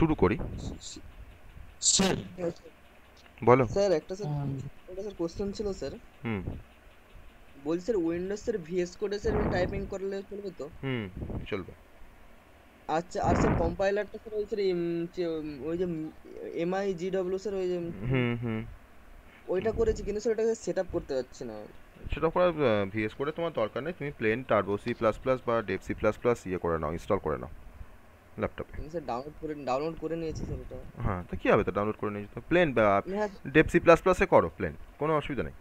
শুরু করি স্যার বলো স্যার একটা স্যার একটা স্যার কোশ্চেন ছিল স্যার হুম বলছি স্যার উইন্ডোজ স্যার ভিএস কোডে স্যার টাইপিং করলে চলবে তো হুম চলবে আচ্ছা আর স্যার কম্পাইলারটা স্যার ওই স্যার ওই যে এমআই জিডব্লিউ স্যার ওই যে হুম হুম ওইটা করেছি কিন্তু স্যার ওটাকে সেটআপ করতে পারছি না সেটা করার ভিএস কোডে তোমার দরকার নেই তুমি plain turbo C plus plus বা ডেপ সি প্লাস প্লাস ইয়ে করে নাও ইনস্টল করে নাও ল্যাপটপে স্যার ডাউনলোড করে ডাউনলোড করে নিয়েছি স্যার এটা হ্যাঁ তো কি হবে তো ডাউনলোড করে নিয়েছি তো প্লেন ডেপসি প্লাস প্লাসে করো প্লেন কোনো অসুবিধা নেই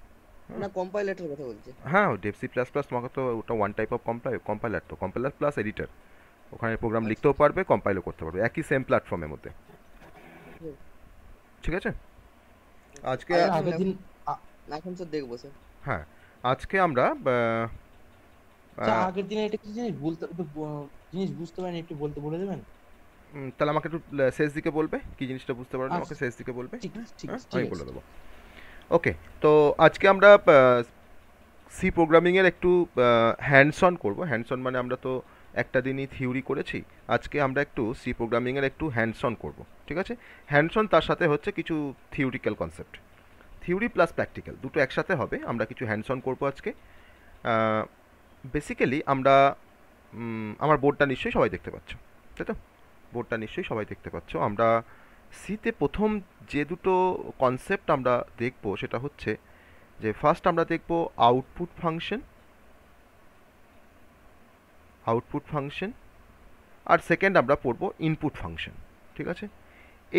না কম্পাইলেটরের কথা বলছি হ্যাঁ ডেপসি প্লাস প্লাস তোমাকে তো ওটা ওয়ান টাইপ অফ কম্পাই কম্পাইলার তো কম্পাইলার প্লাস এডিটর ওখানে প্রোগ্রাম আচ্ছা। লিখতেও পারবে কম্পাইলও করতে পারবে একই সেম প্ল্যাটফর্মের মধ্যে ঠিক আছে আজকে আগের দিন এখন স্যার দেখবো স্যার হ্যাঁ আজকে আমরা আচ্ছা, আগের দিনে এটা কি জিনিস বলতে জিনিস বুঝতে পারেন একটু বলতে বলে দেবেন তাহলে আমাকে একটু শেষ দিকে বলবে কি জিনিসটা বুঝতে পারেন আমাকে আচ্ছা, শেষ দিকে বলবে হ্যাঁ, আমি বলে দেবো ওকে তো আজকে আমরা সি প্রোগ্রামিংয়ের একটু হ্যান্ডসন অন করবো হ্যান্ডস মানে আমরা তো একটা দিনই থিওরি করেছি আজকে আমরা একটু সি প্রোগ্রামিংয়ের একটু হ্যান্ডসন অন করবো ঠিক আছে হ্যান্ডসন তার সাথে হচ্ছে কিছু theoretical concept theory plus practical দুটো একসাথে হবে আমরা কিছু হ্যান্ডসন অন করবো আজকে বেসিক্যালি আমরা আমার বোর্ডটা নিশ্চয়ই সবাই দেখতে পাচ্ছ তাই তো বোর্ডটা নিশ্চয়ই সবাই দেখতে পাচ্ছ আমরা সিতে প্রথম যে দুটো কনসেপ্ট আমরা দেখব সেটা হচ্ছে যে ফার্স্ট আমরা দেখব আউটপুট ফাংশন আউটপুট ফাংশন আর সেকেন্ড আমরা পড়ব ইনপুট ফাংশন ঠিক আছে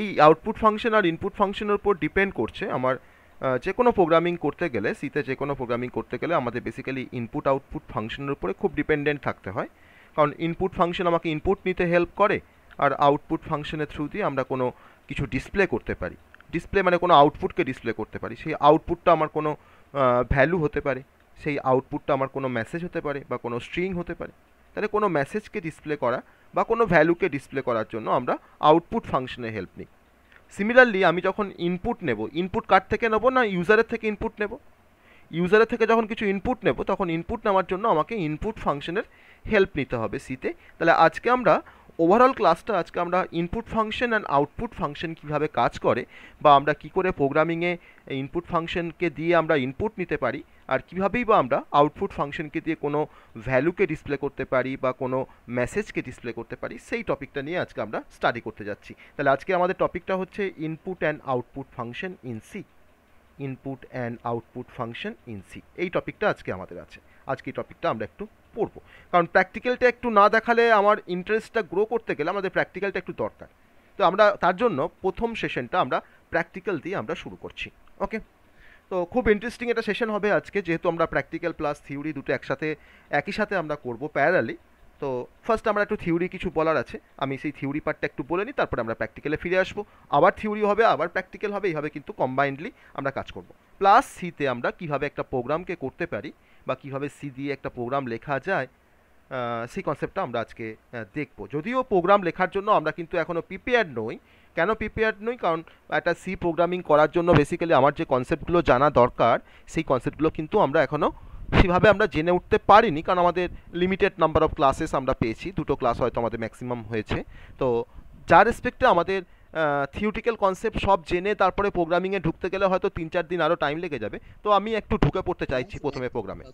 এই আউটপুট ফাংশন আর ইনপুট ফাংশনের উপর ডিপেন্ড করছে আমার যে কোনো প্রোগ্রামিং করতে গেলে সিতে যে কোনো প্রোগ্রামিং করতে গেলে আমাদের বেসিক্যালি ইনপুট আউটপুট ফাংশনের উপরে খুব ডিপেন্ডেন্ট থাকতে হয় কারণ ইনপুট ফাংশন আমাকে ইনপুট নিতে হেল্প করে আর আউটপুট ফাংশনের থ্রু দিয়ে আমরা কোনো কিছু ডিসপ্লে করতে পারি ডিসপ্লে মানে কোনো আউটপুটকে ডিসপ্লে করতে পারি সেই আউটপুটটা আমার কোনো ভ্যালু হতে পারে সেই আউটপুটটা আমার কোনো মেসেজ হতে পারে বা কোনো স্ট্রিং হতে পারে তাহলে কোনো মেসেজকে ডিসপ্লে করা বা কোনো ভ্যালুকে ডিসপ্লে করার জন্য আমরা আউটপুট ফাংশনে হেল্প নিই সিমিলারলি আমি যখন ইনপুট নেব ইনপুট কার থেকে নেবো না ইউজারের থেকে ইনপুট নেব ইউজারের থেকে যখন কিছু ইনপুট নেব তখন ইনপুট নেওয়ার জন্য আমাকে ইনপুট ফাংশনের হেল্প নিতে হবে সিতে তাহলে আজকে আমরা ওভারঅল ক্লাসটা আজকে আমরা input function and output function কীভাবে কাজ করে বা আমরা কি করে প্রোগ্রামিংয়ে ইনপুট ফাংশনকে দিয়ে আমরা ইনপুট নিতে পারি আর কীভাবেই বা আমরা আউটপুট ফাংশনকে দিয়ে কোনো ভ্যালুকে ডিসপ্লে করতে পারি বা কোনো মেসেজকে ডিসপ্লে করতে পারি সেই টপিকটা নিয়ে আজকে আমরা স্টাডি করতে যাচ্ছি তাহলে আজকে আমাদের টপিকটা হচ্ছে input and output function in C input and output function in C এই টপিকটা আজকে আমাদের আছে আজকে এই টপিকটা আমরা একটু পড়বো কারণ প্র্যাকটিক্যালটা একটু না দেখালে আমার ইন্টারেস্টটা গ্রো করতে গেলে আমাদের প্র্যাকটিক্যালটা একটু দরকার তো আমরা তার জন্য প্রথম সেশনটা আমরা প্র্যাকটিক্যাল দিয়ে আমরা শুরু করছি ওকে তো খুব ইন্টারেস্টিং একটা সেশন হবে আজকে যেহেতু আমরা প্র্যাকটিক্যাল প্লাস থিওরি দুটো একসাথে একই সাথে আমরা করব প্যারালি তো ফার্স্ট আমরা একটু থিওরি কিছু বলার আছে আমি সেই থিওরি পার্টটা একটু বলে নিই তারপরে আমরা প্র্যাকটিক্যালে ফিরে আসবো আবার থিওরি হবে আবার প্র্যাকটিক্যাল হবে এইভাবে কিন্তু কম্বাইন্ডলি আমরা কাজ করব প্লাস সিতে আমরা কীভাবে একটা প্রোগ্রামকে করতে পারি বা কিভাবে সি দিয়ে একটা প্রোগ্রাম লেখা যায় সেই কনসেপ্টটা আমরা আজকে দেখব যদিও প্রোগ্রাম লেখার জন্য আমরা কিন্তু এখনও প্রিপেয়ার্ড নই কেন প্রিপেয়ার্ড নই কারণ একটা সি প্রোগ্রামিং করার জন্য বেসিক্যালি আমার যে কনসেপ্টগুলো জানা দরকার সেই কনসেপ্টগুলো কিন্তু আমরা এখনও সেভাবে আমরা জেনে উঠতে পারিনি কারণ আমাদের লিমিটেড নাম্বার অফ ক্লাসেস আমরা পেয়েছি দুটো ক্লাস হয়তো আমাদের ম্যাক্সিমাম হয়েছে তো যার রেসপেক্টে আমাদের থিওটিক্যাল কনসেপ্ট সব জেনে তারপরে প্রোগ্রামিংয়ে ঢুকতে গেলে হয়তো তিন চার দিন আরও টাইম লেগে যাবে তো আমি একটু ঢুকে পড়তে চাইছি আচ্ছা, প্রথমে প্রোগ্রামে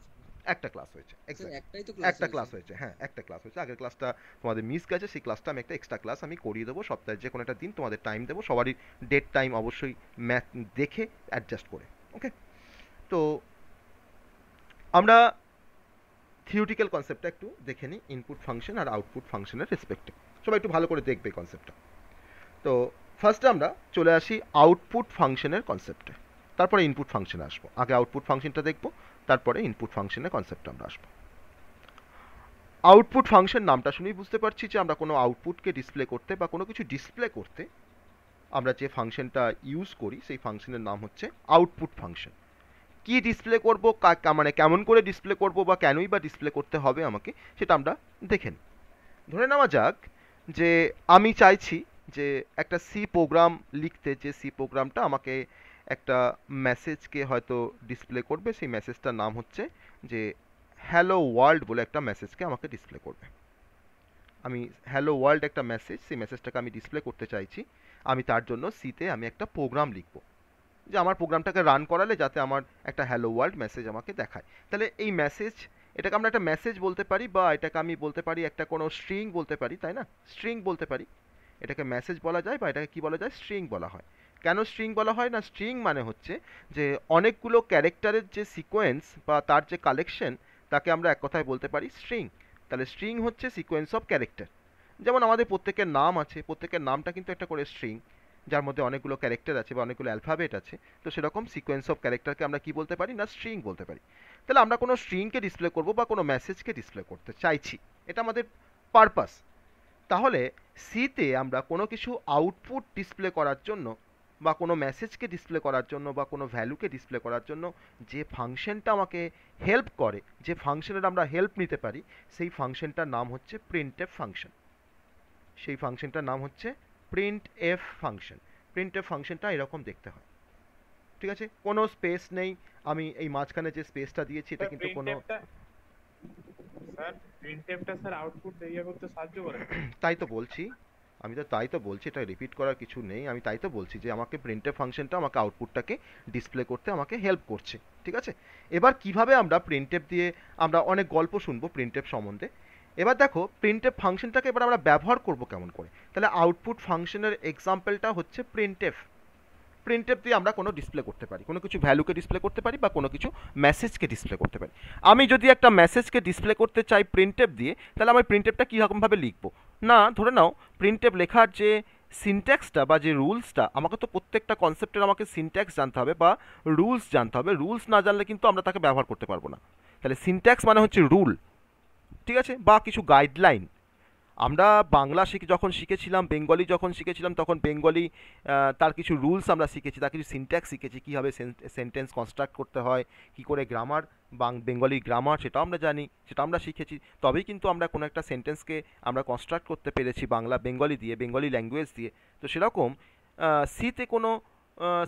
একটা ক্লাস হয়েছে একটা আচ্ছা, ক্লাস হয়েছে হ্যাঁ একটা ক্লাস হয়েছে আগের ক্লাসটা তোমাদের মিস গেছে সেই ক্লাসটা আমি একটা এক্সট্রা ক্লাস আমি করিয়ে দেবো সপ্তাহে যে কোনো একটা দিন তোমাদের টাইম দেবো সবারই ডেট টাইম অবশ্যই ম্যাথ দেখে অ্যাডজাস্ট করে ওকে তো আমরা থিওরিটিক্যাল কনসেপ্টটা একটু দেখে নিই ইনপুট ফাংশন আর আউটপুট ফাংশনের রেসপেক্টে সবাই একটু ভালো করে দেখবে কনসেপ্টটা তো ফার্স্টে আমরা চলে আসি আউটপুট ফাংশনের কনসেপ্টে তারপরে ইনপুট ফাংশনে আসবো আগে আউটপুট ফাংশনটা দেখব তারপরে ইনপুট ফাংশনের কনসেপ্টে আমরা আসবো আউটপুট ফাংশন নামটা শুনেই বুঝতে পারছি যে আমরা কোনো আউটপুটকে ডিসপ্লে করতে বা কোনো কিছু ডিসপ্লে করতে আমরা যে ফাংশনটা ইউজ করি সেই ফাংশনের নাম হচ্ছে আউটপুট ফাংশন কি ডিসপ্লে করব মানে কেমন করে ডিসপ্লে করব বা কেনই বা ডিসপ্লে করতে হবে আমাকে সেটা আমরা দেখেন ধরে নেওয়া যাক যে আমি চাইছি যে একটা সি প্রোগ্রাম লিখতে যে সি প্রোগ্রামটা আমাকে একটা মেসেজকে হয়তো ডিসপ্লে করবে সেই মেসেজটার নাম হচ্ছে যে হ্যালো ওয়ার্ল্ড বলে একটা মেসেজকে আমাকে ডিসপ্লে করবে আমি হ্যালো ওয়ার্ল্ড একটা মেসেজ সেই মেসেজটাকে আমি ডিসপ্লে করতে চাইছি আমি তার জন্য সিতে আমি একটা প্রোগ্রাম লিখব যে আমার প্রোগ্রামটাকে রান করালে যাতে আমার একটা হ্যালো ওয়ার্ল্ড মেসেজ আমাকে দেখায় তাহলে এই মেসেজ এটাকে আমরা একটা মেসেজ বলতে পারি বা এটাকে আমি বলতে পারি একটা কোনো স্ট্রিং বলতে পারি তাই না স্ট্রিং বলতে পারি এটাকে মেসেজ বলা যায় বা এটাকে কি বলা যায় স্ট্রিং বলা হয় কেন স্ট্রিং বলা হয় না স্ট্রিং মানে হচ্ছে যে অনেকগুলো ক্যারেক্টারের যে সিকোয়েন্স বা তার যে কালেকশন তাকে আমরা এক কথায় বলতে পারি স্ট্রিং তাহলে স্ট্রিং হচ্ছে সিকোয়েন্স অফ ক্যারেক্টার যেমন আমাদের প্রত্যেকের নাম আছে প্রত্যেকের নামটা কিন্তু একটা করে স্ট্রিং যার মধ্যে অনেকগুলো ক্যারেক্টার আছে বা অনেকগুলো অ্যালফাবেট আছে তো সেরকম সিকোয়েন্স অফ ক্যারেক্টারকে আমরা কি বলতে পারি না স্ট্রিং বলতে পারি তাহলে আমরা কোনো স্ট্রিংকে ডিসপ্লে করব বা কোনো মেসেজকে ডিসপ্লে করতে চাইছি এটা আমাদের পারপাস তাহলে সিতে আমরা কোনো কিছু আউটপুট ডিসপ্লে করার জন্য বা কোনো মেসেজকে ডিসপ্লে করার জন্য বা কোনো ভ্যালুকে ডিসপ্লে করার জন্য যে ফাংশনটা আমাকে হেল্প করে যে ফাংশনের আমরা হেল্প নিতে পারি সেই ফাংশনটার নাম হচ্ছে প্রিন্ট এফ ফাংশন সেই ফাংশনটার নাম হচ্ছে print f function print f ফাংশনটা এরকম দেখতে হয় ঠিক আছে কোনো স্পেস নেই আমি এই মাঝখানে যে স্পেসটা দিয়েছি এটা কিন্তু কোনো স্যার প্রিন্টএফটা স্যার আউটপুট ইয়ে করতে সাহায্য করে তাই তো বলছি আমি তো তাই তো বলছি এটা রিপিট করার কিছু নেই আমি তাই তো বলছি যে আমাকে প্রিন্টের ফাংশনটা আমাকে আউটপুটটাকে ডিসপ্লে করতে আমাকে হেল্প করছে ঠিক আছে এবার কিভাবে আমরা প্রিন্টেপ দিয়ে আমরা অনেক গল্প শুনবো প্রিন্টেপ সম্বন্ধে এবার দেখো প্রিন্টেপ ফাংশনটাকে এবার আমরা ব্যবহার করব কেমন করে তাহলে আউটপুট ফাংশনের এক্সাম্পলটা হচ্ছে প্রিন্টেপ প্রিন্টেপ দিয়ে আমরা কোনো ডিসপ্লে করতে পারি কোনো কিছু ভ্যালুকে ডিসপ্লে করতে পারি বা কোনো কিছু মেসেজকে ডিসপ্লে করতে পারি আমি যদি একটা মেসেজকে ডিসপ্লে করতে চাই প্রিন্টেপ দিয়ে তাহলে আমি প্রিন্টেপটা কীরকমভাবে লিখবো না ধরে নাও প্রিন্টেপ লেখার যে সিনট্যাক্সটা বা যে রুলসটা আমাকে তো প্রত্যেকটা কনসেপ্টের আমাকে সিনট্যাক্স জানতে হবে বা রুলস জানতে হবে রুলস না জানলে কিন্তু আমরা তাকে ব্যবহার করতে পারবো না তাহলে সিনট্যাক্স মানে হচ্ছে রুল ঠিক আছে বা কিছু গাইডলাইন আমরা বাংলা শিখ যখন শিখেছিলাম বেঙ্গলি যখন শিখেছিলাম তখন বেঙ্গলি তার কিছু রুলস আমরা শিখেছি তার কিছু সিনট্যাক্স শিখেছি কীভাবে সেন্টেন্স কনস্ট্রাক্ট করতে হয় কি করে গ্রামার বাং বেঙ্গলি গ্রামার সেটাও আমরা জানি সেটা আমরা শিখেছি তবেই কিন্তু আমরা কোনো একটা সেন্টেন্সকে আমরা কনস্ট্রাক্ট করতে পেরেছি বাংলা বেঙ্গলি দিয়ে বেঙ্গলি ল্যাঙ্গুয়েজ দিয়ে তো সেরকম সিতে কোনো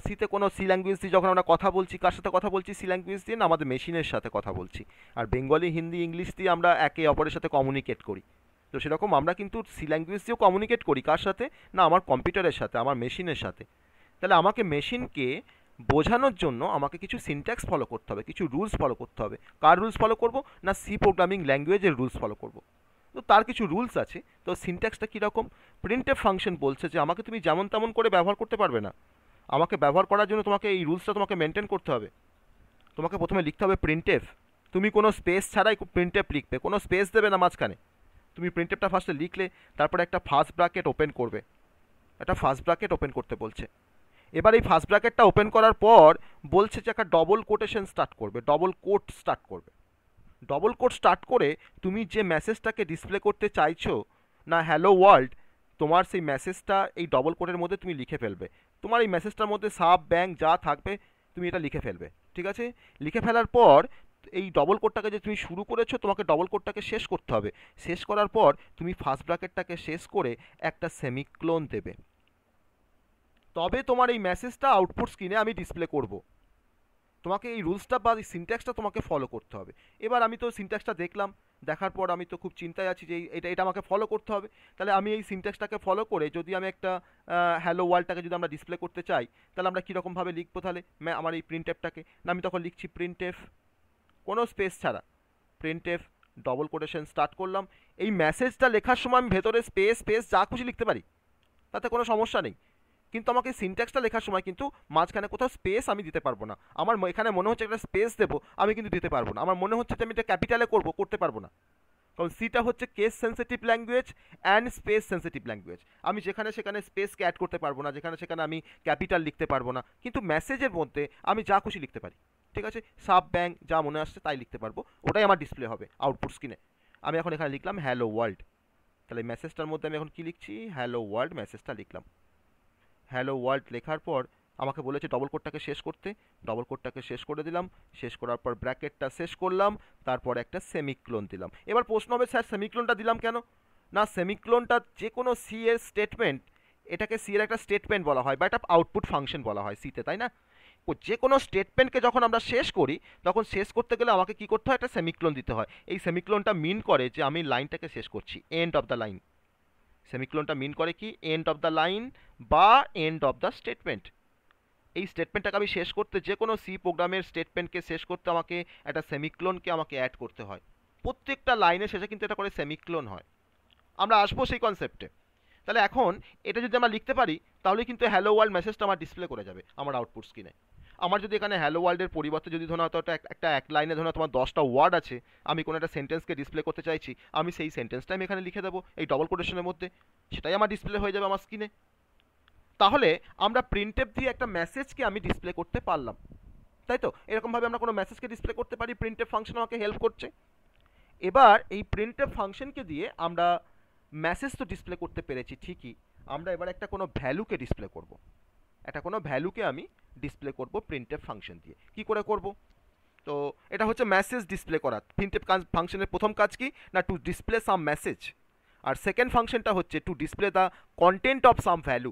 সিতে কোনো সি ল্যাঙ্গুয়েজ দিয়ে যখন আমরা কথা বলছি কার সাথে কথা বলছি সি ল্যাঙ্গুয়েজ দিয়ে না আমাদের মেশিনের সাথে কথা বলছি আর বেঙ্গলি হিন্দি ইংলিশ দিয়ে আমরা একে অপরের সাথে কমিউনিকেট করি তো সেরকম আমরা কিন্তু সি ল্যাঙ্গুয়েজ দিয়েও কমিউনিকেট করি কার সাথে না আমার কম্পিউটারের সাথে আমার মেশিনের সাথে তাহলে আমাকে মেশিনকে বোঝানোর জন্য আমাকে কিছু সিনট্যাক্স ফলো করতে হবে কিছু রুলস ফলো করতে হবে কার রুলস ফলো করব না সি প্রোগ্রামিং ল্যাঙ্গুয়েজের রুলস ফলো করব তো তার কিছু রুলস আছে তো সিনট্যাক্সটা কীরকম প্রিন্টে ফাংশন বলছে যে আমাকে তুমি যেমন তেমন করে ব্যবহার করতে পারবে না আমাকে ব্যবহার করার জন্য তোমাকে এই রুলসটা তোমাকে মেনটেন করতে হবে তোমাকে প্রথমে লিখতে হবে প্রিন্টেফ তুমি কোনো স্পেস ছাড়াই প্রিন্টেফ লিখবে কোনো স্পেস দেবে না মাঝখানে তুমি প্রিন্টেপটা ফার্স্টে লিখলে তারপরে একটা ফার্স্ট ব্রাকেট ওপেন করবে একটা ফার্স্ট ব্রাকেট ওপেন করতে বলছে এবার এই ফার্স্ট ব্রাকেটটা ওপেন করার পর বলছে যে একটা ডবল কোটেশন স্টার্ট করবে ডবল কোট স্টার্ট করবে ডবল কোট স্টার্ট করে তুমি যে মেসেজটাকে ডিসপ্লে করতে চাইছো না হ্যালো ওয়ার্ল্ড তোমার সেই মেসেজটা এই ডবল কোটের মধ্যে তুমি লিখে ফেলবে তোমার এই মেসেজটার মধ্যে সাব ব্যাংক যা থাকবে তুমি এটা লিখে ফেলবে ঠিক আছে লিখে ফেলার পর এই ডবল কোডটাকে যে তুমি শুরু করেছো তোমাকে ডবল কোডটাকে শেষ করতে হবে শেষ করার পর তুমি ফার্স্ট ব্র্যাকেটটাকে শেষ করে একটা সেমিক্লোন দেবে তবে তোমার এই মেসেজটা আউটপুট স্ক্রিনে আমি ডিসপ্লে করব তোমাকে এই রুলসটা বা এই সিনট্যাক্সটা তোমাকে ফলো করতে হবে এবার আমি তো সিনট্যাক্সটা দেখলাম দেখার পর আমি তো খুব চিন্তায় আছি যে এটা এটা আমাকে ফলো করতে হবে তাহলে আমি এই সিনট্যাক্সটাকে ফলো করে যদি আমি একটা হ্যালো ওয়ার্ল্ডটাকে যদি আমরা ডিসপ্লে করতে চাই তাহলে আমরা কীরকমভাবে লিখবো তাহলে আমার এই প্রিন্ট না আমি তখন লিখছি প্রিন্টেফ কোনো স্পেস ছাড়া প্রিন্টেফ ডবল কোটেশন স্টার্ট করলাম এই মেসেজটা লেখার সময় আমি ভেতরে স্পেস স্পেস যা খুশি লিখতে পারি তাতে কোনো সমস্যা নেই কিন্তু আমাকে সিনট্যাক্সটা লেখার সময় কিন্তু মাঝখানে কোথাও স্পেস আমি দিতে পারবো না আমার এখানে মনে হচ্ছে একটা স্পেস দেবো আমি কিন্তু দিতে পারবো না আমার মনে হচ্ছে যে আমি এটা ক্যাপিটালে করবো করতে পারবো না কারণ সিটা হচ্ছে case sensitive language and space sensitive language আমি যেখানে সেখানে স্পেসকে অ্যাড করতে পারবো না যেখানে সেখানে আমি ক্যাপিটাল লিখতে পারবো না কিন্তু মেসেজের মধ্যে আমি যা খুশি লিখতে পারি ঠিক আছে সাব ব্যাঙ্ক যা মনে আসছে তাই লিখতে পারবো ওটাই আমার ডিসপ্লে হবে আউটপুট স্ক্রিনে আমি এখন এখানে লিখলাম হ্যালো ওয়ার্ল্ড তাহলে মেসেজটার মধ্যে আমি এখন কি লিখছি হ্যালো ওয়ার্ল্ড মেসেজটা লিখলাম হ্যালো ওয়ার্ল্ড লেখার পর আমাকে বলেছে ডবল কোডটাকে শেষ করতে ডবল কোডটাকে শেষ করে দিলাম শেষ করার পর ব্র্যাকেটটা শেষ করলাম তারপর একটা সেমিক্লোন দিলাম এবার প্রশ্ন হবে স্যার সেমিক্লোনটা দিলাম কেন না সেমিক্লোনটা যে কোনো সি এর স্টেটমেন্ট এটাকে সি এর একটা স্টেটমেন্ট বলা হয় বা একটা আউটপুট ফাংশন বলা হয় সিতে তাই না যে কোনো স্টেটমেন্টকে যখন আমরা শেষ করি তখন শেষ করতে গেলে আমাকে কি করতে হয় একটা সেমিক্লোন দিতে হয় এই সেমিক্লোনটা মিন করে যে আমি লাইনটাকে শেষ করছি এন্ড অফ দ্য লাইন সেমিক্লোনটা মিন করে কি এন্ড অফ দ্য লাইন বা এন্ড অফ দ্য স্টেটমেন্ট এই স্টেটমেন্টটাকে আমি শেষ করতে যে কোনো সি প্রোগ্রামের স্টেটমেন্টকে শেষ করতে আমাকে একটা সেমিক্লোনকে আমাকে অ্যাড করতে হয় প্রত্যেকটা লাইনে শেষে কিন্তু এটা করে সেমিক্লোন হয় আমরা আসবো সেই কনসেপ্টে তাহলে এখন এটা যদি আমরা লিখতে পারি তাহলে কিন্তু হ্যালো ওয়ার্ল্ড মেসেজটা আমার ডিসপ্লে করে যাবে আমার আউটপুট স্ক্রিনে আমার যদি এখানে হ্যালো ওয়ার্ল্ডের পরিবর্তে যদি ধরো হয়তো একটা একটা এক লাইনে ধরো তোমার দশটা ওয়ার্ড আছে আমি কোনো একটা সেন্টেন্সকে ডিসপ্লে করতে চাইছি আমি সেই সেন্টেন্সটা আমি এখানে লিখে দেবো এই ডবল কোটেশনের মধ্যে সেটাই আমার ডিসপ্লে হয়ে যাবে আমার স্ক্রিনে তাহলে আমরা প্রিন্টেপ দিয়ে একটা মেসেজকে আমি ডিসপ্লে করতে পারলাম তাই তো এরকমভাবে আমরা কোনো মেসেজকে ডিসপ্লে করতে পারি প্রিন্টেপ ফাংশন আমাকে হেল্প করছে এবার এই প্রিন্টেপ ফাংশনকে দিয়ে আমরা মেসেজ তো ডিসপ্লে করতে পেরেছি ঠিকই আমরা এবার একটা কোনো ভ্যালুকে ডিসপ্লে করব একটা কোনো ভ্যালুকে আমি ডিসপ্লে করব প্রিন্টেপ ফাংশন দিয়ে কি করে করব তো এটা হচ্ছে মেসেজ ডিসপ্লে করা প্রিন্টেপ ফাংশনের প্রথম কাজ কি না টু ডিসপ্লে সাম মেসেজ আর সেকেন্ড ফাংশনটা হচ্ছে to display the content of some value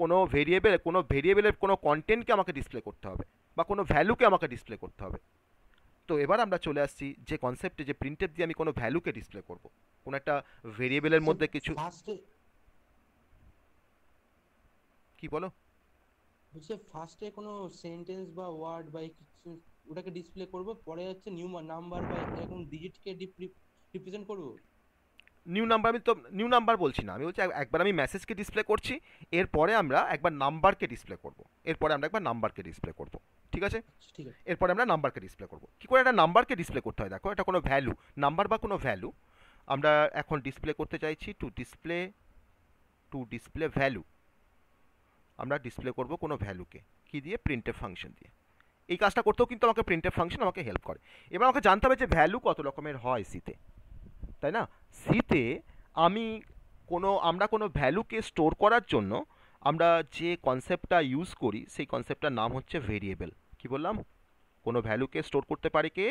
কোনো ভেরিয়েবেল কোনো ভেরিয়েবেলের কোনো কন্টেন্টকে আমাকে ডিসপ্লে করতে হবে বা কোনো ভ্যালুকে আমাকে ডিসপ্লে করতে হবে তো এবার আমরা চলে আসছি যে কনসেপ্টে যে প্রিন্টেপ দিয়ে আমি কোনো ভ্যালুকে ডিসপ্লে করব কোনো একটা ভেরিয়েবেলের মধ্যে কিছু কি বলো হচ্ছে ফার্স্টে কোনো সেন্টেন্স বা ওয়ার্ড বা কিছু ওটাকে ডিসপ্লে করব পরে হচ্ছে নিউ নাম্বার বা এরকম ডিজিটকে রিপ্রেজেন্ট করব নিউ নাম্বার আমি তো নিউ নাম্বার বলছি না আমি বলছি একবার আমি মেসেজকে ডিসপ্লে করছি এরপরে আমরা একবার নাম্বারকে ডিসপ্লে করব এরপরে আমরা একবার নাম্বারকে ডিসপ্লে করব ঠিক আছে আচ্ছা, ঠিক আছে এরপরে আমরা নাম্বারকে ডিসপ্লে করব কি করে একটা নাম্বারকে ডিসপ্লে করতে হয় দেখো এটা কোনো ভ্যালু নাম্বার বা কোনো ভ্যালু আমরা এখন ডিসপ্লে করতে চাইছি to display to display value আমরা ডিসপ্লে করব কোনো ভ্যালুকে কি দিয়ে প্রিন্টের ফাংশন দিয়ে এই কাজটা করতেও কিন্তু আমাকে প্রিন্টের ফাংশন আমাকে হেল্প করে এবার আমাকে জানতে হবে যে ভ্যালু কত রকমের হয় সিতে তাই না সিতে আমি কোনো আমরা কোনো ভ্যালুকে স্টোর করার জন্য আমরা যে কনসেপ্টটা ইউজ করি সেই কনসেপ্টটার নাম হচ্ছে ভেরিয়েবল কি বললাম কোনো ভ্যালুকে স্টোর করতে পারে কে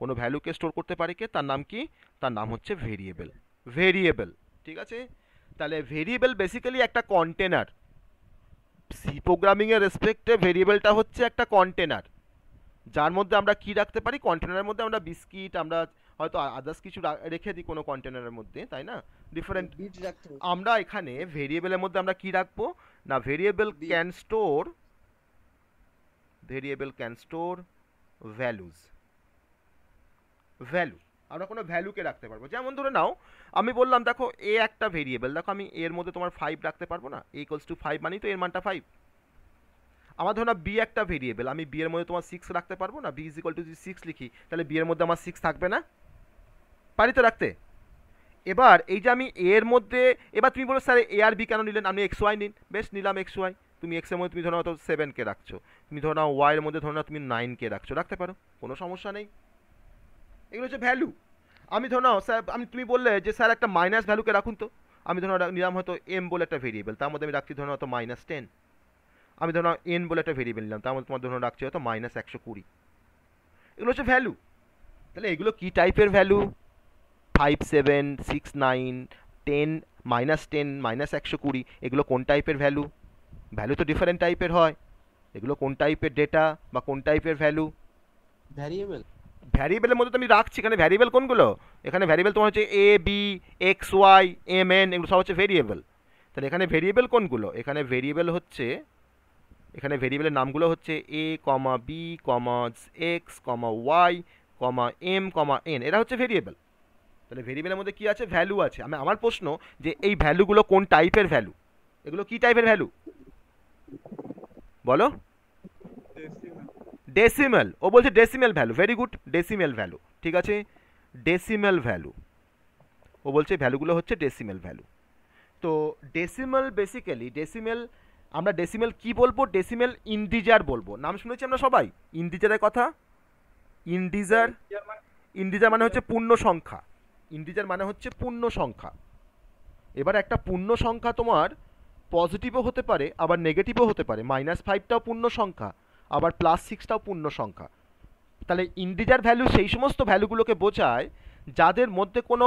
কোনো ভ্যালুকে স্টোর করতে পারে কে তার নাম কি তার নাম হচ্ছে ভেরিয়েবল ভেরিয়েবল ঠিক আছে তাহলে ভেরিয়েবল বেসিক্যালি একটা কন্টেনার সি প্রোগ্রামিংয়ের রেসপেক্টে ভেরিয়েবলটা হচ্ছে একটা কন্টেনার যার মধ্যে আমরা কি রাখতে পারি কন্টেনারের মধ্যে আমরা বিস্কিট আমরা হয়তো আদার্স কিছু রেখে দিই কোনো কন্টেনারের মধ্যে তাই না ডিফারেন্ট আমরা এখানে ভেরিয়েবলের মধ্যে আমরা কি রাখবো না variable can store variable can store values value আমরা কোনো ভ্যালুকে রাখতে পারবো যেমন ধরে নাও আমি বললাম দেখো এ একটা ভেরিয়েবল দেখো আমি এর মধ্যে তোমার ফাইভ রাখতে পারবো না এ ইকোয়ালস টু ফাইভ মানেই তো এর মানটা ফাইভ আমার ধরো না বি একটা ভেরিয়েবল আমি বি এর মধ্যে তোমার সিক্স রাখতে পারবো না বি ইজ ইকল টু যদি সিক্স লিখি তাহলে বি এর মধ্যে আমার সিক্স থাকবে না পারি তো রাখতে এবার এই যে আমি এর মধ্যে এবার তুমি বলো স্যার এ আর বি কেন নিলেন আপনি এক্স ওয়াই নিন বেশ নিলাম এক্স ওয়াই তুমি এক্সের মধ্যে তুমি ধরো হয়তো সেভেনকে রাখছো তুমি ধরো না ওয়াইয়ের মধ্যে ধরো না তুমি নাইনকে রাখছো রাখতে পারো কোনো সমস্যা নেই এগুলো হচ্ছে ভ্যালু আমি ধরো নাও স্যার আমি তুমি বললে যে স্যার একটা মাইনাস ভ্যালুকে রাখুন তো আমি ধরো নিলাম হয়তো এম বলে একটা ভেরিয়েবল তার মধ্যে আমি রাখছি ধরো হয়তো মাইনাস টেন আমি ধরো এন বলে একটা ভেরিয়েবল নিলাম তার মধ্যে তোমার ধরো রাখছি হয়তো মাইনাস একশো কুড়ি এগুলো হচ্ছে ভ্যালু তাহলে এগুলো কী টাইপের value five seven six nine ten minus ten minus একশো কুড়ি এগুলো কোন টাইপের ভ্যালু ভ্যালু তো ডিফারেন্ট টাইপের হয় এগুলো কোন টাইপের ডেটা বা কোন টাইপের ভ্যালু ভ্যারিয়েবল ভ্যারিয়েবলের মধ্যে তো আমি রাখছি এখানে ভ্যারিয়েবল কোনগুলো এখানে ভ্যারিয়েবল তোমার হচ্ছে A B X Y M N এগুলো সব হচ্ছে ভেরিয়েবল তাহলে এখানে ভেরিয়েবল কোনগুলো এখানে ভেরিয়েবল হচ্ছে এখানে ভেরিয়েবলের নামগুলো হচ্ছে A comma B comma X comma Y comma M comma N এরা হচ্ছে ভেরিয়েবল তাহলে ভেরিয়েবলের মধ্যে কী আছে ভ্যালু আছে আমি আমার প্রশ্ন যে এই ভ্যালুগুলো কোন টাইপের ভ্যালু এগুলো কী টাইপের ভ্যালু বলো ডেসিমেল ও বলছে decimal value very good decimal value ঠিক আছে ডেসিমেল ভ্যালু ও বলছে ভ্যালুগুলো হচ্ছে ডেসিমেল ভ্যালু তো ডেসিমেল বেসিক্যালি ডেসিমেল আমরা ডেসিমেল কি বলবো ডেসিমেল ইন্ডিজার বলবো নাম শুনেছি আমরা সবাই ইন্ডিজারের কথা ইন্ডিজার ইন্ডিজার মানে হচ্ছে পূর্ণ সংখ্যা ইন্ডিজার মানে হচ্ছে পূর্ণ সংখ্যা এবার একটা পূর্ণ সংখ্যা তোমার পজিটিভও হতে পারে আবার নেগেটিভও হতে পারে মাইনাস ফাইভটাও পূর্ণ সংখ্যা আবার প্লাস সিক্সটাও পূর্ণ সংখ্যা তাহলে ইন্ডিজার ভ্যালু সেই সমস্ত ভ্যালুগুলোকে বোঝায় যাদের মধ্যে কোনো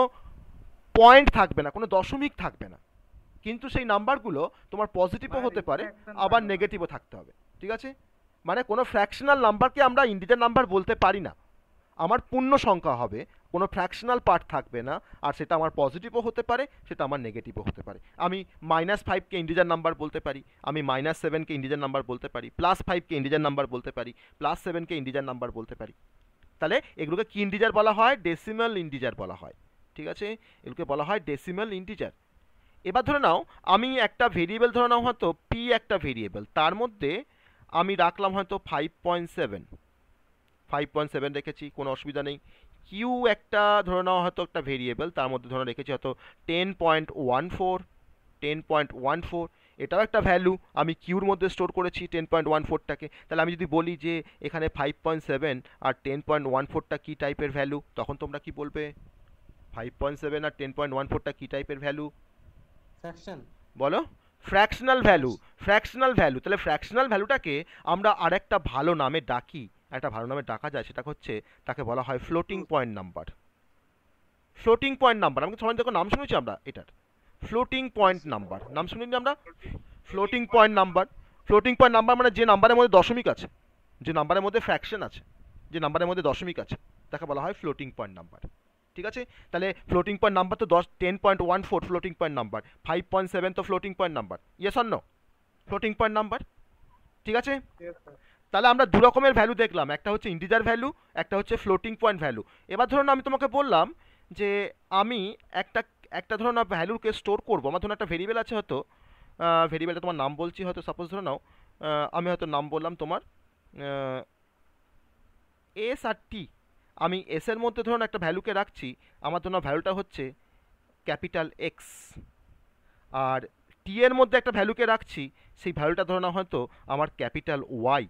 পয়েন্ট থাকবে না কোনো দশমিক থাকবে না কিন্তু সেই নাম্বারগুলো তোমার পজিটিভও হতে পারে আবার নেগেটিভও থাকতে হবে ঠিক আছে মানে কোনো ফ্র্যাকশনাল নাম্বারকে আমরা ইন্ডিজার নাম্বার বলতে পারি না আমার পূর্ণ সংখ্যা হবে কোনো ফ্র্যাকশনাল পার্ট থাকবে না আর সেটা আমার পজিটিভও হতে পারে সেটা আমার নেগেটিভও হতে পারে আমি মাইনাস ফাইভকে ইন্ডিজার নাম্বার বলতে পারি আমি মাইনাস সেভেনকে ইন্ডিজার নাম্বার বলতে পারি প্লাস ফাইভকে ইন্ডিজার নাম্বার বলতে পারি প্লাস সেভেনকে ইন্ডিজার নাম্বার বলতে পারি তাহলে এগুলোকে কী ইন্ডিজার বলা হয় ডেসিমাল ইন্ডিজার বলা হয় ঠিক আছে এগুলোকে বলা হয় ডেসিমাল ইন্ডিজার এবার ধরে নাও আমি একটা ভেরিয়েবল ধরে নাও হয়তো পি একটা ভেরিয়েবল তার মধ্যে আমি রাখলাম হয়তো five point seven five point seven রেখেছি কোনো অসুবিধা নেই কিউ একটা ধরে নাও হয়তো একটা ভেরিয়েবল তার মধ্যে ধরো রেখেছি হয়তো ten point one four ten point one four এটাও একটা ভ্যালু আমি কিউর মধ্যে স্টোর করেছি টেন পয়েন্ট ওয়ান ফোরটাকে তাহলে আমি যদি বলি যে এখানে ফাইভ পয়েন্ট সেভেন আর টেন পয়েন্ট ওয়ান ফোরটা কী টাইপের ভ্যালু তখন তোমরা কি বলবে ফাইভ পয়েন্ট সেভেন আর টেন পয়েন্ট ওয়ান ফোরটা কী টাইপের ভ্যালু বলো ফ্র্যাকশনাল ভ্যালু ফ্র্যাকশনাল ভ্যালু তাহলে ফ্র্যাকশনাল ভ্যালুটাকে আমরা আরেকটা ভালো নামে ডাকি একটা ভালো নামে ডাকা যায় সেটা হচ্ছে তাকে বলা হয় floating point number floating point number আমি সবাই দেখো নাম শুনেছি আমরা এটার ফ্লোটিং পয়েন্ট নাম্বার নাম শুনিনি আমরা floating point number floating point number মানে যে নাম্বারের মধ্যে দশমিক আছে যে নাম্বারের মধ্যে ফ্র্যাকশন আছে যে নাম্বারের মধ্যে দশমিক আছে তাকে বলা হয় ফ্লোটিং পয়েন্ট নাম্বার ঠিক আছে তাহলে ফ্লোটিং পয়েন্ট নাম্বার তো দশ ten point one four floating point number five point seven তো ফ্লোটিং পয়েন্ট নাম্বার ইয়েস অন্য ফ্লোটিং পয়েন্ট নাম্বার ঠিক আছে তাহলে আমরা দু রকমের ভ্যালু দেখলাম একটা হচ্ছে ইন্ডিজার ভ্যালু একটা হচ্ছে ফ্লোটিং পয়েন্ট ভ্যালু এবার ধরুন আমি তোমাকে বললাম যে আমি একটা একটা ধরুন ভ্যালুকে স্টোর করবো আমার ধরুন একটা ভেরিয়েবল আছে হয়তো ভেরিয়েবলটা তোমার নাম বলছি হয়তো সাপোজ ধরে নাও আমি হয়তো নাম বললাম তোমার এস আর টি আমি এসের মধ্যে ধরুন একটা ভ্যালুকে রাখছি আমার ধরুন ভ্যালুটা হচ্ছে ক্যাপিটাল এক্স আর টি এর মধ্যে একটা ভ্যালুকে রাখছি সেই ভ্যালুটা ধরো না হয়তো আমার ক্যাপিটাল ওয়াই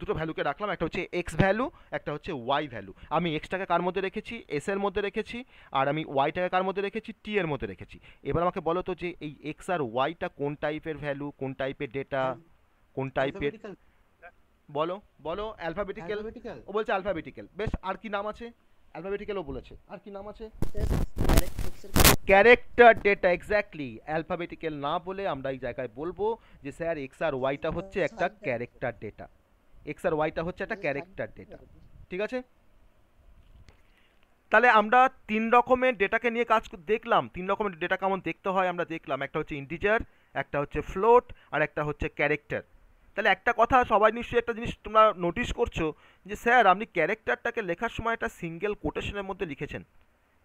দুটো ভ্যালুকে রাখলাম একটা হচ্ছে এক্স ভ্যালু একটা হচ্ছে ওয়াই ভ্যালু আমি এক্সটাকে কার মধ্যে রেখেছি এস এর মধ্যে রেখেছি আর আমি ওয়াইটাকে কার মধ্যে রেখেছি টি এর মধ্যে রেখেছি এবার আমাকে বলো তো যে এই এক্স আর ওয়াইটা কোন টাইপের ভ্যালু কোন টাইপের ডেটা কোন টাইপের বলো বলো অ্যালফাবেটিক্যাল ও বলছে অ্যালফাবেটিক্যাল বেশ আর কি নাম আছে ও বলেছে আর কি নাম আছে ক্যারেক্টার ডেটা এক্স্যাক্টলি অ্যালফাবেটিক্যাল না বলে আমরা এই জায়গায় বলবো যে স্যার এক্স আর ওয়াইটা হচ্ছে একটা ক্যারেক্টার ডেটা এক্স আর ওয়াইটা হচ্ছে একটা ক্যারেক্টার ডেটা ঠিক আছে তাহলে আমরা তিন রকমের ডেটাকে নিয়ে কাজ দেখলাম তিন রকমের ডেটা কেমন দেখতে হয় আমরা দেখলাম একটা হচ্ছে ইন্টিজার একটা হচ্ছে ফ্লোট আর একটা হচ্ছে ক্যারেক্টার তাহলে একটা কথা সবাই নিশ্চয়ই একটা জিনিস তোমরা নোটিশ করছো যে স্যার আপনি ক্যারেক্টারটাকে লেখার সময় একটা সিঙ্গেল কোটেশনের মধ্যে লিখেছেন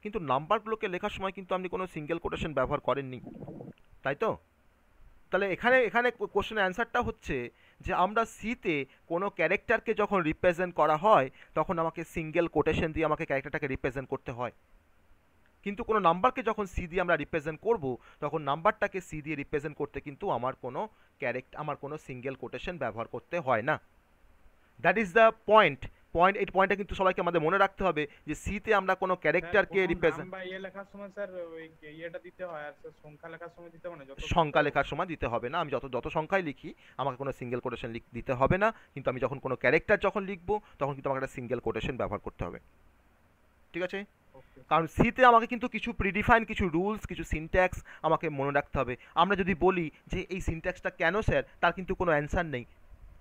কিন্তু নাম্বারগুলোকে লেখার সময় কিন্তু আপনি কোনো সিঙ্গেল কোটেশন ব্যবহার করেননি তাই তো তাহলে এখানে এখানে কোশ্চেনের অ্যান্সারটা হচ্ছে যে আমরা সিতে কোনো ক্যারেক্টারকে যখন রিপ্রেজেন্ট করা হয় তখন আমাকে সিঙ্গেল কোটেশন দিয়ে আমাকে ক্যারেক্টারটাকে রিপ্রেজেন্ট করতে হয় কিন্তু কোনো নাম্বারকে যখন সি দিয়ে আমরা রিপ্রেজেন্ট করব তখন নাম্বারটাকে সি দিয়ে রিপ্রেজেন্ট করতে কিন্তু আমার কোনো ক্যারেক্ট আমার কোনো সিঙ্গেল কোটেশন ব্যবহার করতে হয় না that is the point point এই পয়েন্টটা কিন্তু সবাইকে আমাদের মনে রাখতে হবে যে সিতে আমরা কোনো ক্যারেক্টারকে রিপ্রেজেন্ট ইয়ে লেখার সময় স্যার ওই ইয়েটা দিতে হয় আর সংখ্যা লেখার সময় দিতে হবে না সংখ্যা লেখার সময় দিতে হবে না আমি যত যত সংখ্যায় লিখি আমাকে কোনো সিঙ্গেল কোটেশন দিতে হবে না কিন্তু আমি যখন কোনো ক্যারেক্টার যখন লিখবো তখন কিন্তু আমাকে একটা সিঙ্গেল কোটেশন ব্যবহার করতে হবে ঠিক আছে কারণ সিতে আমাকে কিন্তু কিছু প্রিডিফাইন কিছু রুলস কিছু সিনট্যাক্স আমাকে মনে রাখতে হবে আমরা যদি বলি যে এই সিনট্যাক্সটা কেন স্যার তার কিন্তু কোনো অ্যান্সার নেই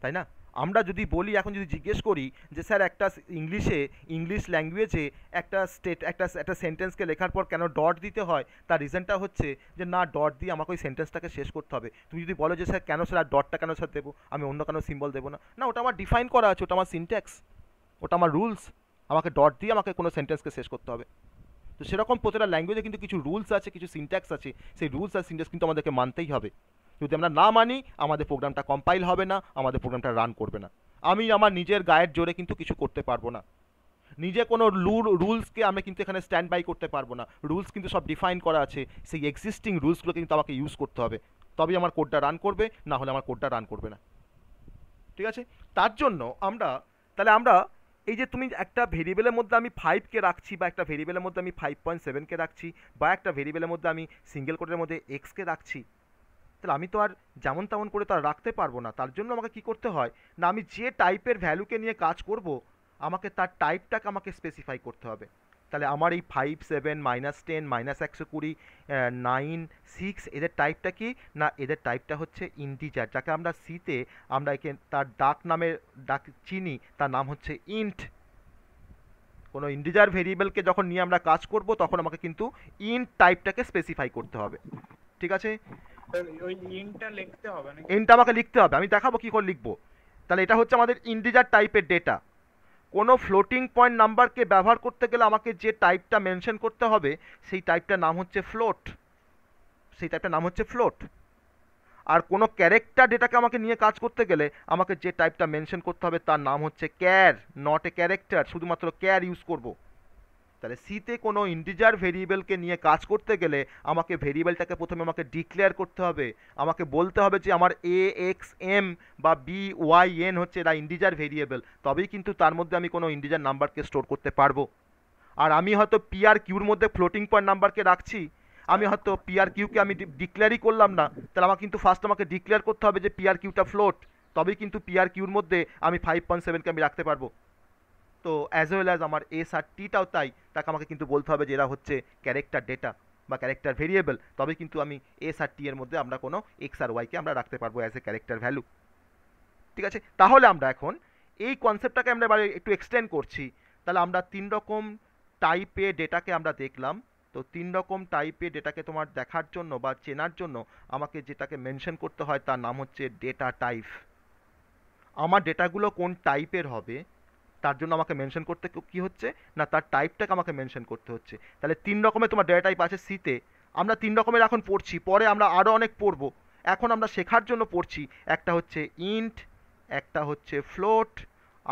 তাই না আমরা যদি বলি এখন যদি জিজ্ঞেস করি যে স্যার একটা ইংলিশে ইংলিশ ল্যাঙ্গুয়েজে একটা স্টেট একটা একটা সেন্টেন্সকে লেখার পর কেন ডট দিতে হয় তার রিজনটা হচ্ছে যে না ডট দিয়ে আমাকে ওই সেন্টেন্সটাকে শেষ করতে হবে তুমি যদি বলো যে স্যার কেন স্যার আর ডটটা কেন স্যার দেবো আমি অন্য কেন সিম্বল দেবো না না ওটা আমার ডিফাইন করা আছে ওটা আমার সিনট্যাক্স ওটা আমার রুলস আমাকে ডট দিয়ে আমাকে কোনো সেন্টেন্সকে শেষ করতে হবে তো সেরকম প্রতিটা ল্যাঙ্গুয়েজে কিন্তু কিছু রুলস আছে কিছু সিনট্যাক্স আছে সেই রুলস আর সিনট্যাক্স কিন্তু আমাদেরকে মানতেই হবে যদি আমরা না মানি আমাদের প্রোগ্রামটা কম্পাইল হবে না আমাদের প্রোগ্রামটা রান করবে না আমি আমার নিজের গায়ের জোরে কিন্তু কিছু করতে পারবো না নিজে কোনো রুল রুলসকে আমি কিন্তু এখানে স্ট্যান্ড বাই করতে পারবো না রুলস কিন্তু সব ডিফাইন করা আছে সেই এক্সিস্টিং রুলসগুলো কিন্তু আমাকে ইউজ করতে হবে তবেই আমার কোডটা রান করবে না হলে আমার কোডটা রান করবে না ঠিক আছে তার জন্য আমরা তাহলে আমরা এই যে তুমি একটা ভেরিয়েবলের মধ্যে আমি ফাইভকে রাখছি বা একটা ভেরিয়েবলের মধ্যে আমি ফাইভ পয়েন্ট সেভেনকে রাখছি বা একটা ভেরিয়েবলের মধ্যে আমি সিঙ্গেল কোডের মধ্যে এক্সকে রাখছি তাহলে আমি তো আর যেমন তেমন করে তার রাখতে পারবো না তার জন্য আমাকে কি করতে হয় না আমি যে টাইপের ভ্যালুকে নিয়ে কাজ করব আমাকে তার টাইপটাকে আমাকে স্পেসিফাই করতে হবে তাহলে আমার এই five seven minus ten minus একশো কুড়ি নাইন সিক্স এদের টাইপটা কি না এদের টাইপটা হচ্ছে ইন্টিজার যাকে আমরা সিতে আমরা একে তার ডাক নামের ডাক চিনি তার নাম হচ্ছে ইন্ট কোনো ইন্টিজার ভেরিয়েবলকে যখন নিয়ে আমরা কাজ করব তখন আমাকে কিন্তু ইন্ট টাইপটাকে স্পেসিফাই করতে হবে ঠিক আছে ইনটা লিখতে হবে না ইনটা আমাকে লিখতে হবে আমি দেখাবো কি করে লিখবো তাহলে এটা হচ্ছে আমাদের ইন্টিজার টাইপের ডেটা কোনো ফ্লোটিং পয়েন্ট নাম্বারকে ব্যবহার করতে গেলে আমাকে যে টাইপটা মেনশন করতে হবে সেই টাইপটার নাম হচ্ছে ফ্লোট সেই টাইপটার নাম হচ্ছে ফ্লোট আর কোনো ক্যারেক্টার ডেটাকে আমাকে নিয়ে কাজ করতে গেলে আমাকে যে টাইপটা মেনশন করতে হবে তার নাম হচ্ছে ক্যার নট এ ক্যারেক্টার শুধুমাত্র ক্যার ইউজ করবো তাহলে সিতে কোনো ইন্টিজার ভেরিয়েবলকে নিয়ে কাজ করতে গেলে আমাকে ভেরিয়েবলটাকে প্রথমে আমাকে ডিক্লেয়ার করতে হবে আমাকে বলতে হবে যে আমার এ এক্স এম বা বি ওয়াই এন হচ্ছে এরা ইন্টিজার ভেরিয়েবল তবেই কিন্তু তার মধ্যে আমি কোনো ইন্টিজার নাম্বারকে স্টোর করতে পারবো আর আমি হয়তো পিআর কিউর মধ্যে ফ্লোটিং পয়েন্ট নাম্বারকে রাখছি আমি হয়তো পিআর কিউকে আমি ডিক্লেয়ারই করলাম না তাহলে আমাকে কিন্তু ফার্স্ট আমাকে ডিক্লেয়ার করতে হবে যে পিআর কিউটা ফ্লোট তবেই কিন্তু পিআর কিউর মধ্যে আমি ফাইভ পয়েন্ট সেভেনকে আমি রাখতে পারবো তো অ্যাজ ওয়েল অ্যাজ আমার এস আর টিটাও তাই তাকে আমাকে কিন্তু বলতে হবে যে এরা হচ্ছে ক্যারেক্টার ডেটা বা ক্যারেক্টার ভেরিয়েবল তবে কিন্তু আমি এস আর টি এর মধ্যে আমরা কোনো এক্স আর ওয়াইকে আমরা রাখতে পারবো অ্যাজ এ ক্যারেক্টার ভ্যালু ঠিক আছে তাহলে আমরা এখন এই কনসেপ্টটাকে আমরা এবার একটু এক্সটেন্ড করছি তাহলে আমরা তিন রকম টাইপে ডেটাকে আমরা দেখলাম তো তিন রকম টাইপে ডেটাকে তোমার দেখার জন্য বা চেনার জন্য আমাকে যেটাকে মেনশন করতে হয় তার নাম হচ্ছে ডেটা টাইপ আমার ডেটাগুলো কোন টাইপের হবে তার জন্য আমাকে মেনশন করতে কী হচ্ছে না তার টাইপটাকে আমাকে মেনশন করতে হচ্ছে তাহলে তিন রকমের তোমার ডেটা টাইপ আছে সিতে আমরা তিন রকমের এখন পড়ছি পরে আমরা আরও অনেক পড়ব এখন আমরা শেখার জন্য পড়ছি একটা হচ্ছে ইন্ট একটা হচ্ছে ফ্লোট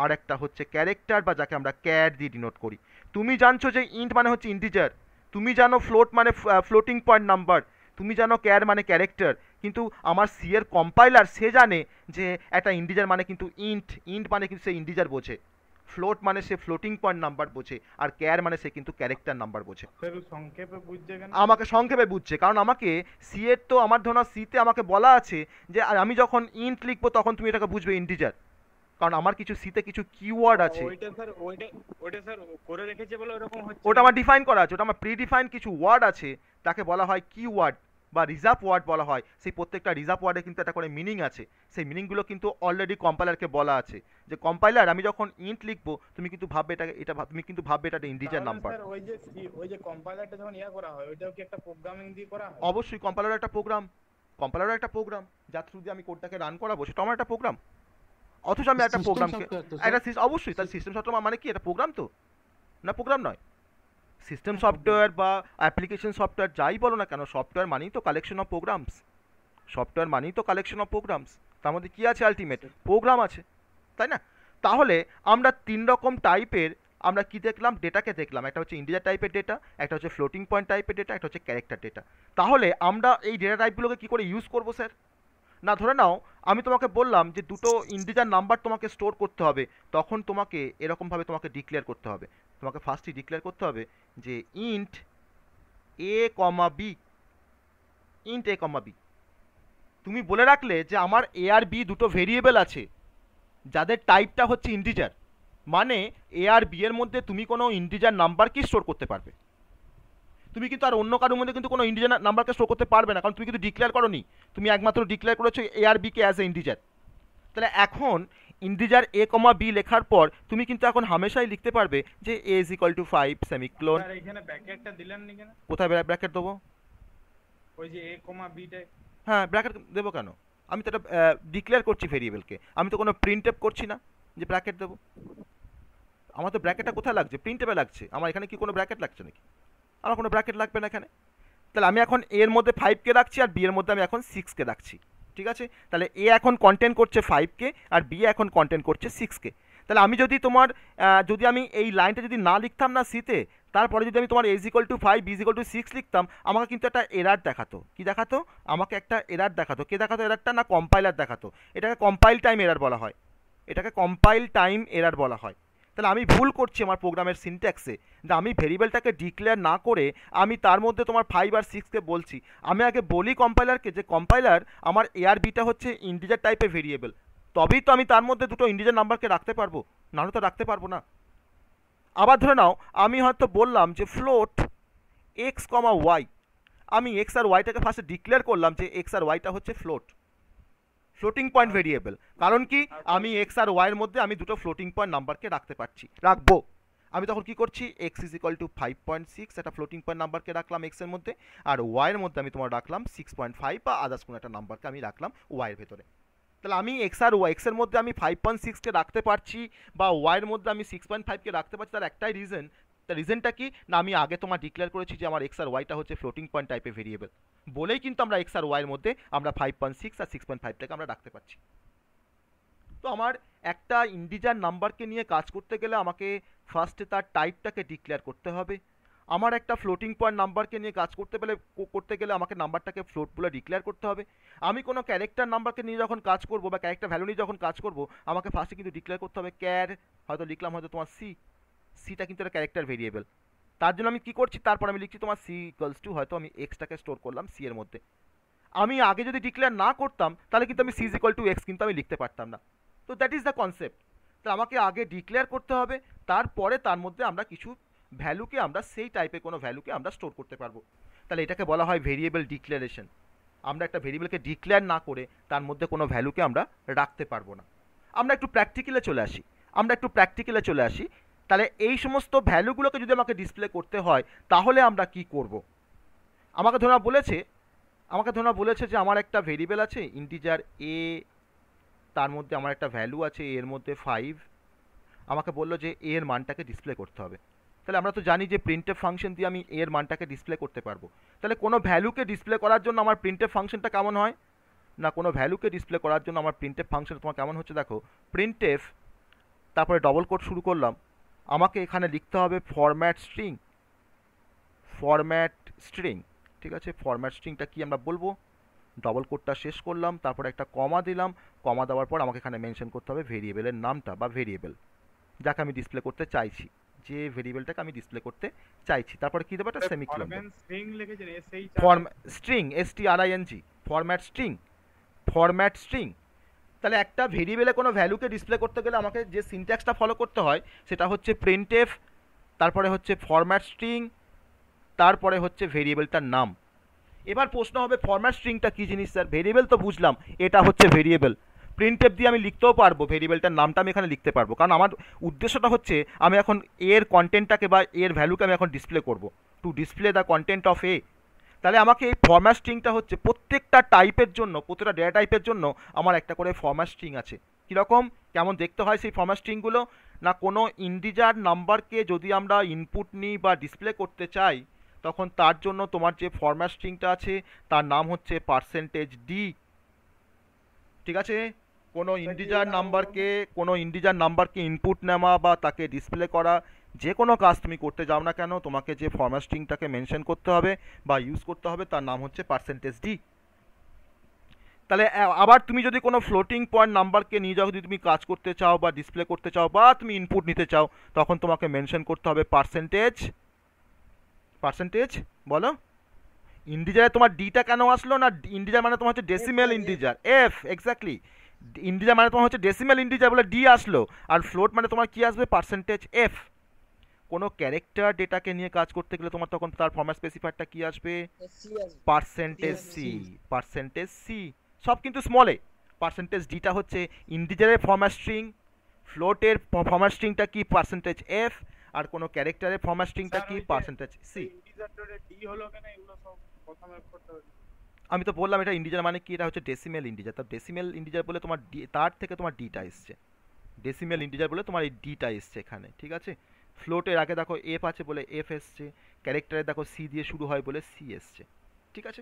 আর একটা হচ্ছে ক্যারেক্টার বা যাকে আমরা ক্যার দিয়ে ডিনোট করি তুমি জানছো যে ইন্ট মানে হচ্ছে ইন্টিজার তুমি জানো ফ্লোট মানে ফ্লোটিং পয়েন্ট নাম্বার তুমি জানো ক্যার মানে ক্যারেক্টার কিন্তু আমার সি এর কম্পাইলার সে জানে যে একটা ইন্ডিজার মানে কিন্তু ইন্ট ইন্ট মানে কিন্তু সে ইন্ডিজার বোঝে ফ্লোট মানে সে ফ্লোটিং পয়েন্ট নাম্বার বোঝে আর ক্যার মানে সে কিন্তু ক্যারেক্টার নাম্বার বোঝে সংক্ষেপে বুঝছে আমাকে সংক্ষেপে বুঝছে কারণ আমাকে সি এর তো আমার ধরো সিতে আমাকে বলা আছে যে আমি যখন ইন্ট লিখবো তখন তুমি এটাকে বুঝবে ইন্টিজার কারণ আমার কিছু সিতে কিছু কিওয়ার্ড আছে ওটা আমার ডিফাইন করা আছে ওটা আমার প্রি ডিফাইন কিছু ওয়ার্ড আছে তাকে বলা হয় কিওয়ার্ড বা রিজার্ভ ওয়ার্ড বলা হয় সেই প্রত্যেকটা রিজার্ভ ওয়ার্ডে কিন্তু একটা করে মিনিং আছে সেই মিনিংগুলো কিন্তু অলরেডি কম্পাইলারকে বলা আছে যে কম্পাইলার আমি যখন ইন্ট লিখবো তুমি কিন্তু ভাববে এটা এটা তুমি কিন্তু ভাববে এটা একটা ইন্টিজার নাম্বার ওই যে ওই যে কম্পাইলারটা যখন ইয়া করা হয় ওইটাও কি একটা প্রোগ্রামিং দিয়ে করা হয় অবশ্যই কম্পাইলার একটা প্রোগ্রাম কম্পাইলার একটা প্রোগ্রাম যার থ্রু দিয়ে আমি কোডটাকে রান করাবো সেটা আমার একটা প্রোগ্রাম অথচ আমি একটা প্রোগ্রামকে একটা অবশ্যই তার সিস্টেম সফটওয়্যার মানে কি এটা প্রোগ্রাম তো না প্রোগ্রাম নয় সিস্টেম সফটওয়্যার বা অ্যাপ্লিকেশন সফটওয়্যার যাই বলো না কেন সফটওয়্যার মানেই তো কালেকশন অফ প্রোগ্রামস সফটওয়্যার মানেই তো কালেকশন অফ প্রোগ্রামস তার মধ্যে কী আছে আলটিমেট প্রোগ্রাম আছে তাই না তাহলে আমরা তিন রকম টাইপের আমরা কি দেখলাম ডেটাকে দেখলাম একটা হচ্ছে ইন্ডিজার টাইপের ডেটা একটা হচ্ছে ফ্লোটিং পয়েন্ট টাইপের ডেটা একটা হচ্ছে ক্যারেক্টার ডেটা তাহলে আমরা এই ডেটা টাইপগুলোকে কী করে ইউজ করবো স্যার না ধরে নাও আমি তোমাকে বললাম যে দুটো ইন্ডিজার নাম্বার তোমাকে স্টোর করতে হবে তখন তোমাকে এরকমভাবে তোমাকে ডিক্লেয়ার করতে হবে তোমাকে ফার্স্টই ডিক্লেয়ার করতে হবে যে int A comma B int A comma B তুমি বলে রাখলে যে আমার এ আর বি দুটো ভেরিয়েবল আছে যাদের টাইপটা হচ্ছে ইন্ডিজার মানে এ আর বি এর মধ্যে তুমি কোনো নাম্বার কি স্টোর করতে পারবে তুমি কিন্তু আর অন্য কারোর মধ্যে কিন্তু কোনো ইন্ডিজার নাম্বারকে স্টোর করতে পারবে না কারণ তুমি কিন্তু ডিক্লেয়ার করো তুমি একমাত্র ডিক্লেয়ার করেছো এ আর বিকে অ্যাজ এ ইন্ডিজার তাহলে এখন ইন্ডিজার এ কমা বি লেখার পর তুমি কিন্তু এখন হামেশাই লিখতে পারবে যে A is equal to five সেমিক্লোন কোথায় ব্র্যাকেট দেবো ওই যে এ কমা বিটা হ্যাঁ ব্র্যাকেট দেবো কেন আমি তো এটা ডিক্লেয়ার করছি ভেরিয়েবলকে আমি তো কোনো প্রিন্ট আপ করছি না যে ব্র্যাকেট দেবো আমার তো ব্র্যাকেটটা কোথায় লাগছে প্রিন্ট আপে লাগছে আমার এখানে কি কোনো ব্র্যাকেট লাগছে নাকি আমার কোনো ব্র্যাকেট লাগবে না এখানে তাহলে আমি এখন এর মধ্যে ফাইভকে রাখছি আর বি এর মধ্যে আমি এখন সিক্সকে রাখছি ঠিক আছে তাহলে এ এখন কন্টেন্ট করছে ফাইভকে আর বি এখন কন্টেন্ট করছে সিক্সকে তাহলে আমি যদি তোমার যদি আমি এই লাইনটা যদি না লিখতাম না সিতে তারপরে যদি আমি তোমার A is equal to five B is to six লিখতাম আমাকে কিন্তু একটা এরার দেখাতো কি দেখাতো আমাকে একটা এরার দেখাতো কে দেখাতো এরারটা না কম্পাইলার দেখাতো এটাকে কম্পাইল টাইম এরার বলা হয় এটাকে কম্পাইল টাইম এরার বলা হয় তাহলে আমি ভুল করছি আমার প্রোগ্রামের সিনট্যাক্সে যে আমি ভেরিয়েবলটাকে ডিক্লেয়ার না করে আমি তার মধ্যে তোমার ফাইভ আর সিক্সকে বলছি আমি আগে বলি কম্পাইলারকে যে কম্পাইলার আমার এআরবিটা হচ্ছে ইন্ডিজার টাইপের ভেরিয়েবল তবেই তো আমি তার মধ্যে দুটো ইন্ডিজার নাম্বারকে রাখতে পারবো নাহলে তো রাখতে পারবো না আবার ধরে নাও আমি হয়তো বললাম যে ফ্লোট এক্স কমা ওয়াই আমি এক্স আর ওয়াইটাকে ফার্স্টে ডিক্লেয়ার করলাম যে এক্স আর ওয়াইটা হচ্ছে ফ্লোট ফ্লোটিং পয়েন্ট ভেরিয়েবল কারণ কি আচ্ছা। আমি এক্স আর ওয়াইয়ের মধ্যে আমি দুটো ফ্লোটিং পয়েন্ট নাম্বারকে রাখতে পারছি রাখবো আমি তখন কি করছি X is equal to five point six একটা ফ্লোটিং পয়েন্ট নাম্বারকে রাখলাম এক্সের মধ্যে আর ওয়াইয়ের মধ্যে আমি তোমার রাখলাম সিক্স পয়েন্ট ফাইভ বা আদার্স কোনো একটা নাম্বারকে আমি রাখলাম ওয়াইয়ের ভেতরে তাহলে আমি এক্স আর ওয়াই এক্সের মধ্যে আমি ফাইভ পয়েন্ট সিক্সকে রাখতে পারছি বা ওয়াইয়ের মধ্যে আমি সিক্স পয়েন্ট ফাইভকে রাখতে পারছি তার একটাই রিজন তা রিজনটা কি না আমি আগে তোমার ডিক্লেয়ার করেছি যে আমার এক্স আর ওয়াইটা হচ্ছে ফ্লোটিং পয়েন্ট টাইপের ভেরিয়েবল বলেই কিন্তু আমরা এক্স আর ওয়াইয়ের মধ্যে আমরা ফাইভ পয়েন্ট সিক্স আর সিক্স পয়েন্ট ফাইভটাকে আমরা রাখতে পারছি তো আমার একটা ইন্ডিজার নাম্বারকে নিয়ে কাজ করতে গেলে আমাকে ফার্স্টে তার টাইপটাকে ডিক্লেয়ার করতে হবে আমার একটা ফ্লোটিং পয়েন্ট নাম্বারকে নিয়ে কাজ করতে পেলে করতে গেলে আমাকে নাম্বারটাকে ফ্লোট বলে ডিক্লেয়ার করতে হবে আমি কোনো ক্যারেক্টার নাম্বারকে নিয়ে যখন কাজ করবো বা ক্যারেক্টার ভ্যালু নিয়ে যখন কাজ করব আমাকে ফার্স্টে কিন্তু ডিক্লেয়ার করতে হবে ক্যার হয়তো লিখলাম হয়তো তোমার সি সিটা কিন্তু একটা ক্যারেক্টার ভেরিয়েবল তার জন্য আমি কি করছি তারপর আমি লিখছি তোমার সি ইকুয়ালস টু হয়তো আমি এক্সটাকে স্টোর করলাম সি এর মধ্যে আমি আগে যদি ডিক্লেয়ার না করতাম তাহলে কিন্তু আমি C is equal to X কিন্তু আমি লিখতে পারতাম না তো দ্যাট ইজ দ্য কনসেপ্ট তো আমাকে আগে ডিক্লেয়ার করতে হবে তারপরে তার মধ্যে আমরা কিছু ভ্যালুকে আমরা সেই টাইপের কোনো ভ্যালুকে আমরা স্টোর করতে পারবো তাহলে এটাকে বলা হয় ভেরিয়েবল ডিক্লারেশন আমরা একটা ভেরিয়েবলকে ডিক্লেয়ার না করে তার মধ্যে কোনো ভ্যালুকে আমরা রাখতে পারবো না আমরা একটু প্র্যাকটিক্যালে চলে আসি আমরা একটু প্র্যাকটিক্যালে চলে আসি তাহলে এই সমস্ত ভ্যালুগুলোকে যদি আমাকে ডিসপ্লে করতে হয় তাহলে আমরা কি করব। আমাকে ধরা বলেছে আমাকে ধরা বলেছে যে আমার একটা ভেরিয়েবল আছে ইন্টিজার এ তার মধ্যে আমার একটা ভ্যালু আছে এর মধ্যে ফাইভ আমাকে বললো যে এ এর মানটাকে ডিসপ্লে করতে হবে তাহলে আমরা তো জানি যে প্রিন্টের ফাংশন দিয়ে আমি এর মানটাকে ডিসপ্লে করতে পারবো তাহলে কোনো ভ্যালুকে ডিসপ্লে করার জন্য আমার প্রিন্টের ফাংশনটা কেমন হয় না কোনো ভ্যালুকে ডিসপ্লে করার জন্য আমার প্রিন্টের ফাংশন তোমার কেমন হচ্ছে দেখো প্রিন্টেফ তারপরে ডবল কোড শুরু করলাম আমাকে এখানে লিখতে হবে ফরম্যাট স্ট্রিং ফরম্যাট স্ট্রিং ঠিক আছে ফরম্যাট স্ট্রিংটা কি আমরা বলবো ডবল কোডটা শেষ করলাম তারপর একটা কমা দিলাম কমা দেওয়ার পর আমাকে এখানে মেনশন করতে হবে ভেরিয়েবলের নামটা বা ভেরিয়েবল যাকে আমি ডিসপ্লে করতে চাইছি যে ভেরিয়েবলটাকে আমি ডিসপ্লে করতে চাইছি তারপর কি দেবো একটা semicolon form string S T R I N G format string format string তাহলে একটা ভেরিয়েবলে কোনো ভ্যালুকে ডিসপ্লে করতে গেলে আমাকে যে সিনট্যাক্সটা ফলো করতে হয় সেটা হচ্ছে প্রিন্টেফ তারপরে হচ্ছে ফরম্যাট স্ট্রিং তারপরে হচ্ছে ভেরিয়েবলটার নাম এবার প্রশ্ন হবে ফরম্যাট স্ট্রিংটা কী জিনিস স্যার ভেরিয়েবল তো বুঝলাম এটা হচ্ছে ভেরিয়েবল প্রিন্টেপ দিয়ে আমি লিখতেও পারবো ভেরিয়েবলটার নামটা আমি এখানে লিখতে পারবো কারণ আমার উদ্দেশ্যটা হচ্ছে আমি এখন এর কন্টেন্টটাকে বা এর ভ্যালুকে আমি এখন ডিসপ্লে করব to display the content of A তাহলে আমাকে এই ফরম্যাট স্ট্রিংটা হচ্ছে প্রত্যেকটা টাইপের জন্য প্রত্যেকটা ডেটা টাইপের জন্য আমার একটা করে ফরম্যাট স্ট্রিং আছে কীরকম কেমন দেখতে হয় সেই ফরম্যাট স্ট্রিংগুলো না কোনো ইন্ডিজার নাম্বারকে যদি আমরা ইনপুট নিই বা ডিসপ্লে করতে চাই তখন তার জন্য তোমার যে ফরম্যাট স্ট্রিংটা আছে তার নাম হচ্ছে পার্সেন্টেজ ডি ঠিক আছে কোনো ইন্ডিজার নাম্বারকে কোনো ইন্ডিজার নাম্বারকে ইনপুট নেওয়া বা তাকে ডিসপ্লে করা যে কোনো কাজ তুমি করতে যাও না কেন তোমাকে যে ফর্মাল স্ট্রিংটাকে মেনশন করতে হবে বা ইউজ করতে হবে তার নাম হচ্ছে পার্সেন্টেজ ডি তাহলে আবার তুমি যদি কোনো ফ্লোটিং পয়েন্ট নাম্বারকে নিয়ে যাও যদি তুমি কাজ করতে চাও বা ডিসপ্লে করতে চাও বা তুমি ইনপুট নিতে চাও তখন তোমাকে মেনশন করতে হবে পার্সেন্টেজ পার্সেন্টেজ বলো ইন্ডিজারে তোমার ডিটা কেন আসলো না ইন্ডিজার মানে তোমার হচ্ছে decimal integer F exactly integer মানে তোমার হচ্ছে ডেসিমেল ইন্ডিজার বলে ডি আসলো আর ফ্লোট মানে তোমার কি আসবে পার্সেন্টেজ এফ কোনো ক্যারেক্টার ডেটাকে নিয়ে কাজ করতে গেলে তোমার তখন তার ফরম্যাট স্পেসিফায়ারটা কি আসবে পার্সেন্টেজ সি পার্সেন্টেজ সি সব কিন্তু স্মলে পার্সেন্টেজ ডিটা হচ্ছে ইন্ডিজারের ফরম্যাট স্ট্রিং ফ্লোটের ফরম্যাট স্ট্রিংটা কি পার্সেন্টেজ এফ আর কোনো ক্যারেক্টারের ফরম্যাট স্ট্রিংটা কি পার্সেন্টেজ সি আমি তো বললাম এটা ইন্ডিজার মানে কি এটা হচ্ছে ডেসিমেল ইন্ডিজার তার ডেসিমেল ইন্ডিজার বলে তোমার তার থেকে তোমার ডিটা এসছে ডেসিমেল ইন্ডিজার বলে তোমার এই ডিটা এসছে এখানে ঠিক আছে ফ্লোটের আগে দেখো এফ আছে বলে এফ এসছে ক্যারেক্টারে দেখো সি দিয়ে শুরু হয় বলে সি এসছে ঠিক আছে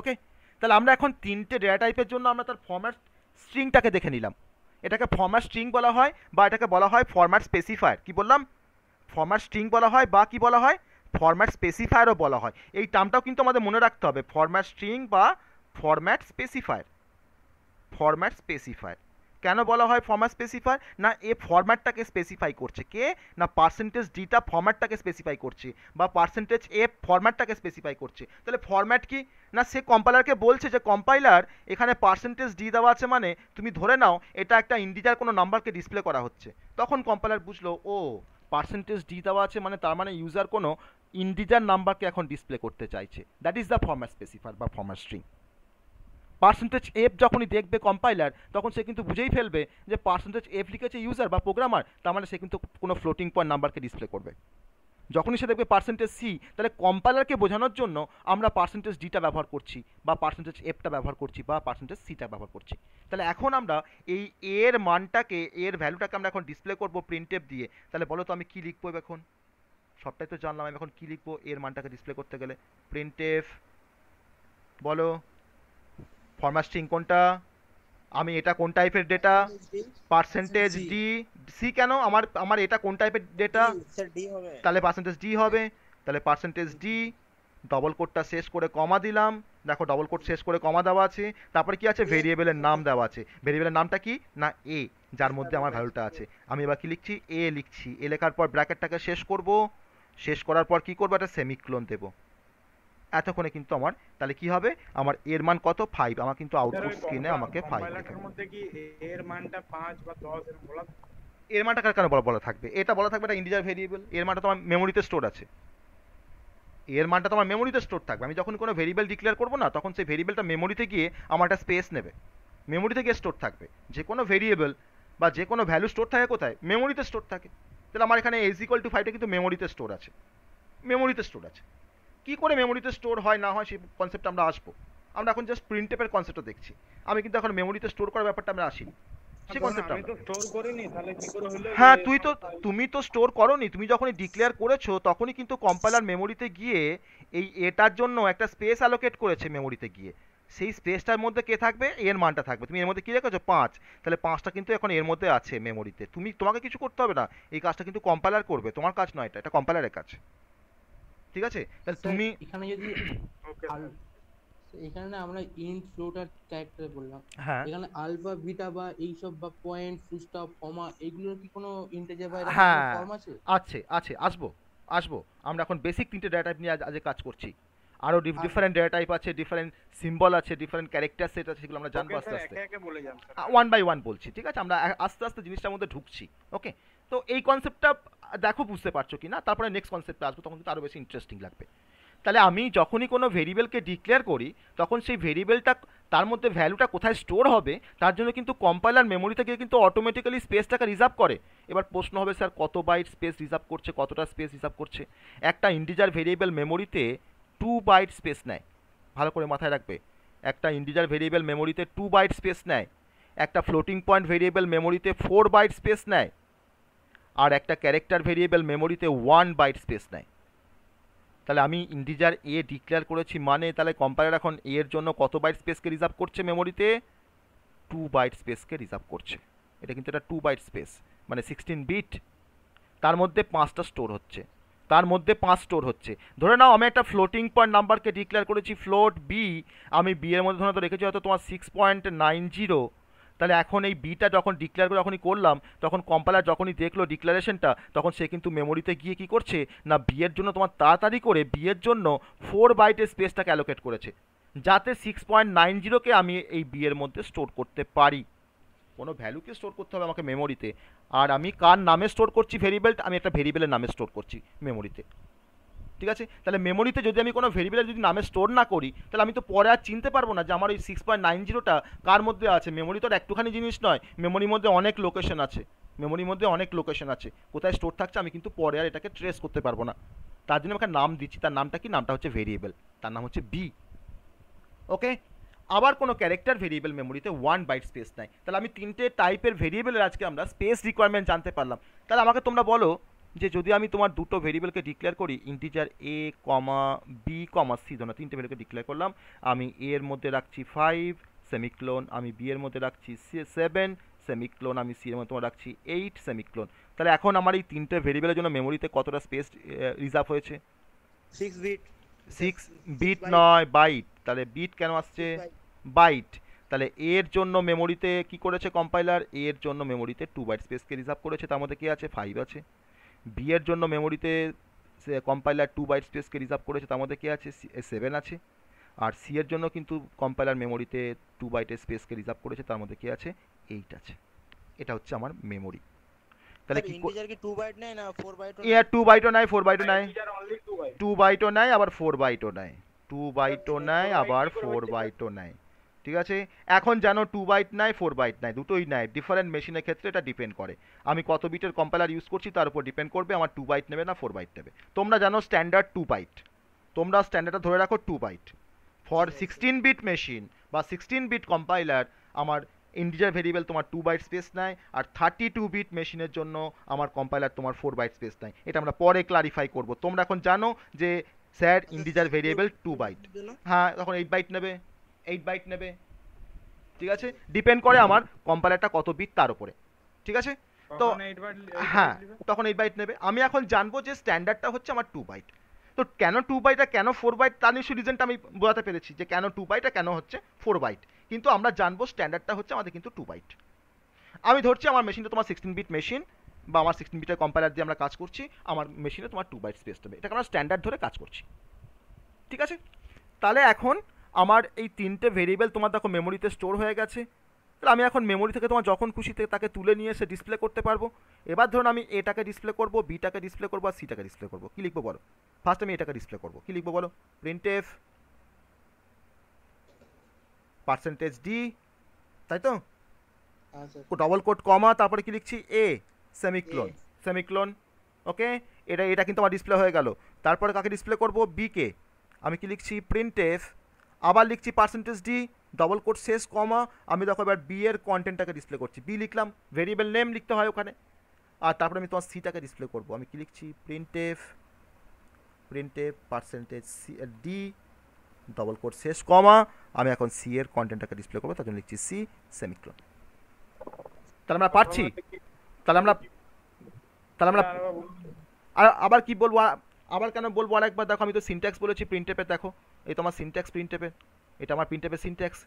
ওকে তাহলে আমরা এখন তিনটে ডেটা টাইপের জন্য আমরা তার ফর্ম্যাট স্ট্রিংটাকে দেখে নিলাম এটাকে ফর্ম্যাট স্ট্রিং বলা হয় বা এটাকে বলা হয় ফর্ম্যাট স্পেসিফায়ার কি বললাম ফর্ম্যাট স্ট্রিং বলা হয় বা কি বলা হয় ফর্ম্যাট স্পেসিফায়ারও বলা হয় এই টার্মটাও কিন্তু আমাদের মনে রাখতে হবে ফর্ম্যাট স্ট্রিং বা ফর্ম্যাট স্পেসিফায়ার ফর্ম্যাট স্পেসিফায়ার কেন বলা হয় ফর্ম্যাট স্পেসিফাই না এ ফর্ম্যাটটাকে স্পেসিফাই করছে কে না পার্সেন্টেজ ডিটা ফর্ম্যাটটাকে স্পেসিফাই করছে বা পার্সেন্টেজ এ ফর্ম্যাটটাকে স্পেসিফাই করছে তাহলে ফর্ম্যাট কি না সে কম্পাইলারকে বলছে যে কম্পাইলার এখানে পার্সেন্টেজ ডি দেওয়া আছে মানে তুমি ধরে নাও এটা একটা ইন্ডিজার কোনো নাম্বারকে ডিসপ্লে করা হচ্ছে তখন কম্পাইলার বুঝলো ও পার্সেন্টেজ ডি দেওয়া আছে মানে তার মানে ইউজার কোনো ইন্ডিজার নাম্বারকে এখন ডিসপ্লে করতে চাইছে that is the format specifier বা ফর্ম্যাট স্ট্রিং পার্সেন্টেজ এফ যখনই দেখবে কম্পাইলার তখন সে কিন্তু বুঝেই ফেলবে যে পার্সেন্টেজ এফ লিখেছে ইউজার বা প্রোগ্রামার তার মানে সে কিন্তু কোনো ফ্লোটিং পয়েন্ট নাম্বারকে ডিসপ্লে করবে যখনই সে দেখবে পার্সেন্টেজ সি তাহলে কম্পাইলারকে বোঝানোর জন্য আমরা পার্সেন্টেজ ডিটা ব্যবহার করছি বা পার্সেন্টেজ এফটা ব্যবহার করছি বা পার্সেন্টেজ সিটা ব্যবহার করছি তাহলে এখন আমরা এই এর মানটাকে এর ভ্যালুটাকে আমরা এখন ডিসপ্লে করব প্রিন্টেপ দিয়ে তাহলে বলো তো আমি কী লিখবো এখন সবটাই তো জানলাম আমি এখন কী লিখবো এর মানটাকে ডিসপ্লে করতে গেলে প্রিন্টেফ বলো ফরম্যাট স্ট্রিং কোনটা আমি এটা কোন টাইপের ডেটা পার্সেন্টেজ ডি সি কেন আমার আমার এটা কোন টাইপের ডেটা তাহলে পার্সেন্টেজ ডি হবে তাহলে পার্সেন্টেজ ডি ডবল কোডটা শেষ করে কমা দিলাম দেখো ডবল কোড শেষ করে কমা দেওয়া আছে তারপরে কি আছে ভেরিয়েবলের নাম দেওয়া আছে ভেরিয়েবলের নামটা কি না এ যার মধ্যে আমার ভ্যালুটা আছে আমি এবার কি লিখছি এ লিখছি এ লেখার পর ব্র্যাকেটটাকে শেষ করব শেষ করার পর কি করবো একটা সেমিক্লোন দেবো এতক্ষণে কিন্তু আমার তাহলে কি হবে আমার এর মান কত ফাইভ আমার কিন্তু আউটপুট স্ক্রিনে আমাকে ফাইভ এর মানটা পাঁচ বা দশ বলা এর মানটা কার কারণে বলা বলা থাকবে এটা বলা থাকবে এটা ইন্ডিজার ভেরিয়েবল এর মানটা তোমার মেমোরিতে স্টোর আছে এর মানটা তোমার মেমোরিতে স্টোর থাকবে আমি যখন কোনো ভেরিয়েবল ডিক্লেয়ার করবো না তখন সেই ভেরিয়েবলটা মেমোরিতে গিয়ে আমার একটা স্পেস নেবে মেমোরিতে গিয়ে স্টোর থাকবে যে কোনো ভেরিয়েবল বা যে কোনো ভ্যালু স্টোর থাকে কোথায় মেমোরিতে স্টোর থাকে তাহলে আমার এখানে এজ ইকুয়াল টু ফাইভটা কিন্তু মেমোরিতে স্টোর আছে মেমোরিতে স্টোর আছে কি করে মেমোরিতে স্টোর হয় না হয় সেই কনসেপ্ট আমরা আসবো আমরা এখন জাস্ট প্রিন্ট কনসেপ্টটা দেখছি আমি কিন্তু এখন মেমোরিতে স্টোর করার ব্যাপারটা আমরা আসিনি সেই কনসেপ্টটা আচ্ছা, হ্যাঁ তুই তো তুমি তো স্টোর করনি তুমি যখনই ডিক্লেয়ার করেছো তখনই কিন্তু কম্পাইলার মেমোরিতে গিয়ে এই এটার জন্য একটা স্পেস অ্যালোকেট করেছে মেমোরিতে গিয়ে সেই স্পেসটার মধ্যে কে থাকবে এর মানটা থাকবে তুমি এর মধ্যে কি রেখেছো পাঁচ তাহলে পাঁচটা কিন্তু এখন এর মধ্যে আছে মেমোরিতে তুমি তোমাকে কিছু করতে হবে না এই কাজটা কিন্তু কম্পাইলার করবে তোমার কাজ নয় এটা এটা কম্পাইলারের কাজ ঠিক আছে তাহলে তুমি এখানে যদি এখানে আমরা ইন্ট ফ্লোট ক্যারেক্টার বললাম হ্যাঁ। এখানে আলফা বিটা বা এই সব বা পয়েন্ট ফুল কমা এগুলোর কি কোনো ইন্টিজার বা ফর্ম হ্যাঁ, আছে আছে আছে আসবো আসবো আমরা এখন বেসিক তিনটে ডেটা টাইপ নিয়ে আজ কাজ করছি আরো ডিফারেন্ট ডেটা টাইপ আছে ডিফারেন্ট সিম্বল আছে ডিফারেন্ট ক্যারেক্টার সেট আছে সেগুলো আমরা জানবো আস্তে আস্তে ওয়ান বাই ওয়ান বলছি ঠিক আছে আমরা আস্তে আস্তে জিনিসটার মধ্যে ঢুকছি ওকে তো এই কনসেপ্টটা দেখো বুঝতে পারছো কি না তারপরে নেক্সট কনসেপ্টে আসবো তখন কিন্তু আরও বেশি ইন্টারেস্টিং লাগবে তাহলে আমি যখনই কোনো ভেরিয়েবলকে ডিক্লেয়ার করি তখন সেই ভেরিয়েবলটা তার মধ্যে ভ্যালুটা কোথায় স্টোর হবে তার জন্য কিন্তু কম্পাইলার মেমোরি থেকে কিন্তু অটোমেটিক্যালি স্পেসটাকে রিজার্ভ করে এবার প্রশ্ন হবে স্যার কত বাইট স্পেস রিজার্ভ করছে কতটা স্পেস রিজার্ভ করছে একটা ইন্ডিজার ভেরিয়েবল মেমোরিতে টু বাইট স্পেস নেয় ভালো করে মাথায় রাখবে একটা ইন্ডিজার ভেরিয়েবল মেমোরিতে টু বাইট স্পেস নেয় একটা ফ্লোটিং পয়েন্ট ভেরিয়েবল মেমোরিতে ফোর বাইট স্পেস নেয় আর একটা ক্যারেক্টার ভেরিয়েবল মেমোরিতে ওয়ান বাইট স্পেস নেয় তাহলে আমি ইন্ডিজার এ ডিক্লেয়ার করেছি মানে তাহলে কম্পায়ার এখন এ এর জন্য কত বাইট স্পেসকে রিজার্ভ করছে মেমোরিতে টু বাইট স্পেসকে রিজার্ভ করছে এটা কিন্তু এটা টু বাইট স্পেস মানে সিক্সটিন বিট তার মধ্যে পাঁচটা স্টোর হচ্ছে তার মধ্যে পাঁচ স্টোর হচ্ছে ধরে নাও আমি একটা ফ্লোটিং পয়েন্ট নাম্বারকে ডিক্লেয়ার করেছি ফ্লোট বি আমি বি এর মধ্যে ধরে তো রেখেছি হয়তো তোমার সিক্স পয়েন্ট নাইন জিরো তাহলে এখন এই বিটা যখন ডিক্লেয়ার করে যখনই করলাম তখন কম্পালার যখনই দেখলো ডিক্লারেশনটা তখন সে কিন্তু মেমোরিতে গিয়ে কি করছে না বিয়ের জন্য তোমার তাড়াতাড়ি করে বিয়ের জন্য ফোর বাইটের স্পেসটাকে অ্যালোকেট করেছে যাতে সিক্স পয়েন্ট নাইন জিরোকে আমি এই বিয়ের মধ্যে স্টোর করতে পারি কোনো ভ্যালুকে স্টোর করতে হবে আমাকে মেমোরিতে আর আমি কার নামে স্টোর করছি ভেরিয়েবল আমি একটা ভেরিয়েবেলের নামে স্টোর করছি মেমোরিতে ঠিক আছে তাহলে মেমোরিতে যদি আমি কোনো ভেরিয়েবলের যদি নামে স্টোর না করি তাহলে আমি তো পরে আর চিনতে পারবো না যে আমার ওই সিক্স পয়েন্ট নাইন জিরোটা কার মধ্যে আছে মেমোরি তো আর একটুখানি জিনিস নয় মেমোরির মধ্যে অনেক লোকেশন আছে মেমোরির মধ্যে অনেক লোকেশন আছে কোথায় স্টোর থাকছে আমি কিন্তু পরে আর এটাকে ট্রেস করতে পারবো না তার জন্য আমাকে নাম দিচ্ছি তার নামটা কি নামটা হচ্ছে ভেরিয়েবল তার নাম হচ্ছে বি ওকে আবার কোনো ক্যারেক্টার ভেরিয়েবল মেমোরিতে ওয়ান বাইট স্পেস নাই তাহলে আমি তিনটে টাইপের ভেরিয়েবলের আজকে আমরা স্পেস রিকোয়ারমেন্ট জানতে পারলাম তাহলে আমাকে তোমরা বলো যে যদি আমি তোমার দুটো ভেরিয়েবলকে ডিক্লেয়ার করি ইন্টিজার এ কমা বি কমা সি ধরো তিনটে ভেরিয়েবলকে ডিক্লেয়ার করলাম আমি এ এর মধ্যে রাখছি ফাইভ সেমিক্লোন আমি বি এর মধ্যে রাখছি সেভেন সেমিক্লোন আমি সি এর মধ্যে তোমার রাখছি এইট সেমিক্লোন তাহলে এখন আমার এই তিনটে ভেরিয়েবলের জন্য মেমোরিতে কতটা স্পেস রিজার্ভ হয়েছে সিক্স বিট সিক্স বিট নয় বাইট তাহলে বিট কেন আসছে বাইট তাহলে এর জন্য মেমোরিতে কি করেছে কম্পাইলার এর জন্য মেমোরিতে টু বাইট স্পেসকে রিজার্ভ করেছে তার মধ্যে কি আছে ফাইভ আছে বিয়ের জন্য মেমোরিতে কম্পাইলার টু বাইট স্পেসকে রিজার্ভ করেছে তার মধ্যে কী আছে সেভেন আছে আর সি এর জন্য কিন্তু কম্পাইলার মেমোরিতে টু বাইটের স্পেসকে রিজার্ভ করেছে তার মধ্যে কী আছে এইট আছে এটা হচ্ছে আমার মেমোরি তাহলে কি বাইট নেয় না বাইটও বাইটও নাই বাইটও নাই বাইটও আবার ফোর বাইটও নাই টু বাইটও নাই আবার ফোর বাইটও নাই ঠিক আছে এখন যেন টু বাইট নাই ফোর বাইট নাই দুটোই নাই ডিফারেন্ট মেশিনের ক্ষেত্রে এটা ডিপেন্ড করে আমি কত বিটের কম্পাইলার ইউজ করছি তার উপর ডিপেন্ড করবে আমার টু বাইট নেবে না ফোর বাইট নেবে তোমরা জানো স্ট্যান্ডার্ড টু বাইট তোমরা স্ট্যান্ডার্ডটা ধরে রাখো two byte for sixteen bit machine বা সিক্সটিন বিট কম্পাইলার আমার ইন্ডিজার ভেরিয়েবল তোমার টু বাইট স্পেস নেয় আর থার্টি টু বিট মেশিনের জন্য আমার কম্পাইলার তোমার ফোর বাইট স্পেস নেয় এটা আমরা পরে ক্লারিফাই করব তোমরা এখন জানো যে sir integer variable two byte হ্যাঁ তখন এইট বাইট নেবে এইট বাইট নেবে ঠিক আছে ডিপেন্ড করে আমার কম্পারেটা কত বিট তার উপরে ঠিক আছে তো হ্যাঁ তখন এইট বাইট নেবে আমি এখন জানবো যে স্ট্যান্ডার্ডটা হচ্ছে আমার টু বাইট তো কেন টু বাইট কেন ফোর বাইট তার নিশ্চয় রিজনটা আমি বোঝাতে পেরেছি যে কেন টু বাইট কেন হচ্ছে ফোর বাইট কিন্তু আমরা জানবো স্ট্যান্ডার্ডটা হচ্ছে আমাদের কিন্তু টু বাইট আমি ধরছি আমার মেশিনটা তোমার সিক্সটিন বিট মেশিন বা আমার সিক্সটিন বিটের কম্পাইলার দিয়ে আমরা কাজ করছি আমার মেশিনে তোমার টু বাইট স্পেস দেবে এটাকে আমরা স্ট্যান্ডার্ড ধরে কাজ করছি ঠিক আছে তাহলে এখন আমার এই তিনটে ভেরিয়েবল তোমার দেখো মেমোরিতে স্টোর হয়ে গেছে তাহলে আমি এখন মেমোরি থেকে তোমার যখন খুশি তাকে তুলে নিয়ে এসে ডিসপ্লে করতে পারবো এবার ধরুন আমি এটাকে ডিসপ্লে করবো বিটাকে ডিসপ্লে করবো আর সিটাকে ডিসপ্লে করবো কী লিখবো বলো ফার্স্ট আমি এটাকে ডিসপ্লে করবো কী লিখবো বলো প্রিন্ট এফ পার্সেন্টেজ ডি তাই তো ডবল কোড কমা তারপরে কি লিখছি এ সেমিক্লোন সেমিক্লোন ওকে এটা এটা কিন্তু আমার ডিসপ্লে হয়ে গেল তারপরে কাকে ডিসপ্লে করবো বিকে আমি কি লিখছি প্রিন্ট এফ আবার লিখছি পার্সেন্টেজ ডি ডবল কোর্ট শেষ কমা আমি দেখো এবার বি এর কন্টেন্টটাকে ডিসপ্লে করছি বি লিখলাম ভেরিয়েবল নেম লিখতে হয় ওখানে আর তারপরে আমি তোমার সিটাকে ডিসপ্লে করব আমি কি লিখছি printf printf percentage C D double quote শেষ কমা আমি এখন সি এর কন্টেন্টটাকে ডিসপ্লে করবো তার জন্য লিখছি সি সেমিক্রন তাহলে আমরা পারছি তাহলে আমরা তাহলে আমরা হ্যাঁ, আর আবার কি বলবো আবার কেন বলবো আর একবার দেখো আমি তো সিনট্যাক্স বলেছি প্রিন্টেপে দেখো এই তোমার সিনট্যাক্স প্রিন্টেপে এটা আমার প্রিন্টেপের সিনট্যাক্স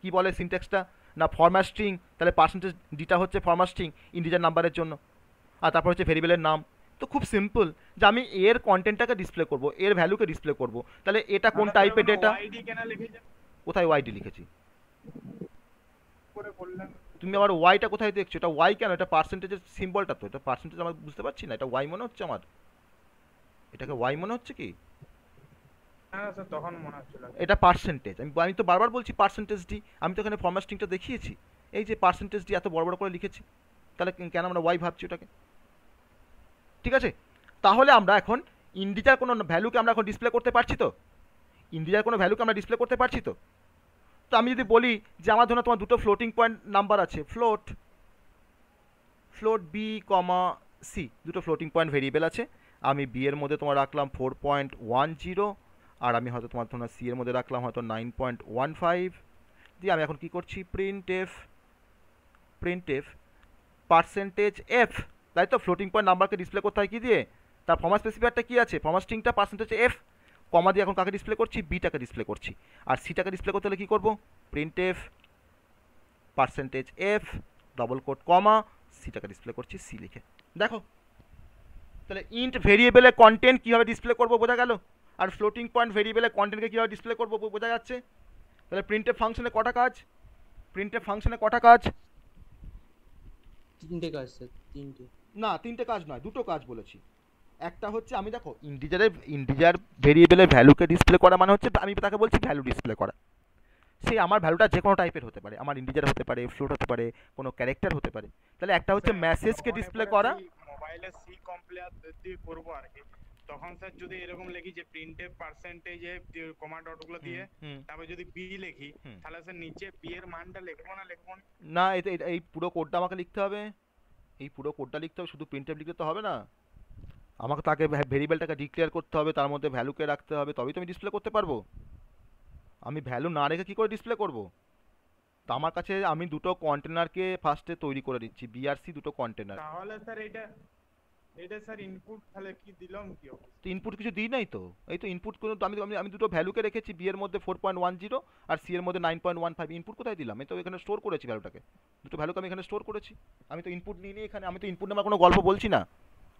কি বলে সিনট্যাক্সটা না ফরম্যাট স্ট্রিং তাহলে পার্সেন্টেজ ডিটা হচ্ছে ফরম্যাট স্ট্রিং ইন্ডিজার নাম্বারের জন্য আর তারপর হচ্ছে ভেরিয়েবলের নাম তো খুব সিম্পল যে আমি এর কন্টেন্টটাকে ডিসপ্লে করব এর ভ্যালুকে ডিসপ্লে করব তাহলে এটা কোন টাইপের ডেটা কোথায় ওয়াইডি লিখেছি তুমি আবার ওয়াইটা কোথায় দেখছো এটা ওয়াই কেন এটা পার্সেন্টেজের সিম্বলটা তো এটা পার্সেন্টেজ আমার বুঝতে পারছি না এটা ওয়াই মনে হচ্ছে আমার এটাকে ওয়াই মনে হচ্ছে কি হ্যাঁ, তখন মনে হচ্ছিল এটা পার্সেন্টেজ আমি আমি তো বারবার বলছি পার্সেন্টেজ ডি আমি তো এখানে ফর্মাল স্ট্রিংটা দেখিয়েছি এই যে পার্সেন্টেজ ডি এত বড় বড় করে লিখেছি তাহলে কেন আমরা ওয়াই ভাবছি ওটাকে ঠিক আছে তাহলে আমরা এখন ইন্ডিজার কোনো ভ্যালুকে আমরা এখন ডিসপ্লে করতে পারছি তো ইন্ডিজার কোনো ভ্যালুকে আমরা ডিসপ্লে করতে পারছি তো তো আমি যদি বলি যে আমার ধরো তোমার দুটো ফ্লোটিং পয়েন্ট নাম্বার আছে float float B comma C দুটো ফ্লোটিং পয়েন্ট ভেরিয়েবল আছে আমি বি এর মধ্যে তোমার রাখলাম ফোর পয়েন্ট ওয়ান জিরো আর আমি হয়তো তোমার ধরুন সি এর মধ্যে রাখলাম হয়তো নাইন পয়েন্ট ওয়ান ফাইভ দিয়ে আমি এখন কি করছি print F print F percentage F তাই তো ফ্লোটিং পয়েন্ট নাম্বারকে ডিসপ্লে করতে হয় কী দিয়ে তার ফর্মাস স্পেসিফায়ারটা কী আছে ফর্মাস স্ট্রিংটা পার্সেন্টেজ এফ কমা দিয়ে এখন কাকে ডিসপ্লে করছি বিটাকে ডিসপ্লে করছি আর সিটাকে ডিসপ্লে করতে হলে কী করবো print F percentage F double quote comma সিটাকে ডিসপ্লে করছি সি লিখে দেখো তাহলে ইন্ট ভেরিয়েবলের কন্টেন্ট কীভাবে ডিসপ্লে করবো বোঝা গেল আর ফ্লোটিং পয়েন্ট ভেরিয়েবলে কন্টেন্টকে কীভাবে ডিসপ্লে করবো বোঝা যাচ্ছে তাহলে প্রিন্টের ফাংশনে কটা কাজ প্রিন্টের ফাংশনে কটা কাজ তিনটে কাজ স্যার তিনটে না তিনটে কাজ নয় দুটো কাজ বলেছি একটা হচ্ছে আমি দেখো ইন্টিজারে ইন্টিজার ভেরিয়েবলের ভ্যালুকে ডিসপ্লে করা মানে হচ্ছে আমি তাকে বলছি ভ্যালু ডিসপ্লে করা সেই আমার ভ্যালুটা যে কোনো টাইপের হতে পারে আমার ইন্টিজার হতে পারে ফ্লোট হতে পারে কোনো ক্যারেক্টার হতে পারে তাহলে একটা হচ্ছে মেসেজকে ডিসপ্লে করা মোবাইলে সি কমপ্লেয়ার দিয়ে করব আর কি তখন স্যার যদি এরকম লিখি যে প্রিন্টে পার্সেন্টেজে কমা ডট গুলো দিয়ে তারপর যদি বি লিখি তাহলে স্যার নিচে বি এর মানটা লিখবো না লিখবো না এটা এই পুরো কোডটা আমাকে লিখতে হবে এই পুরো কোডটা লিখতে হবে শুধু প্রিন্টে লিখতে তো হবে না আমাকে তাকে ভেরিয়েবলটাকে ডিক্লেয়ার করতে হবে তার মধ্যে ভ্যালুকে রাখতে হবে তবেই তো আমি ডিসপ্লে করতে পারবো আমি ভ্যালু না রেখে কী করে ডিসপ্লে করব তো আমার কাছে আমি দুটো কন্টেনারকে ফার্স্টে তৈরি করে দিচ্ছি বিআরসি দুটো কন্টেনার তাহলে স্যার এটা এটা স্যার ইনপুট তাহলে কি দিলাম কি তো ইনপুট কিছু দিই নাই তো এই তো ইনপুট কোনো আমি আমি দুটো ভ্যালুকে রেখেছি বি এর মধ্যে ফোর পয়েন্ট ওয়ান জিরো আর সি এর মধ্যে nine point one five input কোথায় দিলাম আমি তো এখানে স্টোর করেছি ভ্যালুটাকে দুটো ভ্যালুকে আমি এখানে স্টোর করেছি আমি তো ইনপুট নিই নিই এখানে আমি তো ইনপুট নামার কোনো গল্প বলছি না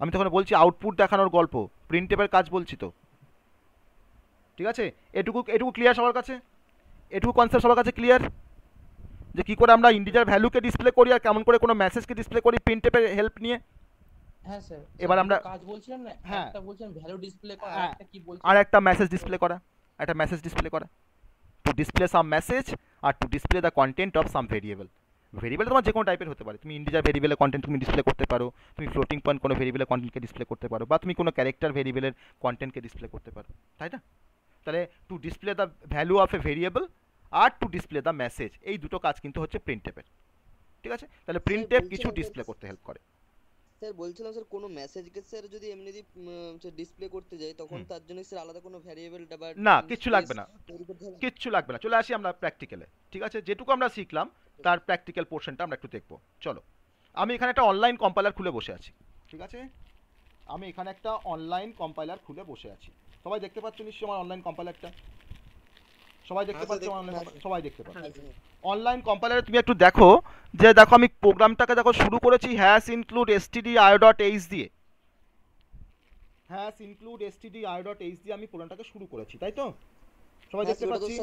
আমি তো তখন বলছি আউটপুট দেখানোর গল্প প্রিন্টেপের কাজ বলছি তো ঠিক আছে এটুকু এটুকু ক্লিয়ার সবার কাছে এটুকু কনসেপ্ট সবার কাছে ক্লিয়ার যে কী করে আমরা ইন্ডিজার ভ্যালুকে ডিসপ্লে করি আর কেমন করে কোনো মেসেজকে ডিসপ্লে করি প্রিন্টেপের হেল্প নিয়ে হ্যাঁ, এবার আমরা কাজ বলছিলাম না হ্যাঁ। একটা বলছিলাম ভ্যালু ডিসপ্লে করা হ্যাঁ। একটা কি বলছিলাম আর একটা মেসেজ ডিসপ্লে করা একটা মেসেজ ডিসপ্লে করা টু ডিসপ্লে সাম মেসেজ আর to display the content of some variable variable তোমার যে কোনো টাইপের হতে পারে তুমি ইন্ডিজার ভেরিয়েবলের কন্টেন্ট তুমি ডিসপ্লে করতে পারো তুমি ফ্লোটিং পয়েন্ট কোনো ভেরিয়েবলের কন্টেন্টকে ডিসপ্লে করতে পারো বা তুমি কোনো ক্যারেক্টার ভেরিয়েবলের কন্টেন্টকে ডিসপ্লে করতে পারো তাই না তাহলে to display the value of a variable আর টু ডিসপ্লে দ্য মেসেজ এই দুটো কাজ কিন্তু হচ্ছে প্রিন্টেপের ঠিক আছে তাহলে প্রিন্টেপ কিছু ডিসপ্লে করতে হেল্প করে স্যার বলছিলাম স্যার কোনো মেসেজকে স্যার যদি এমনি যদি ডিসপ্লে করতে যাই তখন তার জন্য স্যার আলাদা কোনো ভ্যারিয়েবলটা বা না কিছু লাগবে না কিচ্ছু লাগবে না চলে আসি আমরা প্র্যাকটিক্যালে ঠিক আছে যেটুকু আমরা শিখলাম তার প্র্যাকটিক্যাল পোর্শনটা আমরা একটু দেখবো চলো আমি এখানে একটা অনলাইন কম্পাইলার খুলে বসে আছি ঠিক আছে আমি এখানে একটা অনলাইন কম্পাইলার খুলে বসে আছি সবাই দেখতে পাচ্ছ নিশ্চয়ই আমার অনলাইন কম্পাইলারটা সবাই দেখতে আচ্ছা, পাচ্ছ সবাই দেখতে পাচ্ছ অনলাইন কম্পাইলারে তুমি একটু দেখো যে দেখো আমি প্রোগ্রামটাকে দেখো শুরু করেছি hash include STD I dot H দিয়ে hash include STD I dot H দিয়ে আমি প্রোগ্রামটাকে শুরু করেছি তাই তো সবাই হ্যাঁ, দেখতে পাচ্ছি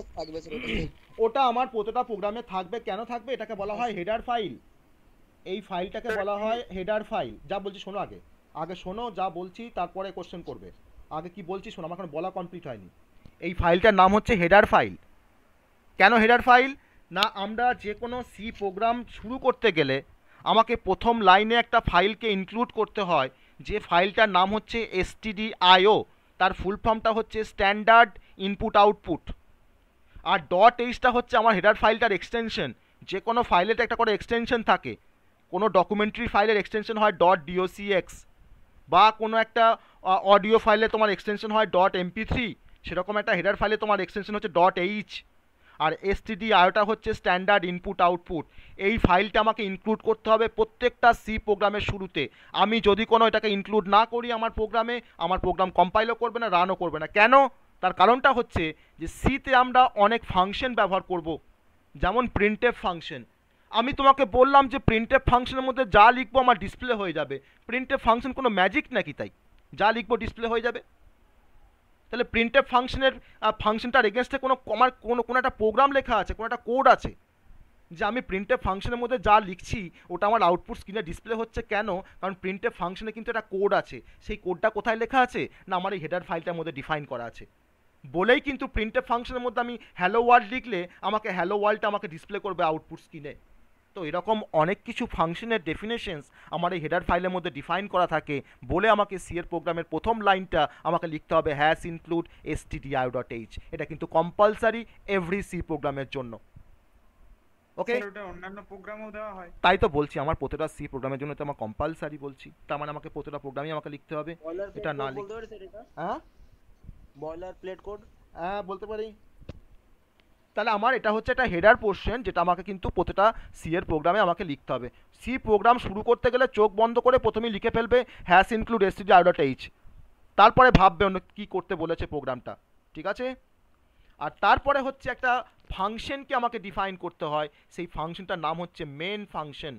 ওটা আমার প্রতিটা প্রোগ্রামে থাকবে কেন থাকবে এটাকে বলা হয় হেডার ফাইল এই ফাইলটাকে বলা হয় হেডার ফাইল যা বলছি শোনো আগে আগে শোনো যা বলছি তারপরে কোশ্চেন করবে আগে কি বলছি শোনো আমার এখন বলা কমপ্লিট হয়নি এই ফাইলটার নাম হচ্ছে হেডার ফাইল কেন হেডার ফাইল না আমরা যে কোনো সি প্রোগ্রাম শুরু করতে গেলে আমাকে প্রথম লাইনে একটা ফাইলকে ইনক্লুড করতে হয় যে ফাইলটার নাম হচ্ছে এসটিডিআইও তার ফুল ফর্মটা হচ্ছে স্ট্যান্ডার্ড ইনপুট আউটপুট আর ডট এইচটা হচ্ছে আমার হেডার ফাইলটার এক্সটেনশন যে কোনো ফাইলেতে একটা করে এক্সটেনশন থাকে কোনো ডকুমেন্টারি ফাইলের এক্সটেনশন হয় ডট ডিওসিএক্স বা কোনো একটা অডিও ফাইলে তোমার এক্সটেনশন হয় ডট এমপি থ্রি সেরকম একটা হেডার ফাইলে তোমার এক্সটেনশন হচ্ছে ডট এইচ আর এসটিডি আয়োটা হচ্ছে স্ট্যান্ডার্ড ইনপুট আউটপুট এই ফাইলটা আমাকে ইনক্লুড করতে হবে প্রত্যেকটা সি প্রোগ্রামের শুরুতে আমি যদি কোনো এটাকে ইনক্লুড না করি আমার প্রোগ্রামে আমার প্রোগ্রাম কম্পাইলও করবে না রানও করবে না কেন তার কারণটা হচ্ছে যে সিতে আমরা অনেক ফাংশন ব্যবহার করব। যেমন প্রিন্টেপ ফাংশন আমি তোমাকে বললাম যে প্রিন্টেপ ফাংশনের মধ্যে যা লিখবো আমার ডিসপ্লে হয়ে যাবে প্রিন্টেপ ফাংশন কোনো ম্যাজিক নাকি তাই যা লিখবো ডিসপ্লে হয়ে যাবে তাহলে প্রিন্টেড ফাংশনের ফাংশনটার এগেনস্টে কোনো আমার কোনো কোনো একটা প্রোগ্রাম লেখা আছে কোনো একটা কোড আছে যে আমি প্রিন্টেড ফাংশনের মধ্যে যা লিখছি ওটা আমার আউটপুট স্ক্রিনে ডিসপ্লে হচ্ছে কেন কারণ প্রিন্টেড ফাংশনে কিন্তু একটা কোড আছে সেই কোডটা কোথায় লেখা আছে না আমার এই হেডার ফাইলটার মধ্যে ডিফাইন করা আছে বলেই কিন্তু প্রিন্টেড ফাংশনের মধ্যে আমি হ্যালো ওয়ার্ল্ড লিখলে আমাকে হ্যালো ওয়ার্ল্ডটা আমাকে ডিসপ্লে করবে আউটপুট স্ক্রিনে তো এরকম অনেক কিছু ফাংশনের ডেফিনেশনস আমার এই হেডার ফাইলের মধ্যে ডিফাইন করা থাকে বলে আমাকে সি এর প্রোগ্রামের প্রথম লাইনটা আমাকে লিখতে হবে hash include S dot H এটা কিন্তু কম্পালসারি এভরি সি প্রোগ্রামের জন্য ওকে অন্যান্য প্রোগ্রামও দেওয়া হয় তাই তো বলছি আমার প্রতিটা সি প্রোগ্রামের জন্য তো আমার কম্পালসারি বলছি তার মানে আমাকে প্রতিটা প্রোগ্রামই আমাকে লিখতে হবে এটা না লিখতে হ্যাঁ বয়লার প্লেট কোড হ্যাঁ বলতে পারি তাহলে আমার এটা হচ্ছে একটা হেডার পোর্শন যেটা আমাকে কিন্তু প্রতিটা সি এর প্রোগ্রামে আমাকে লিখতে হবে সি প্রোগ্রাম শুরু করতে গেলে চোখ বন্ধ করে প্রথমেই লিখে ফেলবে hash include STD dot H তারপরে ভাববে অন্য কী করতে বলেছে প্রোগ্রামটা ঠিক আছে আর তারপরে হচ্ছে একটা ফাংশনকে আমাকে ডিফাইন করতে হয় সেই ফাংশনটার নাম হচ্ছে মেন ফাংশন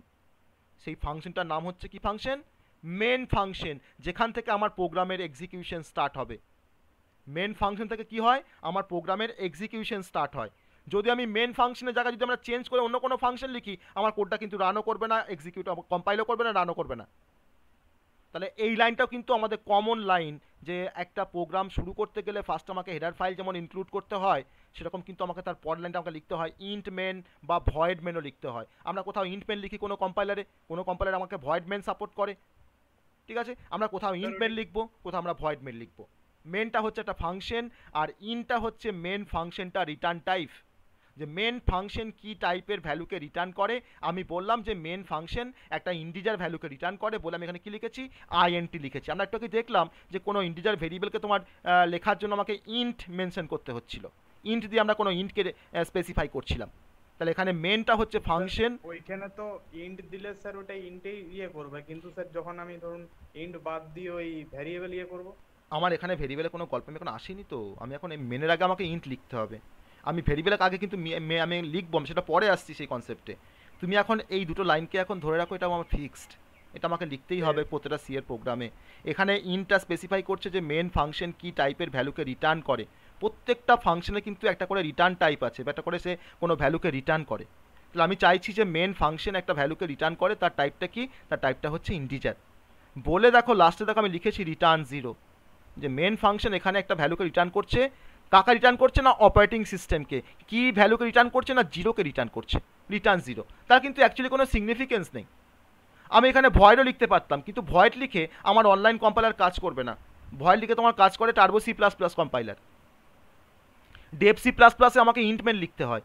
সেই ফাংশনটার নাম হচ্ছে কি ফাংশন মেন ফাংশন যেখান থেকে আমার প্রোগ্রামের এক্সিকিউশন স্টার্ট হবে মেন ফাংশন থেকে কি হয় আমার প্রোগ্রামের এক্সিকিউশন স্টার্ট হয় যদি আমি মেন ফাংশনের জায়গায় যদি আমরা চেঞ্জ করে অন্য কোনো ফাংশন লিখি আমার কোডটা কিন্তু রানও করবে না এক্সিকিউট কম্পাইলও করবে না রানও করবে না তাহলে এই লাইনটাও কিন্তু আমাদের কমন লাইন যে একটা প্রোগ্রাম শুরু করতে গেলে ফার্স্ট আমাকে হেডার ফাইল যেমন ইনক্লুড করতে হয় সেরকম কিন্তু আমাকে তার পর লাইনটা আমাকে লিখতে হয় ইন্ট মেন বা ভয়েড মেনও লিখতে হয় আমরা কোথাও ইন্ট মেন লিখি কোনো কম্পাইলারে কোনো কম্পাইলার আমাকে ভয়েড মেন সাপোর্ট করে ঠিক আছে আমরা কোথাও ইন্ট মেন লিখবো কোথাও আমরা ভয়েড মেন লিখবো মেনটা হচ্ছে একটা ফাংশন আর ইনটা হচ্ছে মেন ফাংশনটা রিটার্ন টাইপ যে মেন ফাংশন কি টাইপের ভ্যালুকে রিটার্ন করে আমি বললাম যে মেন ফাংশন একটা ইন্ডিজার ভ্যালুকে রিটার্ন করে বলে আমি এখানে কী লিখেছি আইএনটি লিখেছি আমরা একটু দেখলাম যে কোনো ইন্ডিজার ভেরিয়েবলকে তোমার লেখার জন্য আমাকে ইন্ট মেনশন করতে হচ্ছিল ইন্ট দিয়ে আমরা কোনো ইন্টকে স্পেসিফাই করছিলাম তাহলে এখানে মেনটা হচ্ছে ফাংশন ওইখানে তো ইন্ট দিলে স্যার ওটা ইন্টেই ইয়ে করবে কিন্তু স্যার যখন আমি ধরুন ইন্ট বাদ দিয়ে ওই ভেরিয়েবল ইয়ে করব আমার এখানে ভেরিয়েবলে কোনো গল্প আমি এখন আসিনি তো আমি এখন এই মেনের আগে আমাকে ইন্ট লিখতে হবে আমি ভেরিয়েবলের আগে কিন্তু আমি লিখবো আমি সেটা পরে আসছি সেই কনসেপ্টে তুমি এখন এই দুটো লাইনকে এখন ধরে রাখো এটা আমার ফিক্সড এটা আমাকে লিখতেই হবে প্রতিটা সি প্রোগ্রামে এখানে ইনটা স্পেসিফাই করছে যে মেন ফাংশন কী টাইপের ভ্যালুকে রিটার্ন করে প্রত্যেকটা ফাংশনে কিন্তু একটা করে রিটার্ন টাইপ আছে বা একটা করে সে কোনো ভ্যালুকে রিটার্ন করে তাহলে আমি চাইছি যে মেন ফাংশন একটা ভ্যালুকে রিটার্ন করে তার টাইপটা কি তার টাইপটা হচ্ছে ইন্টিজার বলে দেখো লাস্টে দেখো আমি লিখেছি রিটার্ন জিরো যে মেন ফাংশন এখানে একটা ভ্যালুকে রিটার্ন করছে কাকা রিটার্ন করছে না অপারেটিং সিস্টেমকে কি ভ্যালুকে রিটার্ন করছে না জিরোকে রিটার্ন করছে রিটার্ন জিরো তার কিন্তু অ্যাকচুয়ালি কোনো সিগনিফিকেন্স নেই আমি এখানে ভয়েডও লিখতে পারতাম কিন্তু ভয়েড লিখে আমার অনলাইন কম্পাইলার কাজ করবে না ভয়েড লিখে তোমার কাজ করে Turbo C plus plus compiler Dev C plus প্লাসে আমাকে ইন্টমেন লিখতে হয়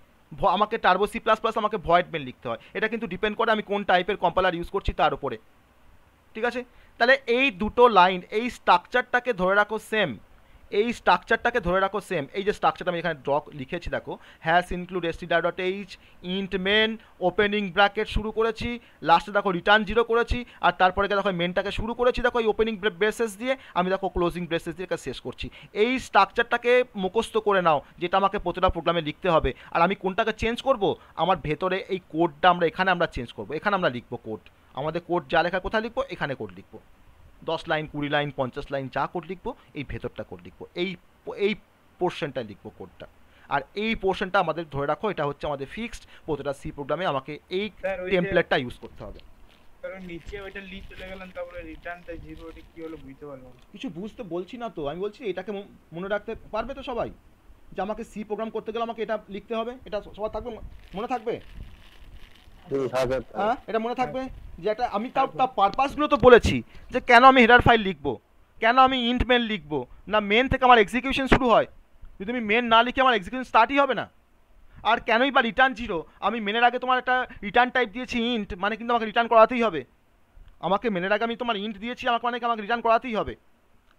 আমাকে টার্বো সি প্লাস প্লাস আমাকে ভয়েডমেন লিখতে হয় এটা কিন্তু ডিপেন্ড করে আমি কোন টাইপের কম্পাইলার ইউজ করছি তার উপরে ঠিক আছে তাহলে এই দুটো লাইন এই স্ট্রাকচারটাকে ধরে রাখো সেম এই স্ট্রাকচারটাকে ধরে রাখো সেম এই যে স্ট্রাকচারটা আমি এখানে ড্র লিখেছি দেখো hash include S T dot H int main opening bracket শুরু করেছি লাস্টে দেখো রিটার্ন জিরো করেছি আর তারপরে দেখো মেনটাকে শুরু করেছি দেখো এই ওপেনিং ব্রেসেস দিয়ে আমি দেখো ক্লোজিং ব্রেসেস দিয়ে শেষ করছি এই স্ট্রাকচারটাকে মুখস্থ করে নাও যেটা আমাকে প্রতিটা প্রোগ্রামে লিখতে হবে আর আমি কোনটাকে চেঞ্জ করব আমার ভেতরে এই কোডটা আমরা এখানে আমরা চেঞ্জ করব এখানে আমরা লিখবো কোড আমাদের কোড যা লেখা কোথায় লিখবো এখানে কোড লিখবো দশ লাইন কুড়ি লাইন পঞ্চাশ লাইন যা কোড লিখবো এই ভেতরটা কোড লিখবো এই এই পোর্শনটা লিখবো কোডটা আর এই পোর্শনটা আমাদের ধরে রাখো এটা হচ্ছে আমাদের ফিক্সড প্রতিটা সি প্রোগ্রামে আমাকে এই টেমপ্লেটটা ইউজ করতে হবে কিছু বুঝতে বলছি না তো আমি বলছি এটাকে মনে রাখতে পারবে তো সবাই যে আমাকে সি প্রোগ্রাম করতে গেলে আমাকে এটা লিখতে হবে এটা সবার থাকবে মনে থাকবে হ্যাঁ, এটা মনে থাকবে হ্যাঁ। যে একটা আমি তার তার পারপাসগুলো তো বলেছি যে কেন আমি হেডার ফাইল লিখবো কেন আমি ইন্ট মেন লিখবো না মেন থেকে আমার এক্সিকিউশন শুরু হয় যদি আমি মেন না লিখে আমার এক্সিকিউশন স্টার্টই হবে না আর কেনই বা রিটার্ন জিরো আমি মেনের আগে তোমার একটা রিটার্ন টাইপ দিয়েছি ইন্ট মানে কিন্তু আমাকে রিটার্ন করাতেই হবে আমাকে মেনের আগে আমি তোমার ইন্ট দিয়েছি আমাকে অনেকে মানে আমাকে রিটার্ন করাতেই হবে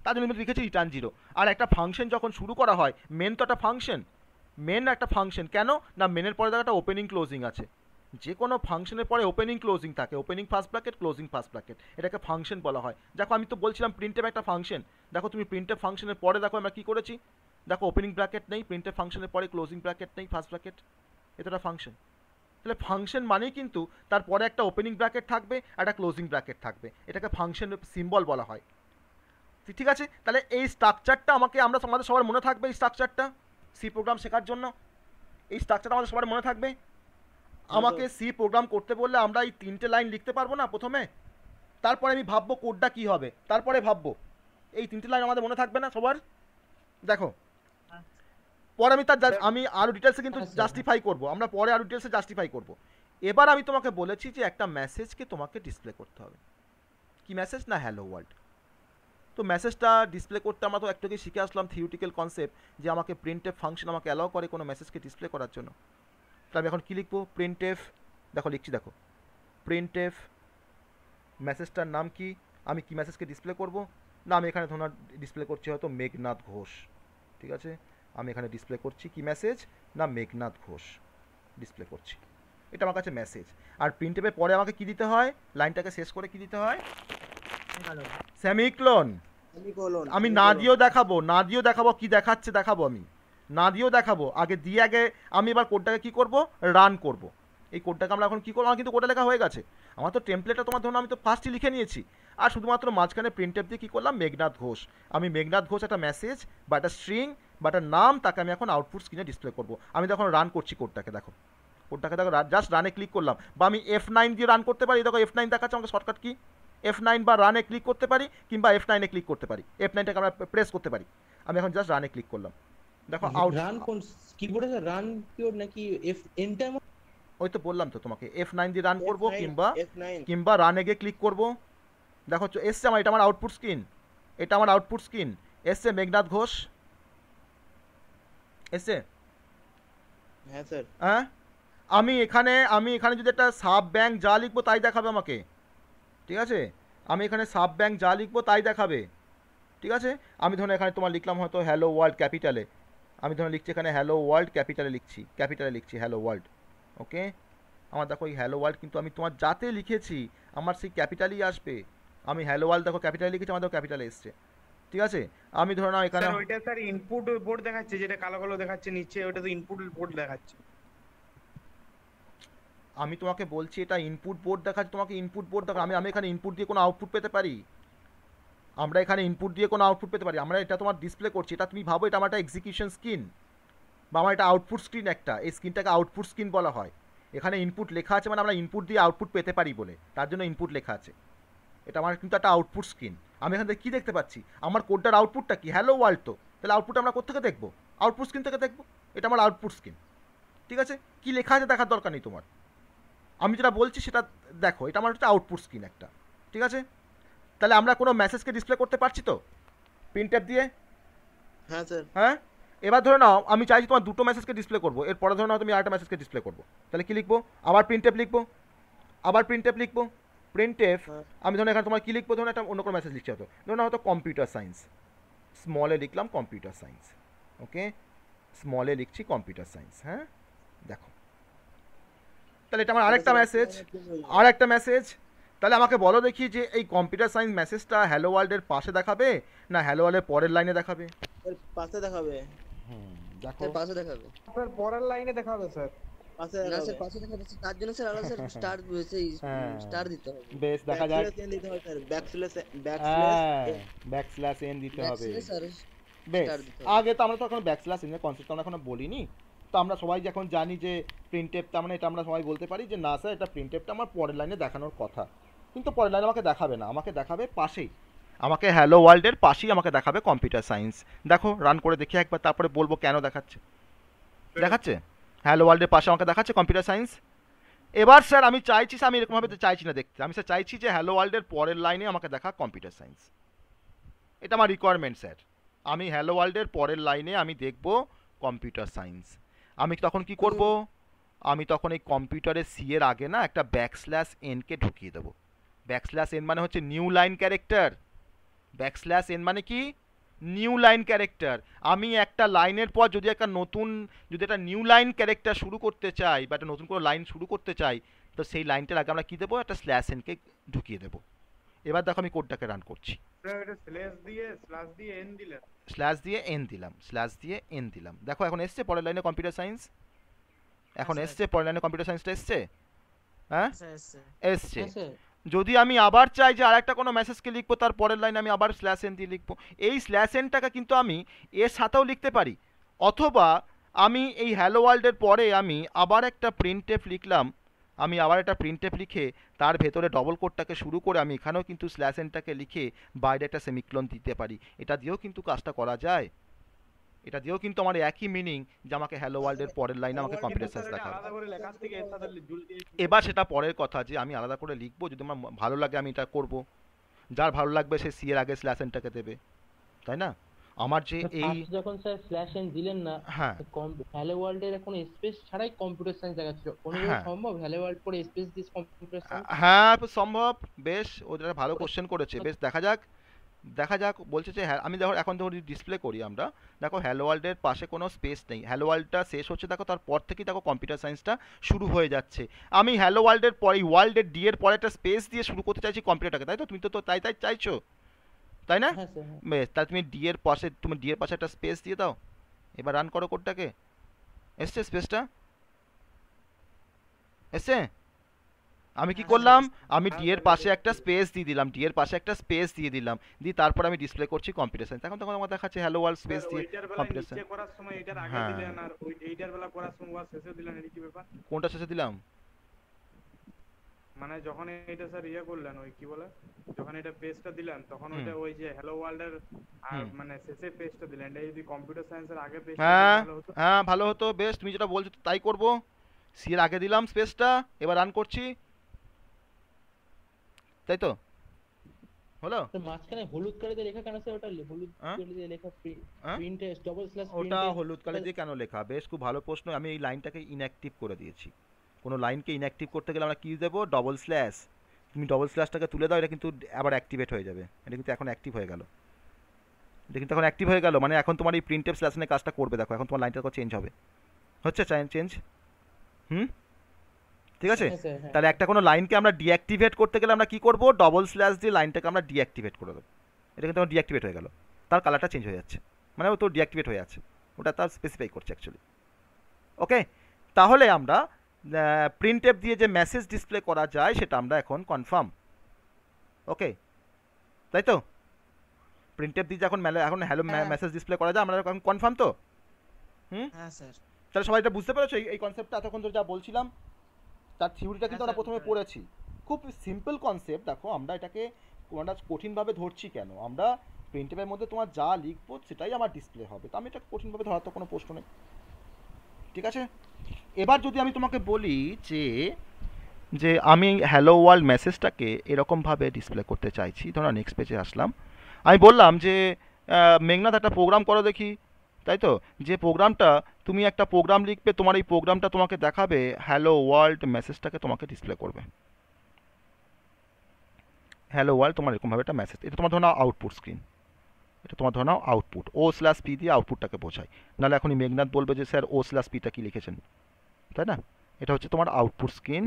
তার জন্য আমি লিখেছি রিটার্ন জিরো আর একটা ফাংশন যখন শুরু করা হয় মেন তো একটা ফাংশন মেন একটা ফাংশন কেন না মেনের পরে দেখো একটা ওপেনিং ক্লোজিং আছে যে কোনো ফাংশনের পরে ওপেনিং ক্লোজিং থাকে opening first bracket closing first bracket এটাকে ফাংশন বলা হয় দেখো আমি তো বলছিলাম প্রিন্টেপ একটা ফাংশন দেখো তুমি প্রিন্টে ফাংশনের পরে দেখো আমরা কী করেছি দেখো ওপেনিং ব্র্যাকেট নেই প্রিন্টেপ ফাংশনের পরে ক্লোজিং ব্র্যাকেট নেই ফার্স্ট ব্র্যাকেট এটা ফাংশন তাহলে ফাংশন মানেই কিন্তু তারপরে একটা ওপেনিং ব্র্যাকেট থাকবে একটা ক্লোজিং ব্র্যাকেট থাকবে এটাকে ফাংশন সিম্বল বলা হয় ঠিক আছে তাহলে এই স্ট্রাকচারটা আমাকে আমরা আমাদের সবার মনে থাকবে এই স্ট্রাকচারটা সি প্রোগ্রাম শেখার জন্য এই স্ট্রাকচারটা আমাদের সবার মনে থাকবে আমাকে সি প্রোগ্রাম করতে বললে আমরা এই তিনটে লাইন লিখতে পারবো না প্রথমে তারপরে আমি ভাববো কোডটা কি হবে তারপরে ভাববো এই তিনটে লাইন আমাদের মনে থাকবে না সবার দেখো আচ্ছা। পরে আমি তার আমি আরো ডিটেলসে কিন্তু জাস্টিফাই আচ্ছা। করব আমরা পরে আরো ডিটেলসে জাস্টিফাই করব এবার আমি তোমাকে বলেছি যে একটা মেসেজকে তোমাকে ডিসপ্লে করতে হবে কি মেসেজ না হ্যালো ওয়ার্ল্ড তো মেসেজটা ডিসপ্লে করতে আমরা তো একটুকে শিখে আসলাম থিওরিটিক্যাল কনসেপ্ট যে আমাকে প্রিন্টে ফাংশন আমাকে অ্যালাউ করে কোনো মেসেজকে ডিসপ্লে করার জন্য তা আমি এখন কী লিখবো প্রিন্টেফ দেখো লিখছি দেখো প্রিন্টেফ মেসেজটার নাম কি আমি কি মেসেজকে ডিসপ্লে করব না আমি এখানে ধরুন ডিসপ্লে করছি হয়তো মেঘনাথ ঘোষ ঠিক আছে আমি এখানে ডিসপ্লে করছি কি মেসেজ না মেঘনাথ ঘোষ ডিসপ্লে করছি এটা আমার কাছে মেসেজ আর প্রিন্টেপের পরে আমাকে কি দিতে হয় লাইনটাকে শেষ করে কি দিতে হয় সেমিক্লোন আমি না দিয়েও দেখাবো না দিয়েও দেখাবো কি দেখাচ্ছে দেখাবো আমি না দিয়েও দেখাবো আগে দিয়ে আগে আমি এবার কোডটাকে কী করব রান করব। এই কোডটাকে আমরা এখন কী করবো আমার কিন্তু কোডটা লেখা হয়ে গেছে আমার তো টেম্পলেটটা তোমার ধরুন আমি তো ফার্স্টই লিখে নিয়েছি আর শুধুমাত্র মাঝখানে প্রিন্টেপ দিয়ে কী করলাম মেঘনাথ ঘোষ আমি মেঘনাথ ঘোষ একটা মেসেজ বা একটা স্ট্রিং বা একটা নাম তাকে আমি এখন আউটপুট স্ক্রিনে ডিসপ্লে করব আমি তখন রান করছি কোডটাকে দেখো কোডটাকে দেখো জাস্ট রানে ক্লিক করলাম বা আমি এফ নাইন দিয়ে রান করতে পারি দেখো এফ নাইন দেখাচ্ছে আমাকে শর্টকাট কি এফ নাইন বা রানে ক্লিক করতে পারি কিংবা এফ নাইনে ক্লিক করতে পারি এফ নাইনটাকে আমরা প্রেস করতে পারি আমি এখন জাস্ট রানে ক্লিক করলাম দেখো আউট রান কোন কিবোর্ডে রান কিবোর্ড নাকি এফ এন্টার ওই তো বললাম তো তোমাকে F9 দিয়ে রান করবো কিংবা কিংবা রান গিয়ে ক্লিক করবো দেখো এসছে আমার এটা আমার আউটপুট স্ক্রিন এটা আমার আউটপুট স্ক্রিন এসছে মেঘনাথ ঘোষ এসছে হ্যাঁ হ্যাঁ আমি এখানে আমি এখানে যদি একটা সাব ব্যাংক যা লিখবো তাই দেখাবে আমাকে ঠিক আছে আমি এখানে সাব ব্যাংক যা লিখবো তাই দেখাবে ঠিক আছে আমি ধরুন এখানে তোমার লিখলাম হয়তো হ্যালো ওয়ার্ল্ড ক্যাপিটালে আমি ধরুন লিখছি এখানে হ্যালো ওয়ার্ল্ড ক্যাপিটালে লিখছি ক্যাপিটালে লিখছি হ্যালো ওয়ার্ল্ড ওকে আমার দেখো এই হ্যালো ওয়ার্ল্ড কিন্তু আমি তোমার যাতে লিখেছি আমার সেই ক্যাপিটালই আসবে আমি হ্যালো ওয়ার্ল্ড দেখো ক্যাপিটালে লিখেছি আমাদের ক্যাপিটালে এসছে ঠিক আছে আমি ধরে নাও এখানে ওইটা স্যার ইনপুট বোর্ড দেখাচ্ছে যেটা কালো কালো দেখাচ্ছে নিচে ওটা তো ইনপুট বোর্ড দেখাচ্ছে আমি তোমাকে বলছি এটা ইনপুট বোর্ড দেখাচ্ছে তোমাকে ইনপুট বোর্ড দেখা আমি আমি এখানে ইনপুট দিয়ে কোনো আউটপুট পেতে পারি আমরা এখানে ইনপুট দিয়ে কোনো আউটপুট পেতে পারি আমরা এটা তোমার ডিসপ্লে করছি এটা তুমি ভাবো এটা আমার একটা এক্সিকিউশন স্ক্রিন বা আমার এটা আউটপুট স্ক্রিন একটা এই স্ক্রিনটাকে আউটপুট স্ক্রিন বলা হয় এখানে ইনপুট লেখা আছে মানে আমরা ইনপুট দিয়ে আউটপুট পেতে পারি বলে তার জন্য ইনপুট লেখা আছে এটা আমার কিন্তু একটা আউটপুট স্ক্রিন আমি এখান থেকে কী দেখতে পাচ্ছি আমার কোডটার আউটপুটটা কি হ্যালো ওয়ার্ল্ড তো তাহলে আউটপুট আমরা কোথেকে দেখবো আউটপুট স্ক্রিন থেকে দেখবো এটা আমার আউটপুট স্ক্রিন ঠিক আছে কি লেখা আছে দেখার দরকার নেই তোমার আমি যেটা বলছি সেটা দেখো এটা আমার হচ্ছে আউটপুট স্ক্রিন একটা ঠিক আছে তাহলে আমরা কোনো মেসেজকে ডিসপ্লে করতে পারছি তো প্রিন্ট অ্যাপ দিয়ে হ্যাঁ স্যার হ্যাঁ এবার ধরে নাও আমি চাইছি তোমার দুটো মেসেজকে ডিসপ্লে করবো এরপরে ধরে নাও তুমি আরেকটা মেসেজকে ডিসপ্লে করবো তাহলে কী লিখবো আবার প্রিন্ট অ্যাপ লিখবো আবার প্রিন্ট অ্যাপ লিখবো প্রিন্ট অ্যাপ আমি ধরুন এখানে তোমার কী লিখবো ধরুন একটা অন্য কোনো মেসেজ লিখছে হতো না হয়তো কম্পিউটার সায়েন্স স্মলে লিখলাম কম্পিউটার সায়েন্স ওকে স্মলে লিখছি কম্পিউটার সায়েন্স হ্যাঁ দেখো তাহলে এটা আমার আরেকটা মেসেজ আর একটা মেসেজ তাহলে আমাকে বলো দেখি যে এই কম্পিউটার সায়েন্স মেসেজটা হ্যালো ওয়ার্ল্ডের পাশে দেখাবে না হ্যালো ওয়ার্ল্ডের পরের লাইনে দেখাবে পাশে দেখাবে হুম দেখো পাশে দেখাবে স্যার পরের লাইনে দেখাবে স্যার পাশে পাশে দেখাবে তার জন্য স্যার স্যার স্টার স্টার দিতে হবে বেশ দেখা যাক দিতে হবে স্যার এন দিতে হবে আগে তো আমরা তো এখন ব্যাকস্ল্যাশ এর কনসেপ্ট আমরা এখনো বলিনি তো আমরা সবাই যখন জানি যে প্রিন্টেপ মানে এটা আমরা সবাই বলতে পারি যে না স্যার এটা প্রিন্টেপটা আমার পরের লাইনে দেখানোর কথা কিন্তু পরের লাইন আমাকে দেখাবে না আমাকে দেখাবে পাশেই আমাকে হ্যালো ওয়ার্ল্ডের পাশেই আমাকে দেখাবে কম্পিউটার সায়েন্স দেখো রান করে দেখি একবার তারপরে বলবো কেন দেখাচ্ছে দেখাচ্ছে হ্যালো ওয়ার্ল্ডের পাশে আমাকে দেখাচ্ছে কম্পিউটার সায়েন্স এবার স্যার আমি চাইছি আমি এরকমভাবে তো চাইছি না দেখতে আমি স্যার চাইছি যে হ্যালো ওয়ার্ল্ডের পরের লাইনে আমাকে দেখা কম্পিউটার সায়েন্স এটা আমার রিকোয়ারমেন্ট স্যার আমি হ্যালো ওয়ার্ল্ডের পরের লাইনে আমি দেখব কম্পিউটার সায়েন্স আমি তখন কি করব আমি তখন এই কম্পিউটারে সি এর আগে না একটা ব্যাকস্ল্যাশ এনকে ঢুকিয়ে দেবো ব্যাকস্ল্যাশ এন মানে হচ্ছে new line character backslash N মানে কি নিউ লাইন ক্যারেক্টার আমি একটা লাইনের পর যদি একটা নতুন যদি একটা নিউ লাইন ক্যারেক্টার শুরু করতে চাই বা একটা নতুন কোনো লাইন শুরু করতে চাই তো সেই লাইনটার আগে আমরা কী দেবো একটা স্ল্যাশ এনকে ঢুকিয়ে দেবো এবার দেখো আমি কোডটাকে রান করছি স্ল্যাশ দিয়ে এন দিলাম স্ল্যাশ দিয়ে এন দিলাম দেখো এখন এসছে পরের লাইনে কম্পিউটার সায়েন্স এখন এসছে পরের লাইনে কম্পিউটার সায়েন্সটা এসছে হ্যাঁ এসছে যদি আমি আবার চাই যে আর একটা কোনো মেসেজকে লিখবো তার পরের লাইনে আমি আবার স্ল্যাশ এন দিয়ে লিখবো এই স্ল্যাশ এনটাকে কিন্তু আমি এর সাথেও লিখতে পারি অথবা আমি এই হ্যালো ওয়ার্ল্ডের পরে আমি আবার একটা প্রিন্ট এফ লিখলাম আমি আবার একটা প্রিন্ট এফ লিখে তার ভেতরে ডবল কোডটাকে শুরু করে আমি এখানেও কিন্তু স্ল্যাশ এনটাকে লিখে বাইরে একটা সেমিক্লোন দিতে পারি এটা দিয়েও কিন্তু কাজটা করা যায় এটা দিয়েও কিন্তু আমার একই মিনিং যে আমাকে হ্যালো ওয়ার্ল্ড এর পরের লাইনে আমাকে কম্পিউটার সায়েন্স দেখাবে এবার সেটা পরের কথা যে আমি আলাদা করে লিখবো যদি আমার ভালো লাগে আমি এটা করব যার ভালো লাগবে সে সি এর আগে স্ল্যাশ এনটাকে দেবে তাই না আমার যে এই যখন স্যার স্ল্যাশ এন দিলেন না হ্যাঁ হ্যালো ওয়ার্ল্ডের এখন স্পেস ছাড়াই কম্পিউটার সায়েন্স দেখাচ্ছিল কোনো সম্ভব হ্যালো ওয়ার্ল্ড পরে স্পেস দিস কম্পিউটার সায়েন্স হ্যাঁ সম্ভব বেশ ওটা ভালো কোশ্চেন করেছে বেশ আচ্ছা। দেখা যাক দেখা যাক বলছে যে হ্যাঁ আমি দেখো এখন যখন ডিসপ্লে করি আমরা দেখো হ্যালো ওয়ার্ল্ডের পাশে কোনো স্পেস নেই হ্যালো ওয়ার্ল্ডটা শেষ হচ্ছে দেখো তারপর থেকেই দেখো কম্পিউটার সায়েন্সটা শুরু হয়ে যাচ্ছে আমি হ্যালো ওয়ার্ল্ডের পরে ওয়ার্ল্ডের ডি এর পরে একটা স্পেস দিয়ে শুরু করতে চাইছি কম্পিউটারটাকে তাই তো তুমি তো তাই তাই চাইছো তাই না হ্যাঁ, হ্যাঁ। বেশ তাহলে তুমি ডি এর পাশে তুমি ডি এর পাশে একটা স্পেস দিয়ে দাও এবার রান করো কোডটাকে এসছে স্পেসটা এসছে আমি কি করলাম আমি ডি এর পাশে একটা স্পেস দিয়ে দিলাম ডি এর পাশে একটা স্পেস দিয়ে দিলাম দিয়ে তারপর আমি ডিসপ্লে করছি কম্পিউটার সায়েন্স এখন তখন আমার দেখাচ্ছে হ্যালো ওয়ার্ল্ড স্পেস দিয়ে কম্পিউটার সায়েন্স করার সময় এটার আগে হ্যাঁ। দিলেন আর ওই এইটার বেলা করার সময় ওয়া শেষে দিলেন এর কি ব্যাপার কোনটা শেষে দিলাম মানে যখন এটা স্যার ইয়া করলেন ওই কি বলে যখন এটা পেজটা দিলেন তখন ওইটা ওই যে হ্যালো ওয়ার্ল্ড এর মানে শেষে পেজটা দিলেন এটা যদি কম্পিউটার সায়েন্সের আগে পেজ হ্যাঁ হ্যাঁ ভালো হতো বেস্ট তুমি যেটা বলছো তাই করব সি এর আগে দিলাম স্পেসটা এবার রান করছি তাই তো হলো মাঝখানে হলুদ কালিতে লেখা কেন স্যার ওটা হলুদ কালিতে লেখা প্রিন্ট ডবল স্ল্যাশ ওটা হলুদ কালিতে কেন লেখা বেশ খুব ভালো প্রশ্ন আমি এই লাইনটাকে ইনঅ্যাকটিভ করে দিয়েছি কোনো লাইনকে ইনঅ্যাকটিভ করতে গেলে আমরা কি দেবো ডবল স্ল্যাশ তুমি ডবল স্ল্যাশটাকে তুলে দাও এটা কিন্তু আবার অ্যাক্টিভেট হয়ে যাবে এটা কিন্তু এখন অ্যাক্টিভ হয়ে গেল এটা কিন্তু এখন অ্যাক্টিভ হয়ে গেল মানে এখন তোমার এই প্রিন্টেপ স্ল্যাশনের কাজটা করবে দেখো এখন তোমার লাইনটা চেঞ্জ হবে হচ্ছে চেঞ্জ হুম ঠিক আছে হ্যাঁ। তাহলে একটা কোনো লাইনকে আমরা ডিঅ্যাক্টিভেট করতে গেলে আমরা কি করব ডবল স্ল্যাশ দিয়ে লাইনটাকে আমরা ডিঅ্যাক্টিভেট করে দেবো এটা কিন্তু ডিঅ্যাক্টিভেট হয়ে গেল তার কালারটা চেঞ্জ হয়ে যাচ্ছে মানে ও তো ডিঅ্যাক্টিভেট হয়ে আছে ওটা তার স্পেসিফাই করছে অ্যাকচুয়ালি ওকে তাহলে আমরা প্রিন্ট অ্যাপ দিয়ে যে মেসেজ ডিসপ্লে করা যায় সেটা আমরা এখন কনফার্ম ওকে তাই তো প্রিন্ট অ্যাপ দিয়ে যখন এখন হ্যালো মেসেজ ডিসপ্লে করা যায় আমরা এখন কনফার্ম তো হুম হ্যাঁ স্যার তাহলে সবাই এটা বুঝতে পেরেছো এই কনসেপ্টটা এতক্ষণ ধরে যা বলছিলাম তার থিওরিটা কিন্তু হ্যাঁ আমরা প্রথমে পড়েছি খুব সিম্পল কনসেপ্ট দেখো আমরা এটাকে আমরা কঠিনভাবে ধরছি কেন আমরা প্রিন্টেপের মধ্যে তোমার যা লিখবো সেটাই আমার ডিসপ্লে হবে তো আমি এটা কঠিনভাবে ধরার তো কোনো প্রশ্ন নেই ঠিক আছে এবার যদি আমি তোমাকে বলি যে যে আমি হ্যালো ওয়ার্ল্ড মেসেজটাকে এরকমভাবে ডিসপ্লে করতে চাইছি ধরো নেক্সট পেজে আসলাম আমি বললাম যে মেঘনাথ একটা প্রোগ্রাম করো দেখি তাই তো যে প্রোগ্রামটা তুমি একটা প্রোগ্রাম লিখবে তোমার এই প্রোগ্রামটা তোমাকে দেখাবে হ্যালো ওয়ার্ল্ড মেসেজটাকে তোমাকে ডিসপ্লে করবে হ্যালো ওয়ার্ল্ড তোমার এরকমভাবে একটা মেসেজ এটা তোমার ধরো আউটপুট স্ক্রিন এটা তোমার ধরো আউটপুট ও স্ল্যাশ পি দিয়ে আউটপুটটাকে বোঝায় নাহলে এখনই মেঘনাথ বলবে যে স্যার ও স্ল্যাশ পিটা কী লিখেছেন তাই না এটা হচ্ছে তোমার আউটপুট স্ক্রিন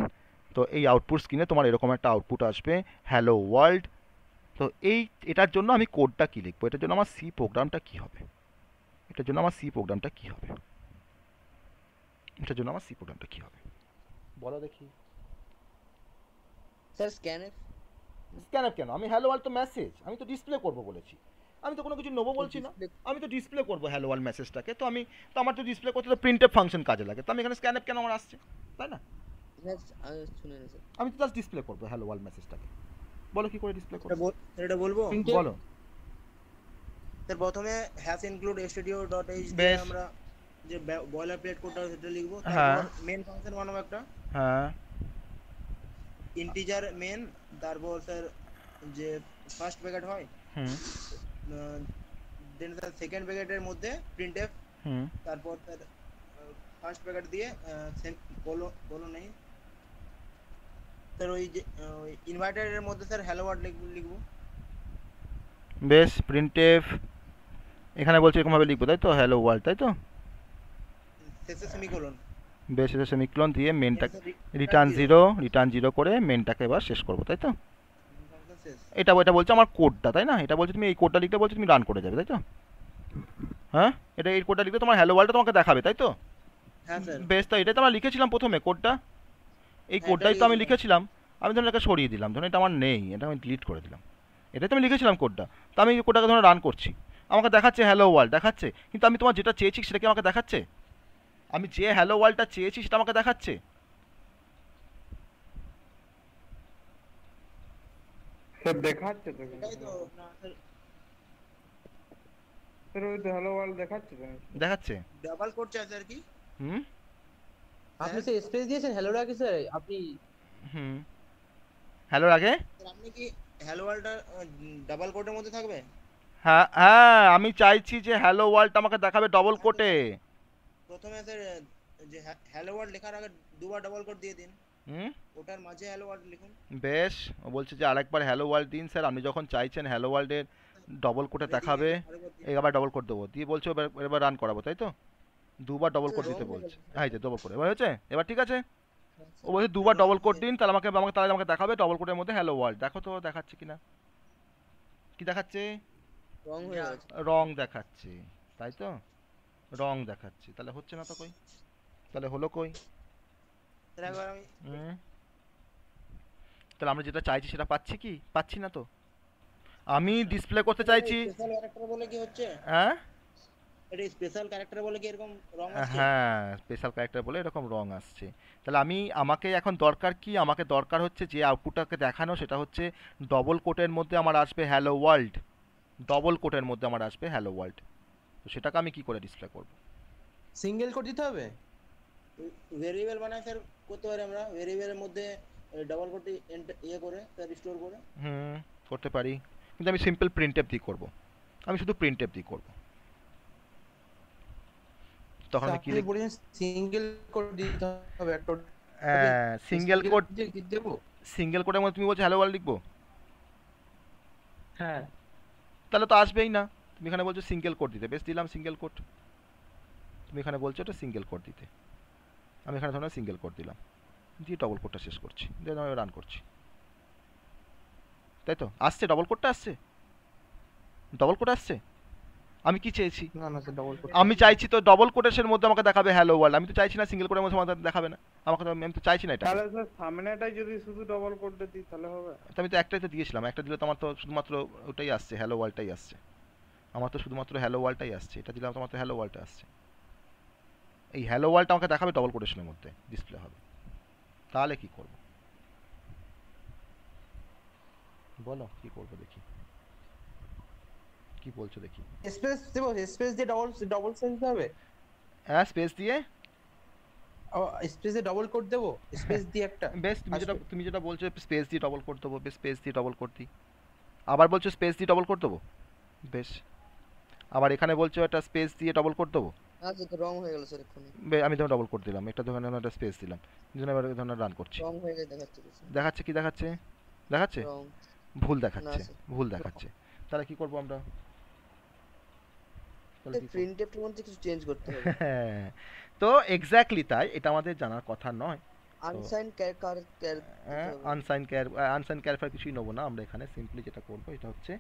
তো এই আউটপুট স্ক্রিনে তোমার এরকম একটা আউটপুট আসবে হ্যালো ওয়ার্ল্ড তো এই এটার জন্য আমি কোডটা কী লিখবো এটার জন্য আমার সি প্রোগ্রামটা কী হবে এটার জন্য আমার সি প্রোগ্রামটা কি হবে এটার জন্য আমার সি প্রোগ্রামটা কি হবে বলো দেখি স্যার স্ক্যানএফ স্ক্যানএফ কেন আমি হ্যালো ওয়াল তো মেসেজ আমি তো ডিসপ্লে করব বলেছি আমি তো কোনো কিছু নেবো বলছি না আমি তো ডিসপ্লে করবো হ্যালো ওয়াল মেসেজটাকে তো আমি তো আমার তো ডিসপ্লে করতে তো প্রিন্টের ফাংশন কাজে লাগে তো আমি এখানে স্ক্যানআপ কেন আমার আসছে তাই না আমি তো জাস্ট ডিসপ্লে করবো হ্যালো ওয়াল মেসেজটাকে বলো কি করে ডিসপ্লে করবো এটা বলবো বলো তার প্রথমে hash include studio dot H দিয়ে আমরা যে বয়লার প্লেট কোডটা সেটা লিখবো হ্যাঁ। তারপর মেন ফাংশন বানাবো একটা হ্যাঁ ইন্টিজার মেন তারপর স্যার যে ফার্স্ট ব্র্যাকেট হয় হুম দেন স্যার সেকেন্ড ব্র্যাকেটের মধ্যে এফ হুম তারপর স্যার ফার্স্ট ব্র্যাকেট দিয়ে বলো বলো নেই স্যার ওই যে ইনভার্টারের মধ্যে স্যার হ্যালো ওয়ার্ড লিখবো বেশ এফ এখানে বলছি এরকমভাবে লিখবো তাই তো হ্যালো ওয়ার্ল্ড তাই তো শেষে সেমিকোলন বেশ এটা সেমিকোলন দিয়ে মেনটাকে রিটার্ন জিরো রিটার্ন জিরো করে মেনটাকে এবার শেষ করবো তাই তো এটা এটা বলছে আমার কোডটা তাই না এটা বলছে তুমি এই কোডটা লিখতে বলছো তুমি রান করে যাবে তাই তো হ্যাঁ এটা এই কোডটা লিখতে তোমার হ্যালো ওয়ার্ল্ডটা তোমাকে দেখাবে তাই তো হ্যাঁ, বেশ তো এটাই তো আমরা লিখেছিলাম প্রথমে কোডটা এই কোডটাই হ্যাঁ, তো আমি লিখেছিলাম আমি ধরুন এটাকে সরিয়ে দিলাম ধরুন এটা আমার নেই এটা আমি ডিলিট করে দিলাম এটাই তো আমি লিখেছিলাম কোডটা তো আমি কোডটাকে ধরুন রান করছি আমাকে দেখাচ্ছে হ্যালো ওয়ার্ল্ড দেখাচ্ছে কিন্তু আমি তোমার যেটা চেয়েছি সেটা কি আমাকে দেখাচ্ছে আমি যে হ্যালো ওয়ার্ল্ডটা চেয়েছি সেটা আমাকে দেখাচ্ছে দেখাচ্ছে দেখাচ্ছে ডাবল আর কি হুম আপনি সে দিয়েছেন আগে আপনি হুম আপনি কি হ্যালো ওয়ার্ল্ডটা ডাবল কোর্টের মধ্যে থাকবে হ্যাঁ হ্যাঁ আমি চাইছি যে হ্যালো ওয়ার্ল্ড আমাকে দেখাবে ডবল কোটে আচ্ছা, প্রথমে স্যার যে হ্যালো ওয়ার্ল্ড লেখার আগে দুবার ডবল কোট দিয়ে দিন হুম ওটার মাঝে হ্যালো ওয়ার্ল্ড লিখুন বেশ ও বলছে যে আরেকবার হ্যালো ওয়ার্ল্ড দিন স্যার আপনি যখন চাইছেন হ্যালো ওয়ার্ল্ডের ডবল কোটে দেখাবে এবার ডবল কোট দেবো দিয়ে বলছে এবার রান করাবো তাই তো দুবার ডবল কোট আচ্ছা, দিতে বলছে হ্যাঁ ডবল কোট এবার হচ্ছে এবার ঠিক আছে আচ্ছা, ও বলছে দুবার ডবল কোট দিন তাহলে আমাকে আমাকে তাহলে আমাকে দেখাবে ডবল কোটের মধ্যে হ্যালো ওয়ার্ল্ড দেখো তো দেখাচ্ছে কিনা কি দেখাচ্ছে রং হয়ে গেছে রং দেখাচ্ছে তাই তো রং দেখাচ্ছে তাহলে হচ্ছে না তো কই তাহলে হলো কই তাহলে আমরা যেটা চাইছি সেটা পাচ্ছি কি পাচ্ছি না তো আমি ডিসপ্লে করতে চাইছি বলে কি হচ্ছে হ্যাঁ বলে হ্যাঁ স্পেশাল ক্যারেক্টার বলে এরকম রং আসছে তাহলে আমি আমাকে এখন দরকার কি আমাকে দরকার হচ্ছে যে আউটপুটটাকে দেখানো সেটা হচ্ছে ডবল কোটের মধ্যে আমার আসবে হ্যালো ওয়ার্ল্ড ডবল কোটের মধ্যে আমার আসবে হ্যালো ওয়ার্ল্ড তো সেটাকে আমি কি করে ডিসপ্লে করব সিঙ্গেল কোট দিতে হবে ভেরিয়েবল বানায় স্যার করতে পারি আমরা ভেরিয়েবলের মধ্যে ডবল কোট ইয়ে করে স্যার স্টোর করে হুম করতে পারি কিন্তু আমি সিম্পল প্রিন্ট এফ দিয়ে করব আমি শুধু প্রিন্ট এফ দিয়ে করব তখন আমি কি লিখব সিঙ্গেল কোট দিতে হবে সিঙ্গেল হ্যাঁ, কোট দেব সিঙ্গেল কোটের মধ্যে তুমি বলছো হ্যালো ওয়ার্ল্ড লিখবো হ্যাঁ তাহলে তো আসবেই না তুমি এখানে বলছো সিঙ্গেল কোড দিতে বেশ দিলাম সিঙ্গেল কোড তুমি এখানে বলছো এটা সিঙ্গেল কোড দিতে আমি এখানে ধরো সিঙ্গেল কোড দিলাম দিয়ে ডবল কোডটা শেষ করছি দেন আমি রান করছি তাই তো আসছে ডবল কোডটা আসছে ডবল কোড আসছে আমি কি চেয়েছি না না ডবল কোট আমি চাইছি তো ডবল কোটেশন মধ্যে আমাকে দেখাবে হ্যালো ওয়ার্ল্ড আমি তো চাইছি না সিঙ্গেল কোটের মধ্যে আমাকে দেখাবে না আমাকে তো আমি তো চাইছি না এটা তাহলে স্যার সামনেটাই যদি শুধু ডবল কোট দিই তাহলে হবে আমি তো একটাই তো দিয়েছিলাম একটা দিলে তো আমার তো শুধুমাত্র ওটাই আসছে হ্যালো ওয়ার্ল্ডটাই আসছে আমার তো শুধুমাত্র হ্যালো ওয়ার্ল্ডটাই আসছে এটা দিলাম তোমার তো হ্যালো ওয়ার্ল্ডটা আসছে এই হ্যালো ওয়ার্ল্ডটা আমাকে দেখাবে ডবল কোটেশনের মধ্যে ডিসপ্লে হবে তাহলে কি করব বলো কি করব দেখি কি বলছো দেখি স্পেস দেব স্পেস দিয়ে ডাবল ডাবল সেন্স হবে হ্যাঁ স্পেস দিয়ে স্পেস দিয়ে ডাবল কোট দেব স্পেস দিয়ে একটা বেস্ট তুমি যেটা তুমি যেটা বলছো স্পেস দিয়ে ডাবল কোট দেব বেস্ট স্পেস দিয়ে ডাবল কোট দি আবার বলছো স্পেস দিয়ে ডাবল কোট দেব বেশ আবার এখানে বলছো একটা স্পেস দিয়ে ডাবল কোট দেব আচ্ছা তো রং হয়ে গেল স্যার এক্ষুনি আমি তখন ডবল কোট দিলাম একটা দোকানে একটা স্পেস দিলাম দুজনে এবার ধরে রান করছে রং হয়ে গেছে দেখাচ্ছে দেখাচ্ছে কি দেখাচ্ছে দেখাচ্ছে ভুল দেখাচ্ছে ভুল দেখাচ্ছে তাহলে কি করব আমরা প্রিন্টএফ মধ্যে কিছু চেঞ্জ করতে হবে তো এক্স্যাক্টলি তাই এটা আমাদের জানার কথা নয় unsigned char unsigned char unsigned char far কিছুই নেবো না আমরা এখানে সিম্পলি যেটা করবো এটা হচ্ছে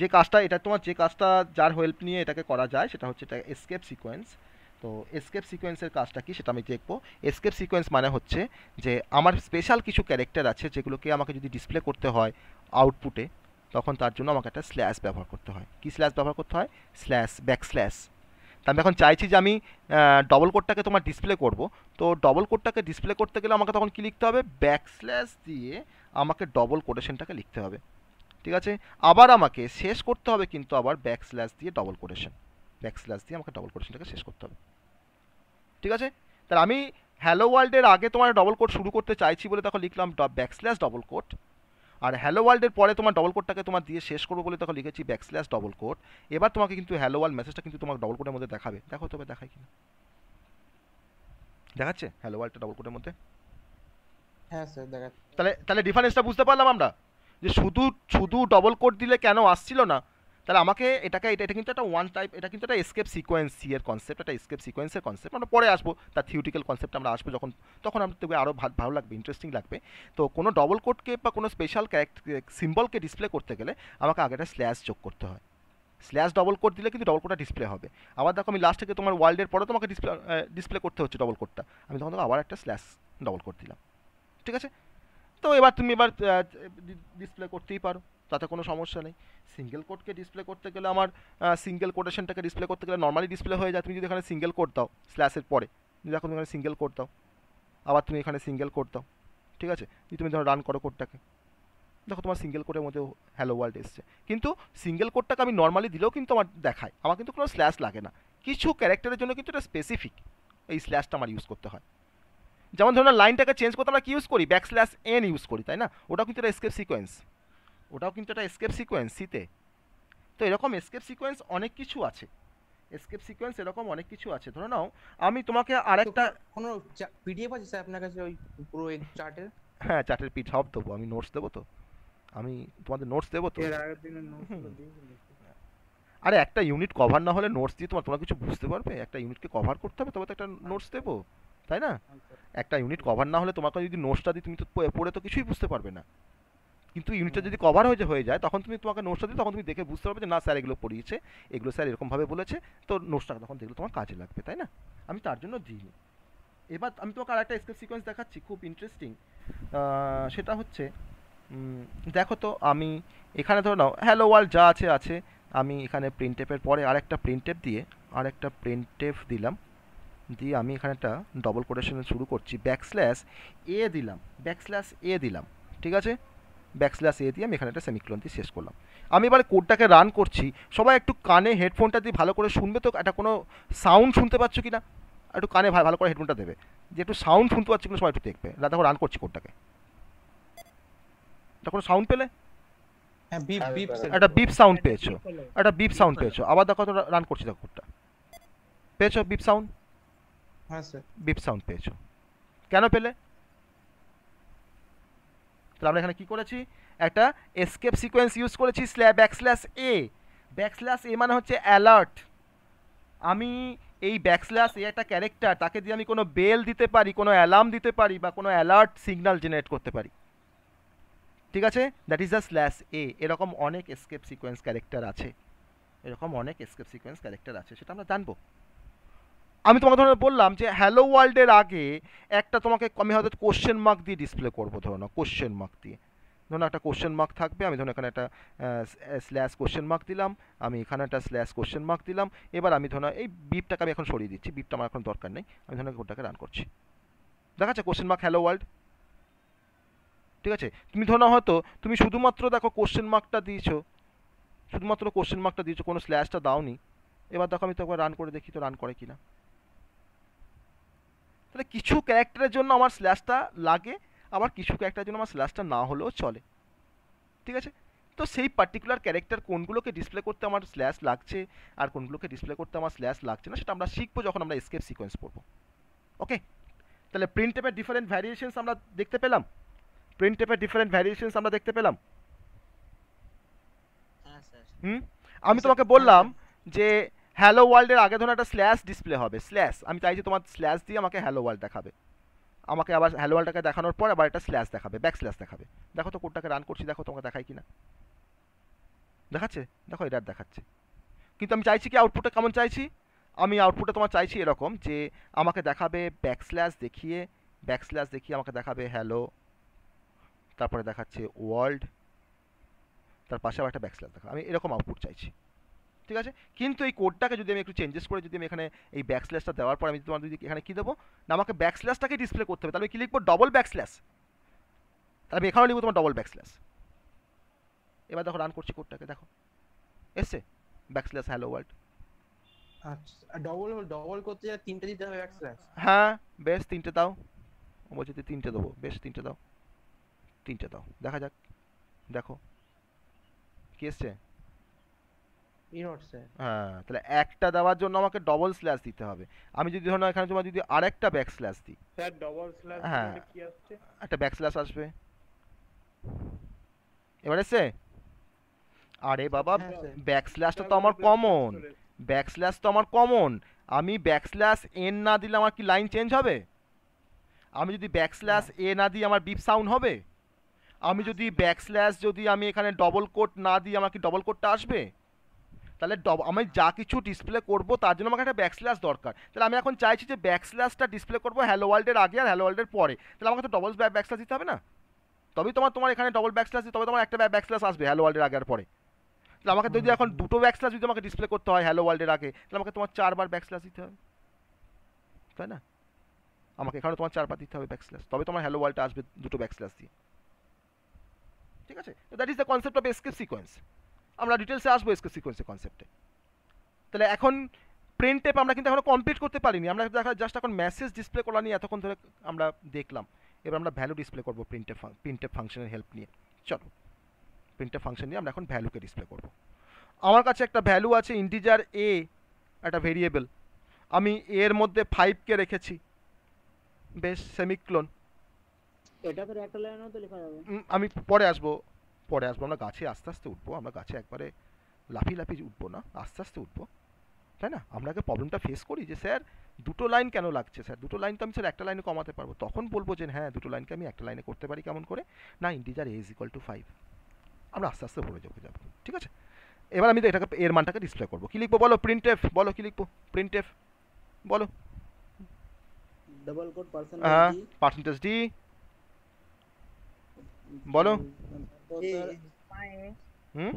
যে কাজটা এটা তোমার যে কাজটা যার হেল্প নিয়ে এটাকে করা যায় সেটা হচ্ছে এটা এসকেপ সিকোয়েন্স তো এসকেপ সিকোয়েন্সের কাজটা কি সেটা আমি দেখবো এসকেপ সিকোয়েন্স মানে হচ্ছে যে আমার স্পেশাল কিছু ক্যারেক্টার আছে যেগুলোকে আমাকে যদি ডিসপ্লে করতে হয় আউটপুটে তখন তার জন্য আমাকে একটা স্ল্যাশ ব্যবহার করতে হয় কী স্ল্যাশ ব্যবহার করতে হয় স্ল্যাশ ব্যাক স্ল্যাশ তা আমি এখন চাইছি যে আমি ডবল কোডটাকে তোমার ডিসপ্লে করব তো ডবল কোডটাকে ডিসপ্লে করতে গেলে আমাকে তখন কি লিখতে হবে ব্যাক স্ল্যাশ দিয়ে আমাকে ডবল কোটেশনটাকে লিখতে হবে ঠিক আছে আবার আমাকে শেষ করতে হবে কিন্তু আবার ব্যাক স্ল্যাশ দিয়ে ডবল কোটেশন ব্যাক স্ল্যাশ দিয়ে আমাকে ডবল কোটেশনটাকে শেষ করতে হবে ঠিক আছে তাহলে আমি হ্যালো ওয়ার্ল্ডের আগে তোমার ডবল কোড শুরু করতে চাইছি বলে তখন লিখলাম ব্যাক স্ল্যাশ ডবল কোড আর হ্যালো ওয়ার্ল্ডের পরে তোমার ডবল কোডটাকে তোমার দিয়ে শেষ করবো বলে তখন লিখেছি ব্যাকস্ল্যাশ ডবল কোড এবার তোমাকে কিন্তু হ্যালো ওয়ার্ল্ড মেসেজটা কিন্তু তোমার ডবল কোডের মধ্যে দেখাবে দেখো তবে দেখায় কিনা দেখাচ্ছে হ্যালো ওয়ার্ল্ডটা ডবল কোডের মধ্যে হ্যাঁ স্যার দেখাচ্ছে তাহলে তাহলে ডিফারেন্সটা বুঝতে পারলাম আমরা যে শুধু শুধু ডবল কোড দিলে কেন আসছিল না তাহলে আমাকে এটাকে এটা এটা কিন্তু একটা ওয়ান টাইপ এটা কিন্তু একটা স্কেপ সিকোয়েন্সি এর কনসেপ্ট একটা স্কেপ সিকোয়েন্সের কনসেপ্ট আমরা পরে আসবো তার থিওটিক্যাল কনসেপ্ট আমরা আসবো যখন তখন আমরা তোকে আরও ভালো লাগবে ইন্টারেস্টিং লাগবে তো কোনো ডবল কোডকে বা কোনো স্পেশাল ক্যারেক্ট সিম্বলকে ডিসপ্লে করতে গেলে আমাকে আগে একটা স্ল্যাশ যোগ করতে হয় স্ল্যাশ ডবল কোড দিলে কিন্তু ডবল কোডটা ডিসপ্লে হবে আবার দেখো আমি লাস্ট থেকে তোমার ওয়ার্ল্ডের পরে তোমাকে ডিসপ্লে ডিসপ্লে করতে হচ্ছে ডবল কোডটা আমি তখন আবার একটা স্ল্যাশ ডবল কোড দিলাম ঠিক আছে তো এবার তুমি এবার ডিসপ্লে করতেই পারো তাতে কোনো সমস্যা নেই সিঙ্গেল কোডকে ডিসপ্লে করতে গেলে আমার সিঙ্গেল কোটেশনটাকে ডিসপ্লে করতে গেলে নর্মালি ডিসপ্লে হয়ে যায় তুমি যদি এখানে সিঙ্গেল কোড দাও স্ল্যাশের পরে দেখো তুমি এখানে সিঙ্গেল কোড দাও আবার তুমি এখানে সিঙ্গেল কোড দাও ঠিক আছে যদি তুমি ধরো রান করো কোডটাকে দেখো তোমার সিঙ্গেল কোডের মধ্যে হ্যালো ওয়ার্ল্ড এসছে কিন্তু সিঙ্গেল কোডটাকে আমি নর্মালি দিলেও কিন্তু আমার দেখায় আমার কিন্তু কোনো স্ল্যাশ লাগে না কিছু ক্যারেক্টারের জন্য কিন্তু এটা স্পেসিফিক এই স্ল্যাশটা আমার ইউজ করতে হয় যেমন ধরুন লাইনটাকে চেঞ্জ করতে আমরা কী ইউজ করি ব্যাক স্ল্যাশ এন ইউজ করি তাই না ওটা কিন্তু এটা স্কেপ সিকোয়েন্স ওটাও কিন্তু একটা স্কেপ সিকোয়েন্স সিতে তো এরকম স্কেপ সিকোয়েন্স অনেক কিছু আছে স্কেপ সিকোয়েন্স এরকম অনেক কিছু আছে ধরে নাও আমি তোমাকে আরেকটা কোনো পিডিএফ আছে স্যার আপনার কাছে ওই পুরো চার্টের হ্যাঁ চার্টের পিট সব দেবো আমি নোটস দেবো তো আমি তোমাদের নোটস দেবো তো আরে একটা ইউনিট কভার না হলে নোটস দিয়ে তোমার তোমরা কিছু বুঝতে পারবে একটা ইউনিটকে কভার করতে হবে তবে তো একটা নোটস দেবো তাই না আচ্ছা। একটা ইউনিট কভার না হলে তোমাকে যদি নোটসটা দিই তুমি তো পড়ে তো কিছুই বুঝতে পারবে না কিন্তু ইউনিটটা যদি কভার হয়ে হয়ে যায় তখন তুমি তোমাকে নোটসটা দিই তখন তুমি দেখে বুঝতে পারবে যে না স্যার এগুলো পড়িয়েছে এগুলো স্যার এরকমভাবে বলেছে তো নোটসটা তখন দেখলে তোমার কাজে লাগবে তাই না আমি তার জন্য দিইনি এবার আমি তোমাকে আর একটা স্টেপ সিকোয়েন্স দেখাচ্ছি খুব ইন্টারেস্টিং সেটা হচ্ছে দেখো তো আমি এখানে ধরে নাও হ্যালো ওয়ার্ল্ড যা আছে আছে আমি এখানে প্রিন্টেপের পরে আরেকটা প্রিন্টেপ দিয়ে আরেকটা প্রিন্টেপ দিলাম দিয়ে আমি এখানে একটা ডবল কোটেশন শুরু করছি ব্যাকস্ল্যাশ এ দিলাম ব্যাকস্ল্যাশ এ দিলাম ঠিক আছে ব্যাকস্ল্যাশ এ দিয়ে আমি এখানে একটা সেমিক্লোন দিয়ে শেষ করলাম আমি এবার কোডটাকে রান করছি সবাই একটু কানে হেডফোনটা দিয়ে ভালো করে শুনবে তো একটা কোনো সাউন্ড শুনতে পাচ্ছ কি না একটু কানে ভালো করে হেডফোনটা দেবে যে একটু সাউন্ড শুনতে পাচ্ছি কিনা সবাই একটু দেখবে না দেখো রান করছি কোডটাকে কোনো সাউন্ড পেলে হ্যাঁ, হ্যাঁ, একটা বিপ সাউন্ড পেয়েছো একটা বিপ সাউন্ড পেয়েছো আবার দেখো রান করছি দেখো কোডটা পেয়েছো বিপ সাউন্ড হ্যাঁ স্যার বিপ সাউন্ড পেয়েছো কেন পেলে তাহলে আমরা এখানে কি করেছি একটা স্কেপ সিকোয়েন্স ইউজ করেছি স্ল্যা ব্যাকস্ল্যাশ এ ব্যাকস্ল্যাশ এ মানে হচ্ছে অ্যালার্ট আমি এই ব্যাকস্ল্যাশ এ একটা ক্যারেক্টার তাকে দিয়ে আমি কোনো বেল দিতে পারি কোনো অ্যালার্ম দিতে পারি বা কোনো অ্যালার্ট সিগনাল জেনারেট করতে পারি ঠিক আছে that is the slash A এরকম অনেক স্কেপ সিকোয়েন্স ক্যারেক্টার আছে এরকম অনেক স্কেপ সিকোয়েন্স ক্যারেক্টার আছে সেটা আমরা জানবো আমি তোমাকে ধরো বললাম যে হ্যালো ওয়ার্ল্ডের আগে একটা তোমাকে আমি হয়তো কোশ্চেন মার্ক দিয়ে ডিসপ্লে করবো ধরো না কোশ্চেন মার্ক দিয়ে ধরুন একটা কোশ্চেন মার্ক থাকবে আমি ধরুন এখানে একটা স্ল্যাশ কোশ্চেন মার্ক দিলাম আমি এখানে একটা স্ল্যাশ কোশ্চেন মার্ক দিলাম এবার আমি ধরুন এই বিপটাকে আমি এখন সরিয়ে দিচ্ছি বিপটা আমার এখন দরকার নেই আমি ধরুন ওটাকে রান করছি দেখা যাচ্ছে কোশ্চেন মার্ক হ্যালো ওয়ার্ল্ড ঠিক আছে তুমি ধরো হয়তো তুমি শুধুমাত্র দেখো কোশ্চেন মার্কটা দিয়েছো শুধুমাত্র কোশ্চেন মার্কটা দিয়েছো কোনো স্ল্যাশটা দাওনি এবার দেখো আমি তো রান করে দেখি তো রান করে কিনা তাহলে কিছু ক্যারেক্টারের জন্য আমার স্ল্যাশটা লাগে আবার কিছু ক্যারেক্টারের জন্য আমার স্ল্যাশটা না হলেও চলে ঠিক আছে তো সেই পার্টিকুলার ক্যারেক্টার কোনগুলোকে ডিসপ্লে করতে আমার স্ল্যাশ লাগছে আর কোনগুলোকে ডিসপ্লে করতে আমার স্ল্যাশ লাগছে না সেটা আমরা শিখবো যখন আমরা স্কেপ সিকোয়েন্স পড়বো ওকে তাহলে প্রিন্ট টেপের ডিফারেন্ট ভ্যারিয়েশনস আমরা দেখতে পেলাম প্রিন্ট টেপের ডিফারেন্ট ভ্যারিয়েশনস আমরা দেখতে পেলাম হ্যাঁ, হুম আমি তোমাকে বললাম হ্যাঁ, যে হ্যালো ওয়ার্ল্ডের আগে ধরুন একটা স্ল্যাশ ডিসপ্লে হবে স্ল্যাশ আমি চাইছি তোমার স্ল্যাশ দিয়ে আমাকে হ্যালো ওয়ার্ল্ড দেখাবে আমাকে আবার হ্যালো ওয়ার্ল্ডটাকে দেখানোর পর আবার একটা স্ল্যাশ দেখাবে ব্যাক স্ল্যাশ দেখাবে দেখো তো কোডটাকে রান করছি দেখো তোমাকে দেখায় কি না দেখাচ্ছে দেখো এটার দেখাচ্ছে কিন্তু আমি চাইছি কি আউটপুটটা কেমন চাইছি আমি আউটপুটে তোমার চাইছি এরকম যে আমাকে দেখাবে ব্যাক স্ল্যাশ দেখিয়ে ব্যাক স্ল্যাশ দেখিয়ে আমাকে দেখাবে হ্যালো তারপরে দেখাচ্ছে ওয়ার্ল্ড তার পাশে আবার একটা ব্যাক স্ল্যাশ দেখা আমি এরকম আউটপুট চাইছি ঠিক আছে কিন্তু এই কোডটাকে যদি আমি একটু চেঞ্জেস করে যদি আমি এখানে এই ব্যাকস্ল্যাশটা দেওয়ার পর আমি তোমার যদি এখানে কী দেবো না আমাকে ব্যাকস্ল্যাশটাকেই ডিসপ্লে করতে হবে তাহলে কী লিখবো ডবল ব্যাকস্ল্যাশ তাহলে আমি এখানেও লিখবো তোমার ডবল ব্যাকস্ল্যাশ এবার দেখো রান করছি কোডটাকে দেখো এসছে backslash hello world double double তিনটে হ্যাঁ বেশ তিনটে দাও বলছি তুই তিনটে দেবো বেশ তিনটে দাও তিনটে দাও দেখা যাক দেখো কি এসছে হ্যাঁ তাহলে একটা দেওয়ার জন্য আমাকে ডবল স্ল্যাশ দিতে হবে আমি যদি ধরুন এখানে তোমার যদি আরেকটা ব্যাক স্ল্যাশ দিই স্যার ডবল স্ল্যাশ হ্যাঁ একটা ব্যাক স্ল্যাশ আসবে এবারে সে আরে বাবা ব্যাক স্ল্যাশটা তো আমার কমন ব্যাক স্ল্যাশ তো আমার কমন আমি ব্যাক স্ল্যাশ এন না দিলে আমার কি লাইন চেঞ্জ হবে আমি যদি ব্যাক স্ল্যাশ এ না দিই আমার বিপ সাউন্ড হবে আমি যদি ব্যাক স্ল্যাশ যদি আমি এখানে ডবল কোট না দিই আমার কি ডবল কোটটা আসবে তাহলে ডব আমি যা কিছু ডিসপ্লে করব তার জন্য আমাকে একটা ব্যাকস্ল্যাশ দরকার তাহলে আমি এখন চাইছি যে ব্যাকস্ল্যাশটা ডিসপ্লে করবো হ্যালো ওয়ার্ল্ডের আগে আর হ্যালো ওয়ার্ল্ডের পরে তাহলে আমাকে তো ডবল ব্যাকস্ল্যাশ দিতে হবে না তবেই তোমার তোমার এখানে ডবল ব্যাকস্ল্যাশ দিতে তবে তোমার একটা ব্যাকস্ল্যাশ আসবে হ্যালো ওয়ার্ল্ডের আগে আর পরে তাহলে আমাকে যদি এখন দুটো ব্যাকস্ল্যাশ যদি আমাকে ডিসপ্লে করতে হয় হ্যালো ওয়ার্ল্ডের আগে তাহলে আমাকে তোমার চারবার ব্যাকস্ল্যাশ দিতে হবে তাই না আমাকে এখানে তোমার চারবার দিতে হবে ব্যাকস্ল্যাশ তবে তোমার হ্যালো ওয়ার্ল্ডটা আসবে দুটো ব্যাকস্ল্যাশ দিয়ে ঠিক আছে that is the concept of escape sequence আমরা ডিটেলসে আসবো এসকে সিকোয়েন্সে কনসেপ্টে তাহলে এখন প্রিন্ট টেপ আমরা কিন্তু এখনও কমপ্লিট করতে পারিনি আমরা দেখা জাস্ট এখন মেসেজ ডিসপ্লে করা নিয়ে এতক্ষণ ধরে আমরা দেখলাম এবার আমরা ভ্যালু ডিসপ্লে করবো প্রিন্টে প্রিন্টে ফাংশনের হেল্প নিয়ে চলো প্রিন্টে ফাংশন নিয়ে আমরা এখন ভ্যালুকে ডিসপ্লে করব আমার কাছে একটা ভ্যালু আছে ইন্টিজার এ একটা ভেরিয়েবল আমি এর মধ্যে ফাইভকে রেখেছি বেশ সেমিক্লোন এটা তো একটা লাইনও তো লেখা যাবে আমি পরে আসবো পরে আসবো আমরা গাছে আস্তে আস্তে উঠবো আমরা গাছে একবারে লাফিয়ে লাফিয়ে উঠবো না আস্তে আস্তে উঠবো তাই না আমরা আগে প্রবলেমটা ফেস করি যে স্যার দুটো লাইন কেন লাগছে স্যার দুটো লাইন তো আমি স্যার একটা লাইনে কমাতে পারবো তখন বলবো যে হ্যাঁ দুটো লাইনকে আমি একটা লাইনে করতে পারি কেমন করে না integer as equal to five আমরা আস্তে আস্তে ভরে যাবো যাবো ঠিক আছে এবার আমি এটাকে এর মানটাকে ডিসপ্লে করবো কী লিখবো বলো প্রিন্ট এফ বলো কী লিখবো প্রিন্ট এফ বলো হ্যাঁ পার্সেন্টেজ ডি বলো ভ্যালুকে hmm?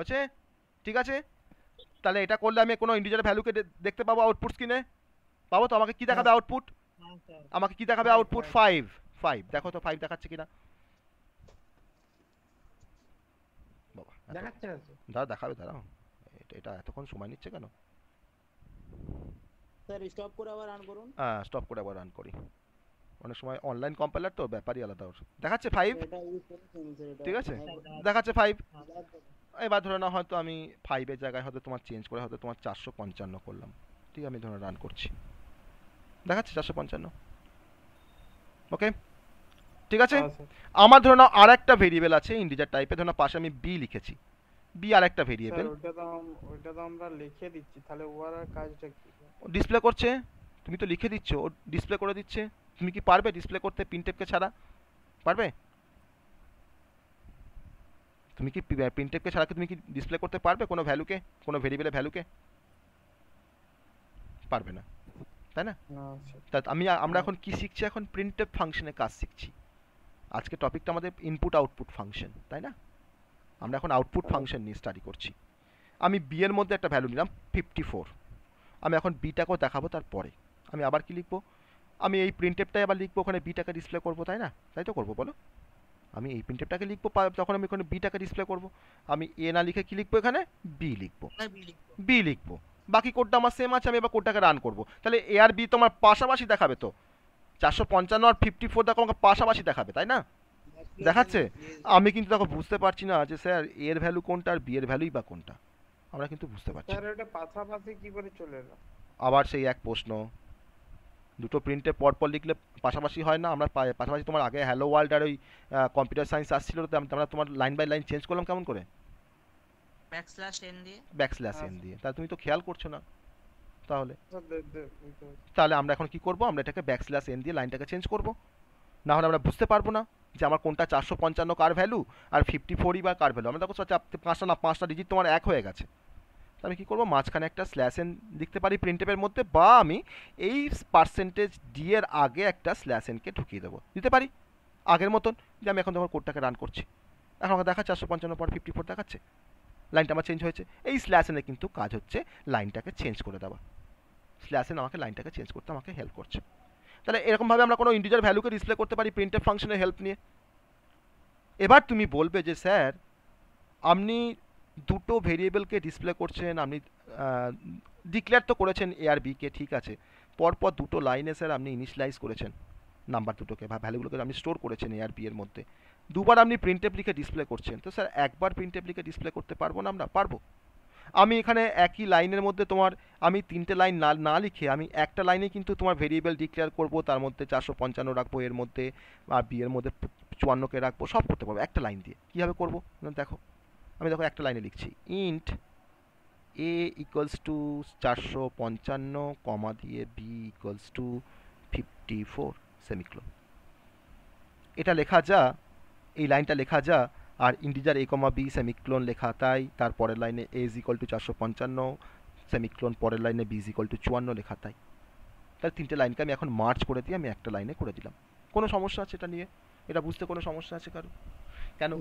আচ্ছা। দেখতে পাবো আউটপুট কিনে পাবো তো আমাকে কি হ্যাঁ। দেখাবে আউটপুট আচ্ছা। আমাকে কি দেখাবে আউটপুট ফাইভ ফাইভ দেখো তো ফাইভ দেখাচ্ছে কিনা আচ্ছা। দাদা দেখাবে দাঁড়াও এটা এতক্ষণ সময় নিচ্ছে কেন স্যার স্টপ করে আবার রান করুন হ্যাঁ স্টপ করে আবার রান করি অনেক সময় অনলাইন কম্পাইলার তো ব্যাপারই আলাদা ওর দেখাচ্ছে ফাইভ ঠিক আছে হ্যাঁ, দেখাচ্ছে ফাইভ হ্যাঁ, এবার ধরে না হয়তো আমি ফাইভের জায়গায় হয়তো তোমার চেঞ্জ করে হয়তো তোমার চারশো পঞ্চান্ন করলাম ঠিক আমি ধরো রান করছি দেখাচ্ছে চারশো পঞ্চান্ন ওকে ঠিক আছে হ্যাঁ, আমার ধরে নাও আর একটা ভেরিয়েবল আছে ইন্ডিজার টাইপে ধরে পাশে আমি বি লিখেছি বি আর একটা ভেরিয়েবল ওটা তো ওটা তো আমরা লিখে দিচ্ছি তাহলে আর কাজটা কি ডিসপ্লে করছে তুমি তো লিখে দিচ্ছ ও ডিসপ্লে করে দিচ্ছে তুমি কি পারবে ডিসপ্লে করতে প্রিন্টেপকে ছাড়া পারবে তুমি কি প্রিন্টেপকে ছাড়া তুমি কি ডিসপ্লে করতে পারবে কোনো ভ্যালুকে কোনো ভেরিয়েবলের ভ্যালুকে পারবে না তাই না তা আমি আমরা এখন কি শিখছি এখন প্রিন্টেপ ফাংশনের কাজ শিখছি আজকে টপিকটা আমাদের ইনপুট আউটপুট ফাংশন তাই না আমরা এখন আউটপুট ফাংশন নিয়ে স্টাডি করছি আমি বি এর মধ্যে একটা ভ্যালু নিলাম ফিফটি ফোর আমি এখন বিটাকেও দেখাবো তারপরে আমি আবার কি লিখবো আমি এই প্রিন্টেপটাই আবার লিখবো ওখানে বিটাকে ডিসপ্লে করবো তাই না তাই তো করবো বলো আমি এই প্রিন্টেপটাকে লিখবো তখন আমি ওখানে বিটাকে ডিসপ্লে করবো আমি এ না লিখে কি লিখবো এখানে বি লিখবো বি লিখবো বাকি কোডটা আমার সেম আছে আমি এবার কোডটাকে রান করবো তাহলে এ আর বি তোমার পাশাপাশি দেখাবে তো চারশো পঞ্চান্ন আর ফিফটি ফোর দেখো আমাকে পাশাপাশি দেখাবে তাই না দেখাচ্ছে আমি কিন্তু দেখো বুঝতে পারছি না যে স্যার এর ভ্যালু কোনটা আর বি এর ভ্যালুই বা কোনটা আমরা কিন্তু বুঝতে পারছি স্যার এটা পাশাপাশি কি করে চলে এলো আবার সেই এক প্রশ্ন দুটো প্রিন্টে পর লিখলে পাশাপাশি হয় না আমরা পাশাপাশি তোমার আগে হ্যালো ওয়ার্ল্ড আর ওই কম্পিউটার সায়েন্স আসছিল তো আমরা তোমার লাইন বাই লাইন চেঞ্জ করলাম কেমন করে ব্যাকস্ল্যাশ এন দিয়ে ব্যাকস্ল্যাশ আচ্ছা। এন দিয়ে তাহলে তুমি তো খেয়াল করছো না তাহলে তাহলে আমরা এখন কি করব আমরা এটাকে ব্যাকস্ল্যাশ এন দিয়ে লাইনটাকে চেঞ্জ করব না হলে আমরা বুঝতে পারবো না যে আমার কোনটা চারশো পঞ্চান্ন কার ভ্যালু আর ফিফটি ফোরই বা কার ভ্যালু আমি তখন পাঁচটা না পাঁচটা ডিজিট তোমার এক হয়ে গেছে তো আমি কী করবো মাঝখানে একটা স্ল্যাশেন লিখতে পারি প্রিন্টেপের মধ্যে বা আমি এই পার্সেন্টেজ ডি এর আগে একটা স্ল্যাশেনকে ঢুকিয়ে দেবো দিতে পারি আগের মতন যে আমি এখন তোমার কোডটাকে রান করছি এখন আমাকে দেখা চারশো পঞ্চান্ন পর ফিফটি ফোর দেখাচ্ছে লাইনটা আমার চেঞ্জ হয়েছে এই স্ল্যাশেনে কিন্তু কাজ হচ্ছে লাইনটাকে চেঞ্জ করে দেওয়া স্ল্যাশেন আমাকে লাইনটাকে চেঞ্জ করতে আমাকে হেল্প করছে তাহলে এরকমভাবে আমরা কোনো ইন্টিজার ভ্যালুকে ডিসপ্লে করতে পারি প্রিন্টের ফাংশনের হেল্প নিয়ে এবার তুমি বলবে যে স্যার আপনি দুটো ভেরিয়েবলকে ডিসপ্লে করছেন আপনি ডিক্লেয়ার তো করেছেন এ আর বিকে ঠিক আছে পরপর দুটো লাইনে স্যার আপনি ইনিশিয়ালাইজ করেছেন নাম্বার দুটোকে বা ভ্যালুগুলোকে আপনি স্টোর করেছেন এ আর বি এর মধ্যে দুবার আপনি প্রিন্টেপ লিখে ডিসপ্লে করছেন তো স্যার একবার প্রিন্টেপ লিখে ডিসপ্লে করতে পারবো না আমরা পারবো আমি এখানে একই লাইনের মধ্যে তোমার আমি তিনটে লাইন না না লিখে আমি একটা লাইনে কিন্তু তোমার ভেরিয়েবল ডিক্লেয়ার করব তার মধ্যে চারশো পঞ্চান্ন রাখবো এর মধ্যে আর বি এর মধ্যে চুয়ান্নকে রাখবো সব করতে পারবো একটা লাইন দিয়ে কীভাবে করবো দেখো আমি দেখো একটা লাইনে লিখছি ইন্ট এ ইকুয়ালস টু চারশো পঞ্চান্ন কমা দিয়ে b equals to fifty four semicolon এটা লেখা যা এই লাইনটা লেখা যা আর ইন্টিজার এ কমা বি সেমিক্লোন লেখা তাই তার পরের লাইনে এ ইজ ইকল টু চারশো পঞ্চান্ন সেমিক্লোন পরের লাইনে বি ইজ ইকল টু চুয়ান্ন লেখা তাই তার তিনটে লাইনকে আমি এখন মার্চ করে দিয়ে আমি একটা লাইনে করে দিলাম কোনো সমস্যা আছে এটা নিয়ে এটা বুঝতে কোনো সমস্যা আছে কারো কেন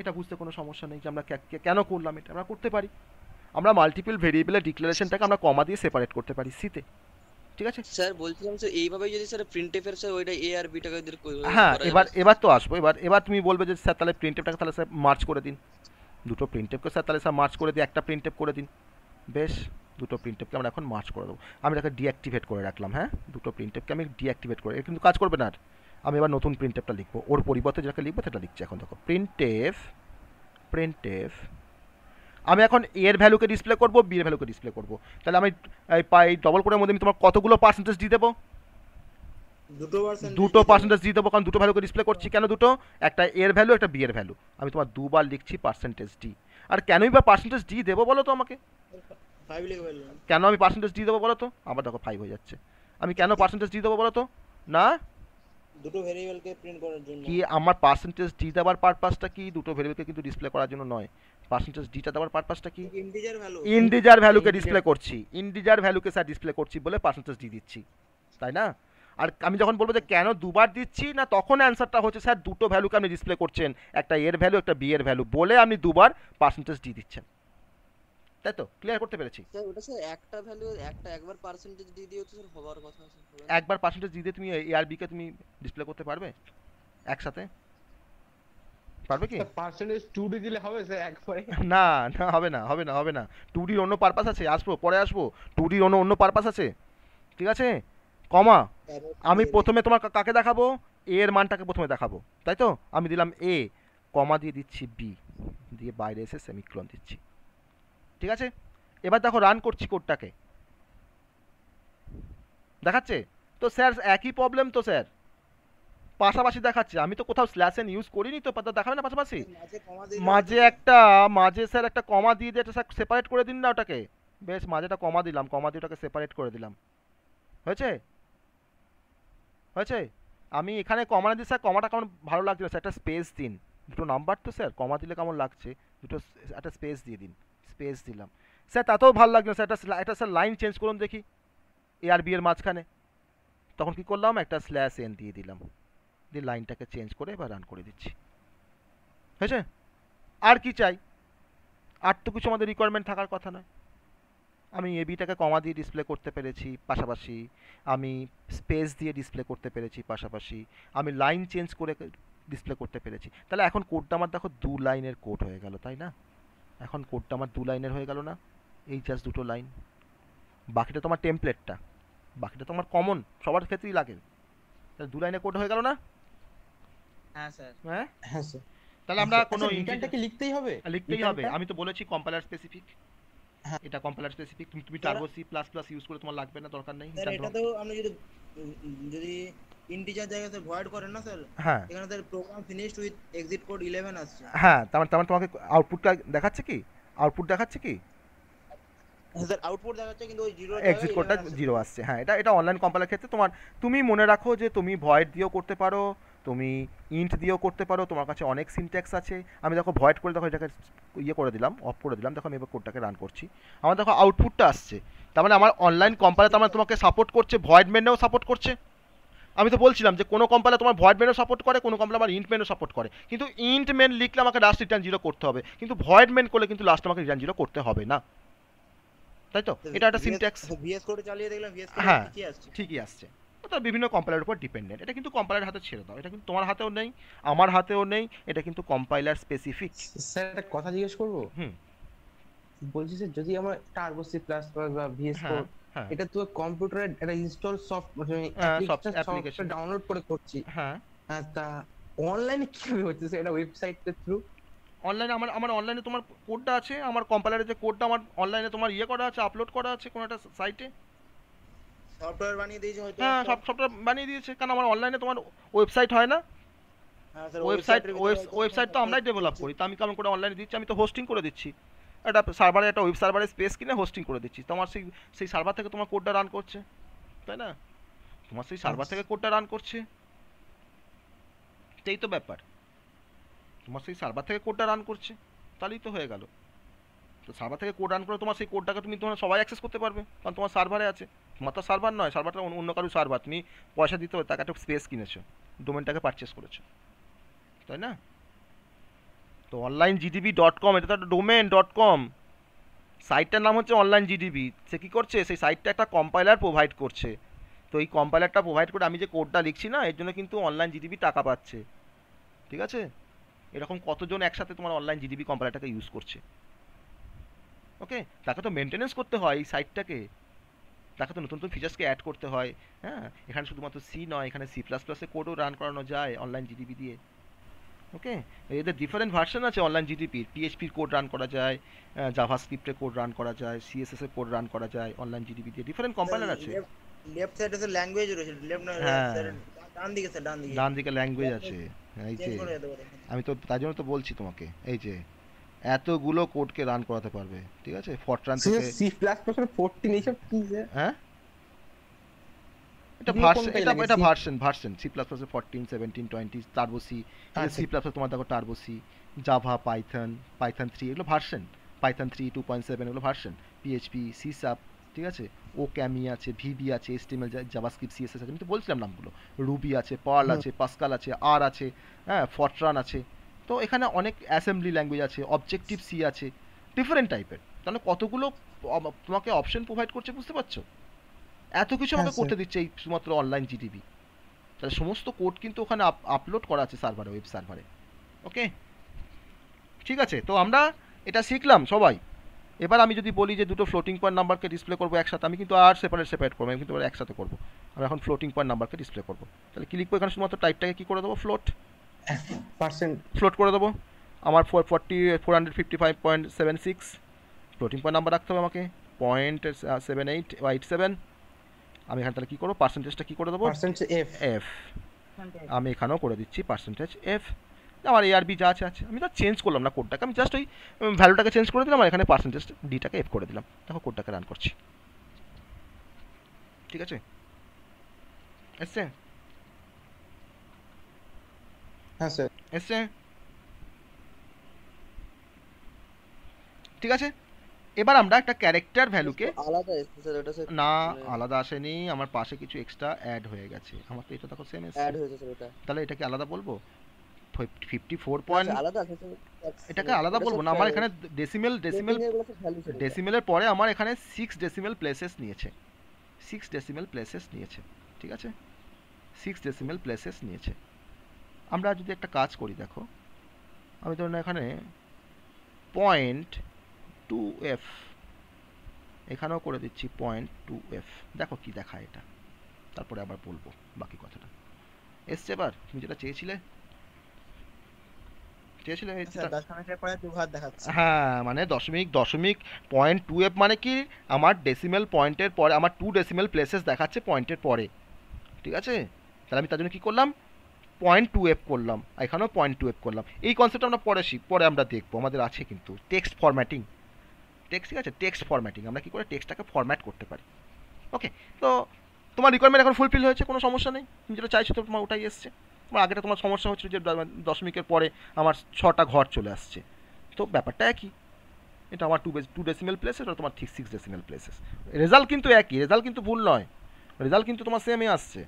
এটা বুঝতে কোনো সমস্যা নেই যে আমরা কেন করলাম এটা আমরা করতে পারি আমরা মাল্টিপল ভেরিয়েবলের ডিক্লারেশনটাকে আমরা কমা দিয়ে সেপারেট করতে পারি সিতে ঠিক আছে স্যার বলছিলাম যে এইভাবে যদি স্যার প্রিন্টেফের স্যার ওইটা এ আর বিটাকে এদের হ্যাঁ এবার এবার তো আসবো এবার এবার তুমি বলবে যে স্যার তাহলে প্রিন্টেফটাকে তাহলে স্যার মার্চ করে দিন দুটো প্রিন্টেফকে স্যার তাহলে স্যার মার্চ করে দিই একটা প্রিন্টেপ করে দিন বেশ দুটো প্রিন্টেপকে আমরা এখন মার্চ করে দেবো আমি তাকে ডিঅ্যাক্টিভেট করে রাখলাম হ্যাঁ দুটো প্রিন্টেপকে আমি ডিঅ্যাক্টিভেট করে কিন্তু কাজ করবে না আর আমি এবার নতুন প্রিন্টেপটা লিখবো ওর পরিবর্তে যেটাকে লিখবো সেটা লিখছি এখন দেখো প্রিন্ট এফ প্রিন্ট প্রিন্টেফ আমি এখন এ এর ভ্যালুকে ডিসপ্লে করবো বি এর ভ্যালুকে ডিসপ্লে করবো তাহলে আমি পাই ডবল কোডের মধ্যে আমি তোমার কতগুলো পার্সেন্টেজ দিয়ে দেবো দুটো পার্সেন্টেজ দিয়ে দেবো কারণ দুটো ভ্যালুকে ডিসপ্লে করছি কেন দুটো একটা এর ভ্যালু একটা বি এর ভ্যালু আমি তোমার দুবার লিখছি পার্সেন্টেজ ডি আর কেনই বা পার্সেন্টেজ ডি দেবো বলো তো আমাকে কেন আমি পার্সেন্টেজ ডি দেবো বলো তো আবার দেখো ফাইভ হয়ে যাচ্ছে আমি কেন পার্সেন্টেজ ডি দেবো বলো তো না দুটো ভেরিয়েবলকে প্রিন্ট করার জন্য কি আমার পার্সেন্টেজ ডি দেওয়ার পারপাসটা কি দুটো ভেরিয়েবলকে কিন্তু ডিসপ্লে করার জন্য নয় পার্সেন্টেজ ডিটা দেওয়ার পারপাসটা কি ইন্টিজার ভ্যালু ইন্টিজার ভ্যালুকে ডিসপ্লে করছি ইন্টিজার ভ্যালুকে স্যার ডিসপ্লে করছি বলে পার্সেন্টেজ ডি দিচ্ছি তাই না আর আমি যখন বলবো যে কেন দুবার দিচ্ছি না তখন অ্যান্সারটা হচ্ছে স্যার দুটো ভ্যালুকে আপনি ডিসপ্লে করছেন একটা এর ভ্যালু একটা বি এর ভ্যালু বলে আপনি দুবার পার্সেন্টেজ ডি দিচ্ছেন তাই তো ক্লিয়ার করতে পেরেছি ওটা স্যার একটা ভ্যালু একটা একবার পার্সেন্টেজ ডি দিয়ে তো স্যার হওয়ার কথা একবার পার্সেন্টেজ দিয়ে তুমি এ আর বি কে তুমি ডিসপ্লে করতে পারবে একসাথে পারবে কি পার্সেন্টেজ 2 ডি দিলে হবে স্যার একবারে না না হবে না হবে না হবে না 2 ডির অন্য পারপাস আছে আসবো পরে আসবো 2 ডির অন্য অন্য পারপাস আছে ঠিক আছে কমা আমি প্রথমে তোমার কাকে দেখাবো এ এর মানটাকে প্রথমে দেখাবো তাই তো আমি দিলাম এ কমা দিয়ে দিচ্ছি বি দিয়ে বাইরে এসে সেমিক্লন দিচ্ছি ঠিক আছে এবার দেখো রান করছি কোডটাকে দেখাচ্ছে তো স্যার একই প্রবলেম তো স্যার পাশাপাশি দেখাচ্ছে আমি তো কোথাও স্ল্যাশ ইউজ করিনি তো দেখাবে না পাশাপাশি মাঝে একটা মাঝে স্যার একটা কমা দিয়ে দিয়ে স্যার সেপারেট করে দিন না ওটাকে বেশ মাঝেটা কমা দিলাম কমা দিয়ে ওটাকে সেপারেট করে দিলাম হয়েছে হয়েছে আমি এখানে কমা দিই স্যার কমাটা কেমন ভালো লাগছে স্যার একটা স্পেস দিন দুটো নাম্বার তো স্যার কমা দিলে কেমন লাগছে দুটো একটা স্পেস দিয়ে দিন স্পেস দিলাম স্যার তাতেও ভালো লাগলো স্যার একটা একটা স্যার লাইন চেঞ্জ করুন দেখি এ আর বি এর মাঝখানে তখন কি করলাম একটা স্ল্যাশ এন দিয়ে দিলাম দিয়ে লাইনটাকে চেঞ্জ করে এবার রান করে দিচ্ছি হয়েছে আর কি চাই আর তো কিছু আমাদের রিকোয়ারমেন্ট থাকার কথা নয় আমি এবিটাকে কমা দিয়ে ডিসপ্লে করতে পেরেছি পাশাপাশি আমি স্পেস দিয়ে ডিসপ্লে করতে পেরেছি পাশাপাশি আমি লাইন চেঞ্জ করে ডিসপ্লে করতে পেরেছি তাহলে এখন কোডটা আমার দেখো দু লাইনের কোড হয়ে গেল তাই না এখন কোডটা আমার দু লাইনের হয়ে গেল না এই জাস্ট দুটো লাইন বাকিটা তোমার টেমপ্লেটটা বাকিটা তোমার কমন সবার ক্ষেত্রেই লাগে তাহলে দু লাইনের কোড হয়ে গেল না হ্যাঁ স্যার হ্যাঁ? হ্যাঁ স্যার তাহলে আমরা আচ্ছা, কোনো ইন্টারনটা কি লিখতেই হবে লিখতেই হবে আমি তো বলেছি কম্পাইলার স্পেসিফিক হ্যাঁ এটা কম্পাইলার স্পেসিফিক তুমি তুমি turbo C plus plus use করে তোমার লাগবে না দরকার নেই স্যার এটা তো আমরা যদি যদি ইন্টিজার জায়গাতে ভয়েড করেন না স্যার হ্যাঁ এখানে sir program finished with exit code 11 আসছে হ্যাঁ তার মানে, মানে তোমাকে আউটপুটটা দেখাচ্ছে কি আউটপুট দেখাচ্ছে কি হ্যাঁ, স্যার আউটপুট দেখাচ্ছে কিন্তু জিরো এক্সিট কোডটা জিরো আসছে হ্যাঁ এটা এটা অনলাইন কম্পাইলার ক্ষেত্রে তোমার তুমি মনে রাখো যে তুমি ভয়েড দিয়েও করতে পারো তুমি ইন্ট দিয়েও করতে পারো তোমার কাছে অনেক সিনট্যাক্স আছে আমি দেখো ভয়েড করে দেখো এটাকে ইয়ে করে দিলাম অফ করে দিলাম দেখো আমি এবার কোডটাকে রান করছি আমার দেখো আউটপুটটা আসছে তার মানে আমার অনলাইন কম্পালে তার মানে তোমাকে সাপোর্ট করছে ভয়েড মেনেও সাপোর্ট করছে আমি তো বলছিলাম যে কোনো কোম্পানি তোমার ভয়েড মেনও সাপোর্ট করে কোনো কোম্পানি আমার ইন্ট মেনও সাপোর্ট করে কিন্তু ইন্ট মেন লিখলে আমাকে লাস্ট রিটার্ন জিরো করতে হবে কিন্তু ভয়েড মেন করলে কিন্তু লাস্ট আমাকে রিটার্ন জিরো করতে হবে না তাই তো এটা একটা সিনট্যাক্স ভিএস কোড চালিয়ে দেখলাম ভিএস কোড হ্যাঁ, ঠিকই আসছে ঠিকই আসছে তার বিভিন্ন কম্পাইলার উপর ডিপেন্ডেন্ট এটা কিন্তু কম্পাইলার হাতে ছেড়ে দাও এটা কিন্তু তোমার হাতেও নেই আমার হাতেও নেই এটা কিন্তু কম্পাইলার স্পেসিফিক স্যার একটা কথা জিজ্ঞেস করব হুম বলছি স্যার যদি আমার টার্বো সি প্লাস প্লাস বা ভিএস কোড হ্যাঁ, হ্যাঁ। এটা তো কম্পিউটারে একটা ইনস্টল সফট অ্যাপ্লিকেশন ডাউনলোড করে করছি হ্যাঁ তা অনলাইনে কিভাবে হচ্ছে স্যার এটা ওয়েবসাইটের থ্রু অনলাইনে আমার আমার অনলাইনে তোমার কোডটা আছে আমার কম্পাইলারে যে কোডটা আমার অনলাইনে তোমার ইয়ে করা আছে আপলোড করা আছে কোনো একটা সাইটে সফটওয়্যার বানিয়ে দিয়েছে হয়তো হ্যাঁ সফটওয়্যার বানিয়ে দিয়েছে কারণ আমার অনলাইনে তোমার ওয়েবসাইট হয় না ওয়েবসাইট হ্যাঁ, ওয়েবসাইট তো আমরাই ডেভেলপ করি তো আমি কেমন করে অনলাইনে দিচ্ছি আমি তো হোস্টিং করে দিচ্ছি একটা সার্ভারে একটা ওয়েব সার্ভারে স্পেস কিনে হোস্টিং করে দিচ্ছি তোমার সেই সেই সার্ভার থেকে তোমার কোডটা রান করছে তাই না তোমার সেই সার্ভার থেকে কোডটা রান করছে এই তো ব্যাপার তোমার সেই সার্ভার থেকে কোডটা রান করছে তাহলেই তো হয়ে গেল তো সার্ভার থেকে কোড রান করে তোমার সেই কোডটাকে তুমি তোমার সবাই অ্যাক্সেস করতে পারবে কারণ তোমার সার্ভারে আছে তোমার তো সার্ভার নয় সার্ভারটা অন্য কারো সার্ভার তুমি পয়সা দিতে হবে তাকে একটা স্পেস কিনেছো ডোমেনটাকে পারচেস করেছো তাই না তো অনলাইন জিডিবি ডট কম এটা তো একটা ডোমেন ডট কম সাইটটার নাম হচ্ছে অনলাইন জিডিবি সে কী করছে সেই সাইটটা একটা কম্পাইলার প্রোভাইড করছে তো এই কম্পাইলারটা প্রোভাইড করে আমি যে কোডটা লিখছি না এর জন্য কিন্তু অনলাইন জিডিবি টাকা পাচ্ছে ঠিক আছে এরকম কতজন একসাথে তোমার অনলাইন জিডিবি কম্পাইলারটাকে ইউজ করছে ওকে তাকে তো মেনটেনেন্স করতে হয় এই সাইটটাকে তাকে তো নতুন নতুন ফিচার্সকে অ্যাড করতে হয় হ্যাঁ এখানে শুধুমাত্র সি নয় এখানে সি প্লাস প্লাসে কোডও রান করানো যায় অনলাইন জিডিপি দিয়ে ওকে এদের ডিফারেন্ট ভার্সন আছে অনলাইন জিডিপির পিএইচপির কোড রান করা যায় জাভা স্ক্রিপ্টের কোড রান করা যায় সিএসএস এর কোড রান করা যায় অনলাইন জিডিপি দিয়ে ডিফারেন্ট কম্পাইলার আছে লেফট সাইডে তো ল্যাঙ্গুয়েজ রয়েছে লেফট না হ্যাঁ। ডান দিকে স্যার ডান দিকে ডান দিকে ল্যাঙ্গুয়েজ আছে এই যে আমি তো তার জন্য তো বলছি তোমাকে এই যে এতগুলো কোডকে রান করাতে পারবে ঠিক আছে ফরট্রান থেকে সি প্লাস প্লাস এর 14 এইসব কি যে হ্যাঁ এটা ভার্সন এটা এটা version version C plus plus এর 14 17 20 turbo C C plus plus তোমার দেখো turbo C Java Python Python 3 এগুলো ভার্সন পাইথন 3 2.7 এগুলো ভার্সন পিএইচপি সি সাপ ঠিক আছে ও ক্যামি আছে ভিবি আছে এসটিএমএল জাভাস্ক্রিপ্ট সিএসএস আছে আমি তো বলছিলাম নামগুলো রুবি আছে পার্ল আছে পাসকাল আছে আর আছে হ্যাঁ ফরট্রান আছে তো এখানে অনেক অ্যাসেম্বলি ল্যাঙ্গুয়েজ আছে অবজেক্টিভ সি আছে ডিফারেন্ট টাইপের তাহলে কতগুলো তোমাকে অপশন প্রোভাইড করছে বুঝতে পারছো এত কিছু আমাকে হ্যাঁ, করতে দিচ্ছে এই শুধুমাত্র অনলাইন জিটিভি তাহলে সমস্ত কোড কিন্তু ওখানে আপলোড করা আছে সার্ভারে ওয়েব সার্ভারে ওকে ঠিক আছে তো আমরা এটা শিখলাম সবাই এবার আমি যদি বলি যে দুটো ফ্লোটিং পয়েন্ট নাম্বারকে ডিসপ্লে করবো একসাথে আমি কিন্তু আর সেপারেট সেপারেট করবো আমি কিন্তু একসাথে করবো আমি এখন ফ্লোটিং পয়েন্ট নাম্বারকে ডিসপ্লে করবো তাহলে ক্লিক করে এখানে শুধুমাত্র টাইপটাকে কী করে দেবো ফ্লোট পার্সেন্ট ফ্লোট করে দেবো আমার four forty four hundred fifty five point seven six floating point number রাখতে হবে আমাকে point seven eight eight seven আমি এখানে তাহলে কী করবো পার্সেন্টেজটা কী করে দেবো এফ এফ আমি এখানেও করে দিচ্ছি পার্সেন্টেজ এফ আমার এআরবি যা আছে আছে আমি তো চেঞ্জ করলাম না কোডটাকে আমি জাস্ট ওই ভ্যালুটাকে চেঞ্জ করে দিলাম আর এখানে পার্সেন্টেজ ডিটাকে এফ করে দিলাম দেখো কোডটাকে রান করছি ঠিক আছে এসছে হ্যাঁ স্যার এসছে ঠিক আছে এবার আমরা একটা ক্যারেক্টার ভ্যালুকে আলাদা এসছে স্যার ওটা স্যার না আলাদা আসেনি আমার পাশে কিছু এক্সট্রা অ্যাড হয়ে গেছে আমার তো এটা দেখো সেম এসছে অ্যাড হয়েছে স্যার ওটা তাহলে এটাকে আলাদা বলবো 54 পয়েন্ট আচ্ছা, আলাদা এটাকে আলাদা বলবো না আমার এখানে ডেসিমেল ডেসিমেল ডেসিমেলের পরে আমার এখানে 6 ডেসিমেল প্লেসেস নিয়েছে 6 ডেসিমেল প্লেসেস নিয়েছে ঠিক আছে 6 ডেসিমেল প্লেসেস নিয়েছে আমরা যদি একটা কাজ করি দেখো আমি ধরুন এখানে পয়েন্ট টু এফ এখানেও করে দিচ্ছি পয়েন্ট টু এফ দেখো কি দেখায় এটা তারপরে আবার বলবো বাকি কথাটা এসছে এবার তুমি যেটা চেয়েছিলে চেয়েছিলে আচ্ছা, হ্যাঁ মানে দশমিক দশমিক পয়েন্ট টু এফ মানে কি আমার ডেসিমেল পয়েন্টের পরে আমার টু ডেসিমেল প্লেসেস দেখাচ্ছে পয়েন্টের পরে ঠিক আছে তাহলে আমি তার জন্য কী করলাম পয়েন্ট টু এফ করলাম এখানেও পয়েন্ট টু এফ করলাম এই কনসেপ্ট আমরা পরে শিখ পরে আমরা দেখবো আমাদের আছে কিন্তু টেক্সট ফরম্যাটিং টেক্সট ঠিক আছে টেক্সট ফরম্যাটিং আমরা কী করে টেক্সটটাকে ফরম্যাট করতে পারি ওকে তো তোমার রিকোয়ারমেন্ট এখন ফুলফিল হয়েছে কোনো সমস্যা নেই তুমি যেটা চাইছো তো তোমার ওটাই এসছে তোমার আগেটা তোমার সমস্যা হচ্ছিল যে দশমিকের পরে আমার ছটা ঘর চলে আসছে তো ব্যাপারটা একই এটা আমার টু টু ডেসিমেল প্লেসেস আর তোমার ঠিক সিক্স ডেসিমেল প্লেসেস রেজাল্ট কিন্তু একই রেজাল্ট কিন্তু ভুল নয় রেজাল্ট কিন্তু তোমার সেমই আসছে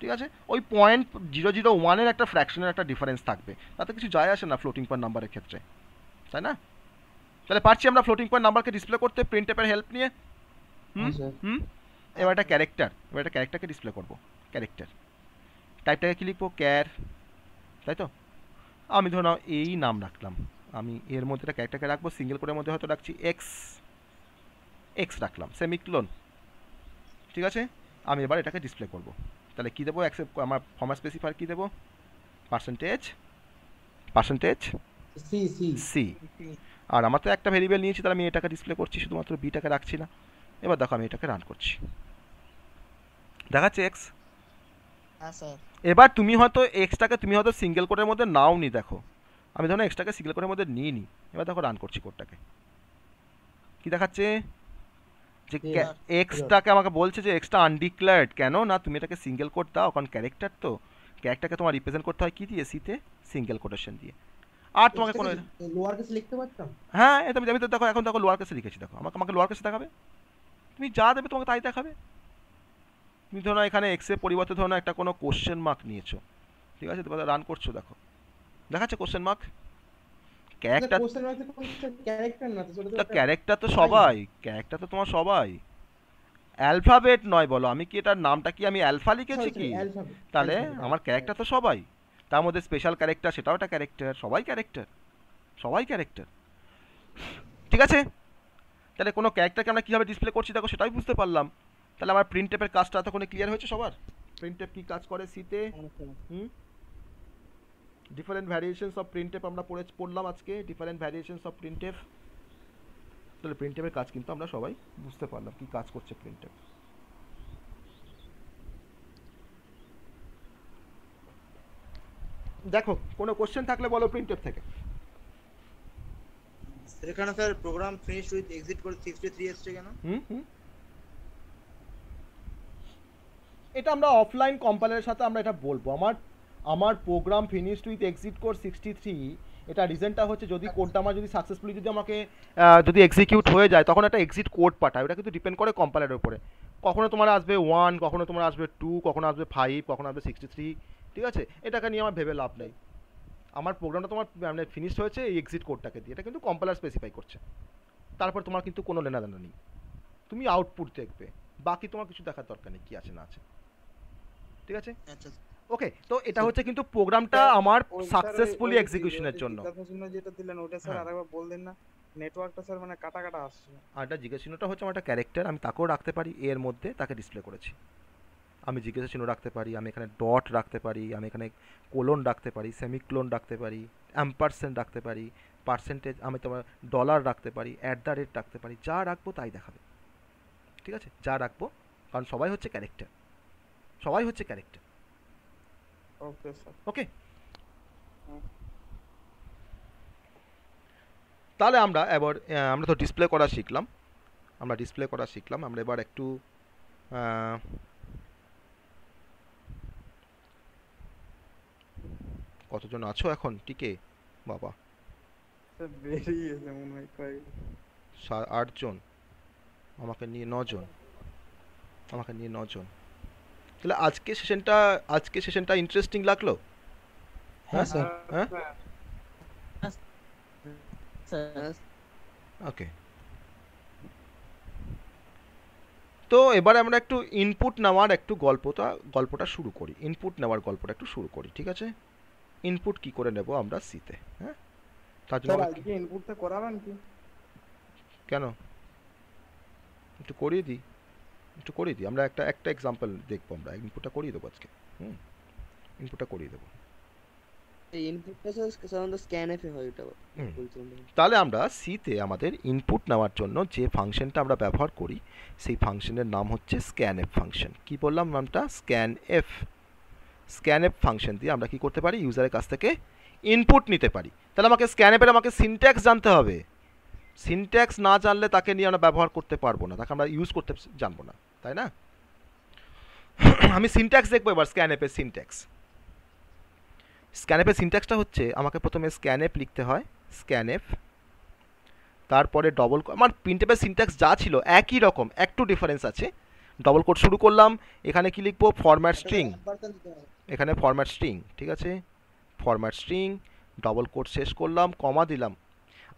ঠিক আছে ওই পয়েন্ট জিরো জিরো ওয়ানের একটা ফ্র্যাকশনের একটা ডিফারেন্স থাকবে তাতে কিছু যায় আসে না ফ্লোটিং পয়েন্ট নাম্বারের ক্ষেত্রে তাই না তাহলে পারছি আমরা ফ্লোটিং পয়েন্ট নাম্বারকে ডিসপ্লে করতে প্রিন্ট টেপের হেল্প নিয়ে হুম হ্যাঁ, হুম এবার একটা ক্যারেক্টার এবার একটা ক্যারেক্টারকে ডিসপ্লে করবো ক্যারেক্টার টাইপটাকে কি লিখবো ক্যার তাই তো আমি ধরো এই নাম রাখলাম আমি এর মধ্যে একটা ক্যারেক্টারকে রাখবো সিঙ্গেল কোডের মধ্যে হয়তো রাখছি এক্স এক্স রাখলাম সেমিক্লোন ঠিক আছে আমি এবার এটাকে ডিসপ্লে করবো তাহলে কী দেবো অ্যাকসেপ্ট আমার ফর্মার স্পেসিফায়ার কী দেবো পার্সেন্টেজ পার্সেন্টেজ সি আর আমার তো একটা ভেরিয়েবল নিয়েছি তাহলে আমি এটাকে ডিসপ্লে করছি শুধুমাত্র বিটাকে রাখছি না এবার দেখো আমি এটাকে রান করছি দেখাচ্ছে এক্স হ্যাঁ, এবার তুমি হয়তো এক্সটাকে তুমি হয়তো সিঙ্গেল কোডের মধ্যে নাও নি দেখো আমি ধরো এক্সটাকে সিঙ্গেল কোডের মধ্যে নিই নি এবার দেখো রান করছি কোডটাকে কি দেখাচ্ছে যে এক্সটাকে আমাকে বলছে যে এক্সটা আনডিক্লেয়ার্ড কেন না তুমি এটাকে সিঙ্গেল কোড দাও কারণ ক্যারেক্টার তো ক্যারেক্টারকে তোমার রিপ্রেজেন্ট করতে হয় কি দিয়ে সিতে সিঙ্গেল কোটেশন দিয়ে আর তোমাকে কোনো লোয়ার কেসে লিখতে পারতাম হ্যাঁ এটা আমি তো দেখো এখন দেখো লোয়ার কেসে লিখেছি দেখো আমাকে আমাকে লোয়ার কেসে দেখাবে তুমি যা দেবে তোমাকে তাই দেখাবে তুমি ধরো এখানে এক্সের পরিবর্তে ধরো একটা কোনো কোশ্চেন মার্ক নিয়েছো ঠিক আছে তোমাদের রান করছো দেখো দেখাচ্ছে কোশ্চেন মার্ক ক্যারেক্টার ক্যারেক্টার তো ক্যারেক্টার তো সবাই ক্যারেক্টার তো তোমার সবাই অ্যালফাবেট নয় বলো আমি কি এটার নামটা কি আমি অ্যালফা লিখেছি কি তাহলে আমার ক্যারেক্টার তো সবাই তার মধ্যে স্পেশাল ক্যারেক্টার সেটাও একটা ক্যারেক্টার সবাই ক্যারেক্টার সবাই ক্যারেক্টার ঠিক আছে তাহলে কোনো ক্যারেক্টারকে আমরা কীভাবে ডিসপ্লে করছি দেখো সেটাই বুঝতে পারলাম তাহলে আমার প্রিন্ট টেপের কাজটা এতক্ষণে ক্লিয়ার হয়েছে সবার প্রিন্টেপ কী কাজ করে সিতে আচ্ছা। হুম ডিফারেন্ট ভ্যারিয়েশনস অফ প্রিন্টেপ আমরা পড়ে পড়লাম আজকে ডিফারেন্ট ভ্যারিয়েশনস অফ প্রিন্টেপ তাহলে প্রিন্টেপের কাজ কিন্তু আমরা সবাই বুঝতে পারলাম কি কাজ করছে প্রিন্টেপ দেখো কোনো কোশ্চেন থাকলে বলো প্রিন্টেপ থেকে এখানে sir program finish with exit code 63 এসছে কেন হুম হুম এটা আমরা অফলাইন কম্পাইলারের সাথে আমরা এটা বলবো আমার আমার program finished with exit code sixty three এটা রিজেনটা হচ্ছে যদি কোডটা আচ্ছা। আমার যদি সাকসেসফুলি যদি আমাকে যদি এক্সিকিউট হয়ে যায় তখন একটা এক্সিট কোড পাঠায় ওটা কিন্তু ডিপেন্ড করে কম্পানির উপরে কখনো তোমার আসবে ওয়ান কখনো তোমার আসবে টু কখনো আসবে ফাইভ কখনো আসবে সিক্সটি থ্রি ঠিক আছে এটাকে নিয়ে আমার ভেবে লাভ নেই আমার প্রোগ্রামটা তোমার মানে ফিনিশ হয়েছে এই এক্সিট কোডটাকে দিয়ে এটা কিন্তু কম্পালার স্পেসিফাই করছে তারপর তোমার কিন্তু কোনো লেনাদেনা নেই তুমি আউটপুট দেখবে বাকি তোমার কিছু দেখার দরকার নেই কী আছে না আছে ঠিক আছে আচ্ছা ওকে তো এটা হচ্ছে কিন্তু প্রোগ্রামটা আমার সাকসেসফুলি এক্সিকিউশনের জন্য যেটা দিলেন ওটা স্যার হ্যাঁ। আরেকবার বললেন না নেটওয়ার্কটা স্যার মানে কাটা কাটা আসছে আর এটা জিজ্ঞাসা চিহ্নটা হচ্ছে আমার একটা ক্যারেক্টার আমি তাকেও রাখতে পারি এর মধ্যে তাকে ডিসপ্লে করেছি আমি জিজ্ঞেস চিহ্ন রাখতে পারি আমি এখানে ডট রাখতে পারি আমি এখানে কোলন রাখতে পারি সেমিক্লোন রাখতে পারি অ্যাম্পারসেন্ট রাখতে পারি পার্সেন্টেজ আমি তোমার ডলার রাখতে পারি অ্যাট দ্য রেট রাখতে পারি যা রাখবো তাই দেখাবে ঠিক আছে যা রাখবো কারণ সবাই হচ্ছে ক্যারেক্টার সবাই হচ্ছে ক্যারেক্টার ওকে স্যার ওকে তাহলে আমরা এবার আমরা তো ডিসপ্লে করা শিখলাম আমরা ডিসপ্লে করা শিখলাম আমরা এবার একটু কতজন আছো এখন টিকে বাবা আটজন আমাকে নিয়ে নজন আমাকে নিয়ে নজন তাহলে আজকে সেশনটা আজকে সেশনটা ইন্টারেস্টিং লাগলো হ্যাঁ, হ্যাঁ স্যার হ্যাঁ ওকে হ্যাঁ, তো এবার আমরা একটু ইনপুট নেওয়ার একটু গল্পটা গল্পটা শুরু করি ইনপুট নেওয়ার গল্পটা একটু শুরু করি ঠিক আছে ইনপুট কি করে নেব আমরা সিতে হ্যাঁ তার জন্য আজকে ইনপুটটা করাবেন কি কেন একটু করিয়ে দিই একটু করিয়ে দিই আমরা একটা একটা এক্সাম্পল দেখবো আমরা ইনপুটটা করিয়ে দেবো আজকে হুম ইনপুটটা করিয়ে দেবো তাহলে আমরা সিতে আমাদের ইনপুট নেওয়ার জন্য যে ফাংশনটা আমরা ব্যবহার করি সেই ফাংশনের নাম হচ্ছে এফ ফাংশন কি বললাম নামটা স্ক্যান স্ক্যান এফ ফাংশন দিয়ে আমরা কি করতে পারি ইউজারের কাছ থেকে ইনপুট নিতে পারি তাহলে আমাকে স্ক্যানএফের আমাকে সিনট্যাক্স জানতে হবে সিনট্যাক্স না জানলে তাকে নিয়ে আমরা ব্যবহার করতে পারবো না তাকে আমরা ইউজ করতে জানবো না তাই না আমি সিনট্যাক্স দেখবো এবার অ্যাপের সিনট্যাক্স অ্যাপের সিনট্যাক্সটা হচ্ছে আমাকে প্রথমে অ্যাপ লিখতে হয় অ্যাপ তারপরে ডবল আমার প্রিন্টেপের সিনট্যাক্স যা ছিল একই রকম একটু ডিফারেন্স আছে ডবল কোড শুরু করলাম এখানে কি লিখবো ফরম্যাট স্ট্রিং এখানে ফরম্যাট স্ট্রিং ঠিক আছে ফরম্যাট স্ট্রিং ডবল কোড শেষ করলাম কমা দিলাম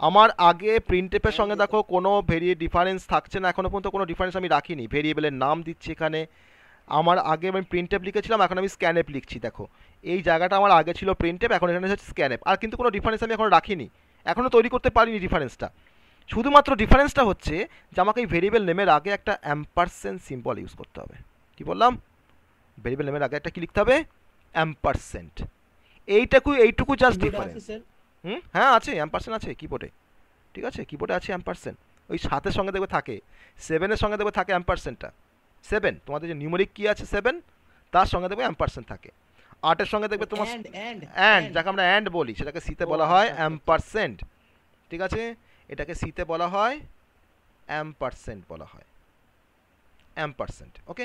আমার আগে প্রিন্টেপের সঙ্গে দেখো কোনো ভেরিয়ে ডিফারেন্স থাকছে না এখনও পর্যন্ত কোনো ডিফারেন্স আমি রাখিনি ভেরিয়েবলের নাম দিচ্ছি এখানে আমার আগে আমি প্রিন্টেপ লিখেছিলাম এখন আমি স্ক্যানেপ লিখছি দেখো এই জায়গাটা আমার আগে ছিল প্রিন্টেপ এখন এখানে হচ্ছে স্ক্যানেপ আর কিন্তু কোনো ডিফারেন্স আমি এখন রাখিনি এখনও তৈরি করতে পারিনি ডিফারেন্সটা শুধুমাত্র ডিফারেন্সটা হচ্ছে যে আমাকে এই ভেরিয়েবল নেমের আগে একটা অ্যাম্পারসেন সিম্বল ইউজ করতে হবে কি বললাম ভেরিয়েবল নেমের আগে একটা কী লিখতে হবে অ্যাম্পারসেন্ট এইটাকু এইটুকু জাস্ট ডিফারেন্স হুম হ্যাঁ আছে পার্সেন্ট আছে কিবোর্ডে ঠিক আছে কিবোর্ডে আছে পার্সেন্ট ওই সাতের সঙ্গে দেখবে থাকে সেভেনের সঙ্গে দেখবে থাকে পার্সেন্টটা সেভেন তোমাদের যে নিউমেরিক কী আছে সেভেন তার সঙ্গে দেখবে পার্সেন্ট থাকে আটের সঙ্গে দেখবে তোমার অ্যান্ড যাকে আমরা অ্যান্ড বলি সেটাকে সিতে বলা হয় পার্সেন্ট আচ্ছা, আচ্ছা। ঠিক আছে এটাকে সিতে বলা হয় পার্সেন্ট বলা হয় পার্সেন্ট ওকে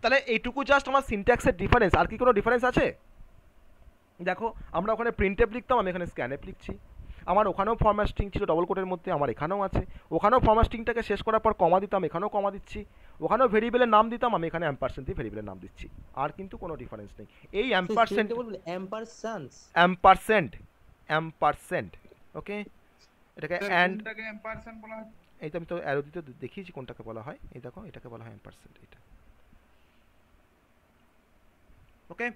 তাহলে এইটুকু জাস্ট আমার সিনট্যাক্সের ডিফারেন্স আর কি কোনো ডিফারেন্স আছে দেখো আমরা ওখানে প্রিন্টেপ লিখতাম আমি এখানে স্ক্যানে লিখছি আমার ওখানেও ফর্মাস্টিং স্ট্রিং ছিল ডবল কোটের মধ্যে আমার এখানেও আছে ওখানেও ফর্মাস্টিংটাকে স্ট্রিংটাকে শেষ করার পর কমা দিতাম এখানেও কমা দিচ্ছি ওখানেও ভেরিয়েবলের নাম দিতাম আমি এখানে অ্যাম্পারসেন্ট দিয়ে ভেরিয়েবলের নাম দিচ্ছি আর কিন্তু কোনো ডিফারেন্স নেই এই ampersand ampersand ampersand ampersand okay এটাকে অ্যান্ড অ্যাম্পারসেন্ট বলা হয় এই তো আমি তো অ্যারো দিতে দেখিয়েছি কোনটাকে বলা হয় এই দেখো এটাকে বলা হয় অ্যাম্পারসেন্ট এটা ওকে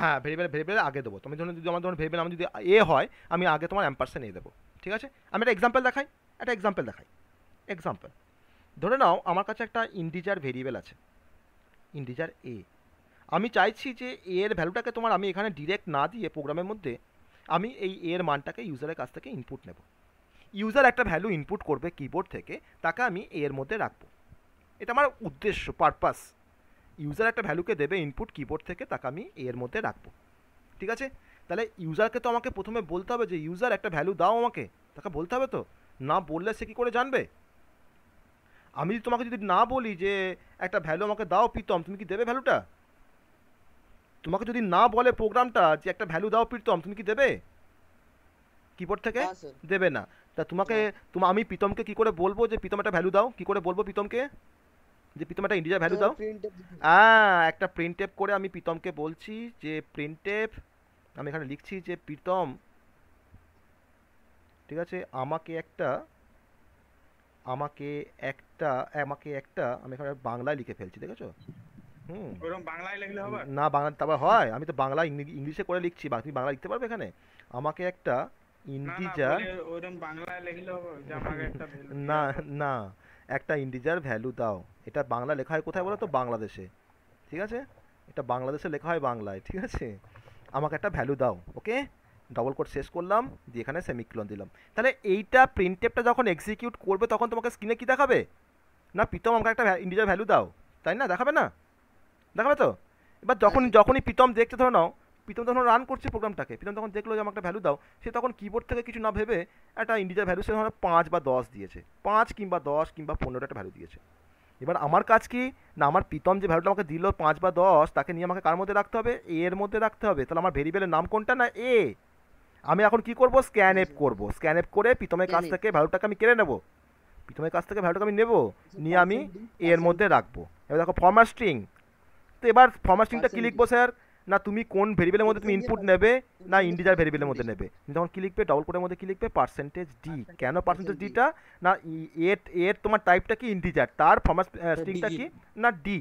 হ্যাঁ ভেরিয়েবল ভেরিয়েবল আগে দেবো তুমি ধরুন যদি আমার ধরুন ভেরিয়েবল আমি যদি এ হয় আমি আগে তোমার অ্যাম্পারসেন্ট নিয়ে দেবো ঠিক আছে আমি একটা এক্সাম্পল দেখাই একটা এক্সাম্পল দেখাই এক্সাম্পল ধরে নাও আমার কাছে একটা ইন্টিজার ভেরিয়েবল আছে ইন্টিজার এ আমি চাইছি যে এ এর ভ্যালুটাকে তোমার আমি এখানে ডিরেক্ট না দিয়ে প্রোগ্রামের মধ্যে আমি এই এ এর মানটাকে ইউজারের কাছ থেকে ইনপুট নেব ইউজার একটা ভ্যালু ইনপুট করবে কিবোর্ড থেকে তাকে আমি এ এর মধ্যে রাখবো এটা আমার উদ্দেশ্য পারপাস ইউজার একটা ভ্যালুকে দেবে ইনপুট কিবোর্ড থেকে তাকে আমি এর মধ্যে রাখবো ঠিক আছে তাহলে ইউজারকে তো আমাকে প্রথমে বলতে হবে যে ইউজার একটা ভ্যালু দাও আমাকে তাকে বলতে হবে তো না বললে সে কী করে জানবে আমি যদি তোমাকে যদি না বলি যে একটা ভ্যালু আমাকে দাও প্রীতম তুমি কি দেবে ভ্যালুটা তোমাকে যদি না বলে প্রোগ্রামটা যে একটা ভ্যালু দাও প্রীতম তুমি কি দেবে কিবোর্ড থেকে দেবে না তা তোমাকে তোমা আমি প্রীতমকে কি করে বলবো যে প্রীতম একটা ভ্যালু দাও কি করে বলবো প্রীতমকে যে প্রীতম একটা ইন্টিজার ভ্যালু দাও হ্যাঁ একটা প্রিন্ট করে আমি প্রীতমকে বলছি যে প্রিন্ট আমি এখানে লিখছি যে প্রীতম ঠিক আছে আমাকে একটা আমাকে একটা আমাকে একটা আমি এখানে বাংলায় লিখে ফেলছি দেখেছো হুম বাংলায় লিখলে হবে না বাংলা তারপর হয় আমি তো বাংলা ইংলিশে করে লিখছি বা তুমি বাংলা লিখতে পারবে এখানে আমাকে একটা ইন্টিজার না না একটা ইন্টিজার ভ্যালু দাও এটা বাংলা লেখা হয় কোথায় বলো তো বাংলাদেশে ঠিক আছে এটা বাংলাদেশে লেখা হয় বাংলায় ঠিক আছে আমাকে একটা ভ্যালু দাও ওকে ডবল কোড শেষ করলাম দিয়ে এখানে সেমিক্লন দিলাম তাহলে এইটা প্রিন্টেপটা যখন এক্সিকিউট করবে তখন তোমাকে স্ক্রিনে কী দেখাবে না প্রীতম আমাকে একটা ইন্টিজার ভ্যালু দাও তাই না দেখাবে না দেখাবে তো এবার যখন যখনই প্রীতম দেখতে ধরে নাও প্রীতম তখন রান করছে প্রোগ্রামটাকে প্রীতম তখন দেখলো যে আমাকে একটা ভ্যালু দাও সে তখন কিবোর্ড থেকে কিছু না ভেবে একটা ইন্ডিজার ভ্যালু সে ধরো পাঁচ বা দশ দিয়েছে পাঁচ কিংবা দশ কিংবা পনেরোটা একটা ভ্যালু দিয়েছে এবার আমার কাজ কি না আমার প্রীতম যে ভ্যালুটা আমাকে দিল পাঁচ বা দশ তাকে নিয়ে আমাকে কার মধ্যে রাখতে হবে এ এর মধ্যে রাখতে হবে তাহলে আমার ভেরিয়েবলের নাম কোনটা না এ আমি এখন কি করব স্ক্যান অ্যাপ করবো স্ক্যান অ্যাপ করে প্রীতমের কাছ থেকে ভ্যালুটাকে আমি কেড়ে নেবো প্রীতমের কাছ থেকে ভ্যালুটাকে আমি নেব নিয়ে আমি এর মধ্যে রাখবো এবার দেখো ফর্মার স্ট্রিং তো এবার ফর্মার স্ট্রিংটা কি লিখবো স্যার না তুমি কোন ভেরিয়েবলের মধ্যে তুমি ইনপুট নেবে না ইন্টিজার ভেরিয়েবলের মধ্যে নেবে তুমি তখন কি লিখবে ডবল কোটের মধ্যে কি লিখবে পার্সেন্টেজ ডি কেন পার্সেন্টেজ ডিটা না এর এর তোমার টাইপটা কি ইন্টিজার তার ফর্মাস স্ট্রিংটা কি না d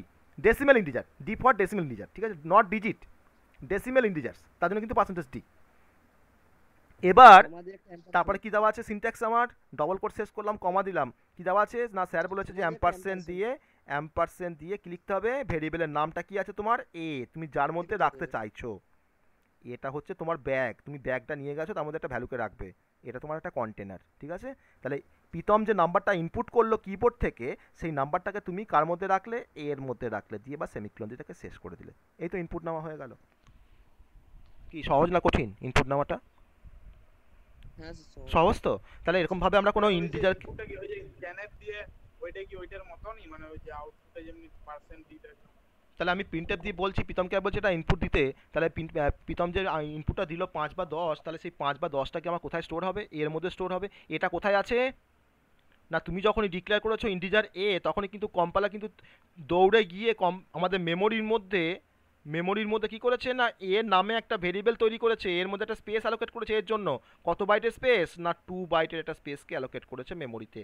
decimal integer d for decimal integer ঠিক আছে নট ডিজিট ডেসিমেল ইন্টিজার্স তার জন্য কিন্তু পার্সেন্টেজ ডি এবার তারপরে কি দেওয়া আছে সিনট্যাক্স আমার ডবল কোট শেষ করলাম কমা দিলাম কি দেওয়া আছে না স্যার বলেছে যে অ্যাম্পারসেন্ট দিয়ে অ্যাম্পারসেন্ট দিয়ে কি হবে ভেরিয়েবলের নামটা কি আছে তোমার এ তুমি যার মধ্যে রাখতে চাইছো এটা হচ্ছে তোমার ব্যাগ তুমি ব্যাগটা নিয়ে গেছো তার মধ্যে একটা ভ্যালুকে রাখবে এটা তোমার একটা কন্টেনার ঠিক আছে তাহলে প্রীতম যে নাম্বারটা ইনপুট করলো কিবোর্ড থেকে সেই নাম্বারটাকে তুমি কার মধ্যে রাখলে এর মধ্যে রাখলে দিয়ে বা সেমিক্লন দিয়ে শেষ করে দিলে এই তো ইনপুট নেওয়া হয়ে গেল কি সহজ না কঠিন ইনপুট নেওয়াটা হ্যাঁ, সহজ তো তাহলে এরকমভাবে আমরা কোনো ইন্টিজার ওইটা কি ওইটার মতনই মানে ওই যে আউটপুটে যেমনি পার্সেন্ট দিতে তাহলে আমি প্রিন্টার দিয়ে বলছি প্রীতমকে আর বলছি এটা ইনপুট দিতে তাহলে প্রীতম যে ইনপুটটা দিল পাঁচ বা দশ তাহলে সেই পাঁচ বা দশটাকে আমার কোথায় স্টোর হবে এর মধ্যে স্টোর হবে এটা কোথায় আছে না তুমি যখনই ডিক্লেয়ার করেছো ইন্টিজার এ তখনই কিন্তু কম্পালা কিন্তু দৌড়ে গিয়ে কম আমাদের মেমোরির মধ্যে মেমোরির মধ্যে কি করেছে না এর নামে একটা ভেরিয়েবল তৈরি করেছে এর মধ্যে একটা স্পেস অ্যালোকেট করেছে এর জন্য কত বাইটের স্পেস না টু বাইটের একটা স্পেসকে অ্যালোকেট করেছে মেমোরিতে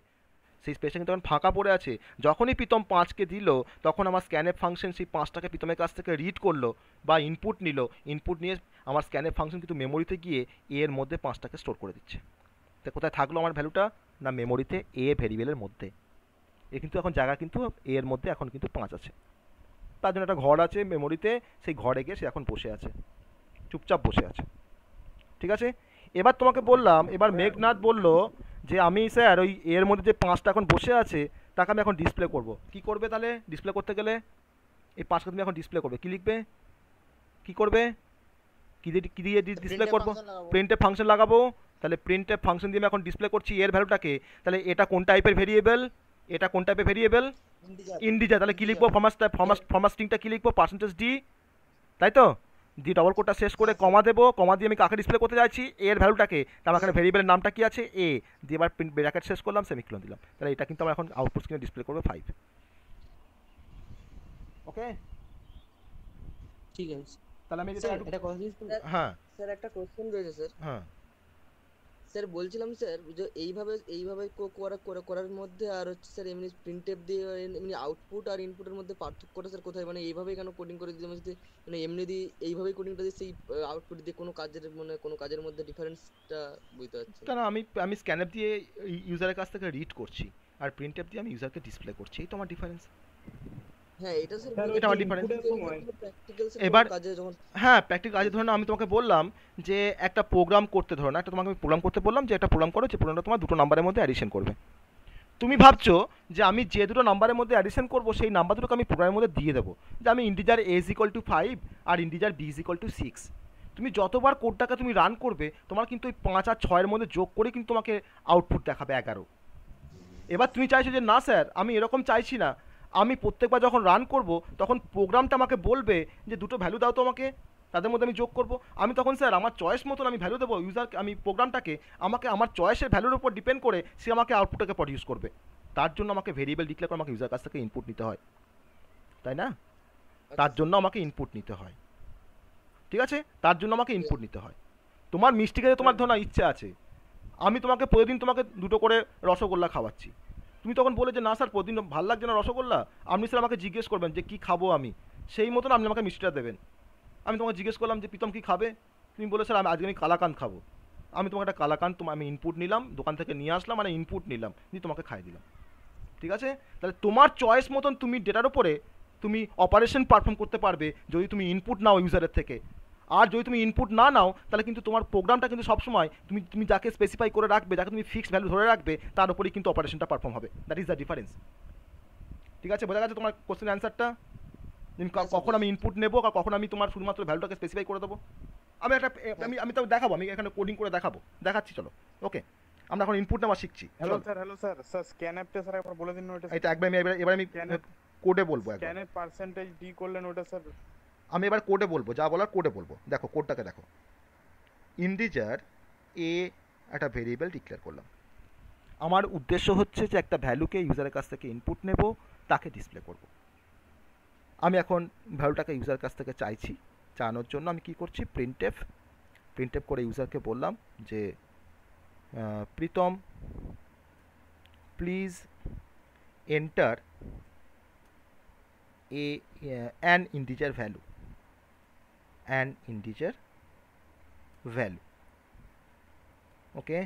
সেই স্পেসটা কিন্তু এখন ফাঁকা পড়ে আছে যখনই প্রীতম পাঁচকে দিল তখন আমার স্ক্যানের ফাংশন সেই পাঁচটাকে প্রীতমের কাছ থেকে রিড করলো বা ইনপুট নিল ইনপুট নিয়ে আমার স্ক্যানের ফাংশন কিন্তু মেমোরিতে গিয়ে এ এর মধ্যে পাঁচটাকে স্টোর করে দিচ্ছে তা কোথায় থাকলো আমার ভ্যালুটা না মেমোরিতে এ ভেরিয়েবলের মধ্যে এ কিন্তু এখন জায়গা কিন্তু এ এর মধ্যে এখন কিন্তু পাঁচ আছে তার জন্য একটা ঘর আছে মেমোরিতে সেই ঘরে গিয়ে সে এখন বসে আছে চুপচাপ বসে আছে ঠিক আছে এবার তোমাকে বললাম এবার মেঘনাথ বললো যে আমি স্যার ওই এর মধ্যে যে পাঁচটা এখন বসে আছে তাকে আমি এখন ডিসপ্লে করব কি করবে তাহলে ডিসপ্লে করতে গেলে এই পাঁচটা তুমি এখন ডিসপ্লে করবে কি লিখবে কি করবে কি দিয়ে কী দিয়ে ডিসপ্লে করবো প্রিন্টে ফাংশন লাগাবো তাহলে প্রিন্টে ফাংশন দিয়ে আমি এখন ডিসপ্লে করছি এর ভ্যালুটাকে তাহলে এটা কোন টাইপের ভেরিয়েবেল এটা কোন টাইপের ভেরিয়েবেল ইন্ডিজার তাহলে কী লিখবো ফর্মাস ফর্মাস ফর্মাস স্ট্রিংটা কী লিখবো পার্সেন্টেজ ডি তাই তো দি ডবল কোটটা শেষ করে কমা দেবো কমা দিয়ে আমি কাকে ডিসপ্লে করতে এ এর ভ্যালুটাকে তার মানে এখানে ভেরিয়েবলের নামটা কি আছে এ দিয়ে এবার প্রিন্ট ব্র্যাকেট শেষ করলাম সেমিক্লন দিলাম তাহলে এটা কিন্তু আমার এখন আউটপুট স্ক্রিনে ডিসপ্লে করবে ফাইভ ওকে ঠিক আছে তাহলে আমি এটা হ্যাঁ স্যার একটা কোশ্চেন রয়েছে স্যার হ্যাঁ স্যার বলছিলাম স্যার যে এইভাবে এইভাবে করা করার মধ্যে আর হচ্ছে স্যার এমনি প্রিন্টেপ দিয়ে এমনি আউটপুট আর ইনপুটের মধ্যে পার্থক্যটা স্যার কোথায় মানে এইভাবেই কেন কোডিং করে দিতে যদি মানে এমনি দিয়ে এইভাবেই কোডিংটা দিয়ে সেই আউটপুট দিয়ে কোনো কাজের মানে কোনো কাজের মধ্যে ডিফারেন্সটা বুঝতে পারছি কেন আমি আমি স্ক্যানার দিয়ে ইউজারের কাছ থেকে রিড করছি আর প্রিন্টেপ দিয়ে আমি ইউজারকে ডিসপ্লে করছি এই তো আমার ডিফারেন্স হ্যাঁ, হ্যাঁ আমি তোমাকে বললাম যে একটা প্রোগ্রাম করতে একটা তোমাকে প্রোগ্রাম করতে বললাম যে একটা প্রোগ্রাম করো যে তোমার দুটো নাম্বারের মধ্যে অ্যাডিশন করবে তুমি ভাবছো যে আমি যে দুটো নাম্বারের মধ্যে অ্যাডিশন করবো সেই নাম্বার দুটোকে আমি প্রোগ্রামের মধ্যে দিয়ে দেবো যে আমি integer a is equal to five আর integer b is equal to six তুমি যতবার কোডটাকে তুমি রান করবে তোমার কিন্তু ওই পাঁচ আর ছয়ের মধ্যে যোগ করে কিন্তু তোমাকে আউটপুট দেখাবে এগারো এবার তুমি চাইছো যে না স্যার আমি এরকম চাইছি না আমি প্রত্যেকবার যখন রান করব তখন প্রোগ্রামটা আমাকে বলবে যে দুটো ভ্যালু দাও তো আমাকে তাদের মধ্যে আমি যোগ করব আমি তখন স্যার আমার চয়েস মতন আমি ভ্যালু দেবো ইউজার আমি প্রোগ্রামটাকে আমাকে আমার চয়েসের ভ্যালুর উপর ডিপেন্ড করে সে আমাকে আউটপুটটাকে প্রডিউস করবে তার জন্য আমাকে ভেরিয়েবল ডিক্লেয়ার করে আমাকে ইউজার কাছ থেকে ইনপুট নিতে হয় তাই না তার আচ্ছা। জন্য আমাকে ইনপুট নিতে হয় ঠিক আছে তার জন্য আমাকে ইনপুট নিতে হয় তোমার মিষ্টি খেতে তোমার ধরো ইচ্ছা আছে আমি তোমাকে প্রতিদিন তোমাকে দুটো করে রসগোল্লা খাওয়াচ্ছি তুমি তখন বলে যে না স্যার প্রতিদিন ভাল লাগছে না রসগোল্লা আপনি স্যার আমাকে জিজ্ঞেস করবেন যে কী খাবো আমি সেই মতন আপনি আমাকে মিষ্টিটা দেবেন আমি তোমাকে জিজ্ঞেস করলাম যে প্রীতম কী খাবে তুমি বলে স্যার আমি আজকে আমি কালাকান খাবো আমি তোমাকে একটা কালাকান তোমার আমি ইনপুট নিলাম দোকান থেকে নিয়ে আসলাম মানে ইনপুট নিলাম নিয়ে তোমাকে খাই দিলাম ঠিক আছে তাহলে তোমার চয়েস মতন তুমি ডেটার ওপরে তুমি অপারেশন পারফর্ম করতে পারবে যদি তুমি ইনপুট নাও ইউজারের থেকে আর যদি তুমি ইনপুট না নাও তাহলে কিন্তু তোমার প্রোগ্রামটা কিন্তু সবসময় তুমি তুমি যাকে স্পেসিফাই করে রাখবে যাকে তুমি ফিক্সড ভ্যালু ধরে রাখবে তার উপরেই কিন্তু অপারেশনটা পারফর্ম হবে দ্যাট ইজ দ্য ডিফারেন্স ঠিক আছে বোঝা গেছে তোমার কোশ্চেন অ্যান্সারটা কখন আমি ইনপুট নেবো আর কখন আমি তোমার শুধুমাত্র ভ্যালুটাকে স্পেসিফাই করে দেবো আমি একটা আমি আমি তো দেখাবো আমি এখানে কোডিং করে দেখাবো দেখাচ্ছি চলো ওকে আমরা এখন ইনপুট নেওয়া শিখছি hello sir hello sir sir স্ক্যান অ্যাপটা স্যার একবার বলে দিন ওটা এটা একবার আমি এবারে আমি কোডে বলবো একবার স্ক্যানে পার্সেন্টেজ ডি করলেন ওটা স্যার আমি এবার কোডে বলবো যা বলার কোডে বলবো দেখো কোডটাকে দেখো ইন্ডিজার এ একটা ভেরিয়েবল ডিক্লেয়ার করলাম আমার উদ্দেশ্য হচ্ছে যে একটা ভ্যালুকে ইউজারের কাছ থেকে ইনপুট নেব তাকে ডিসপ্লে করব আমি এখন ভ্যালুটাকে ইউজার কাছ থেকে চাইছি চানোর জন্য আমি কি করছি প্রিন্টেফ প্রিন্টেফ করে ইউজারকে বললাম যে Pritam please enter a an integer value an integer value okay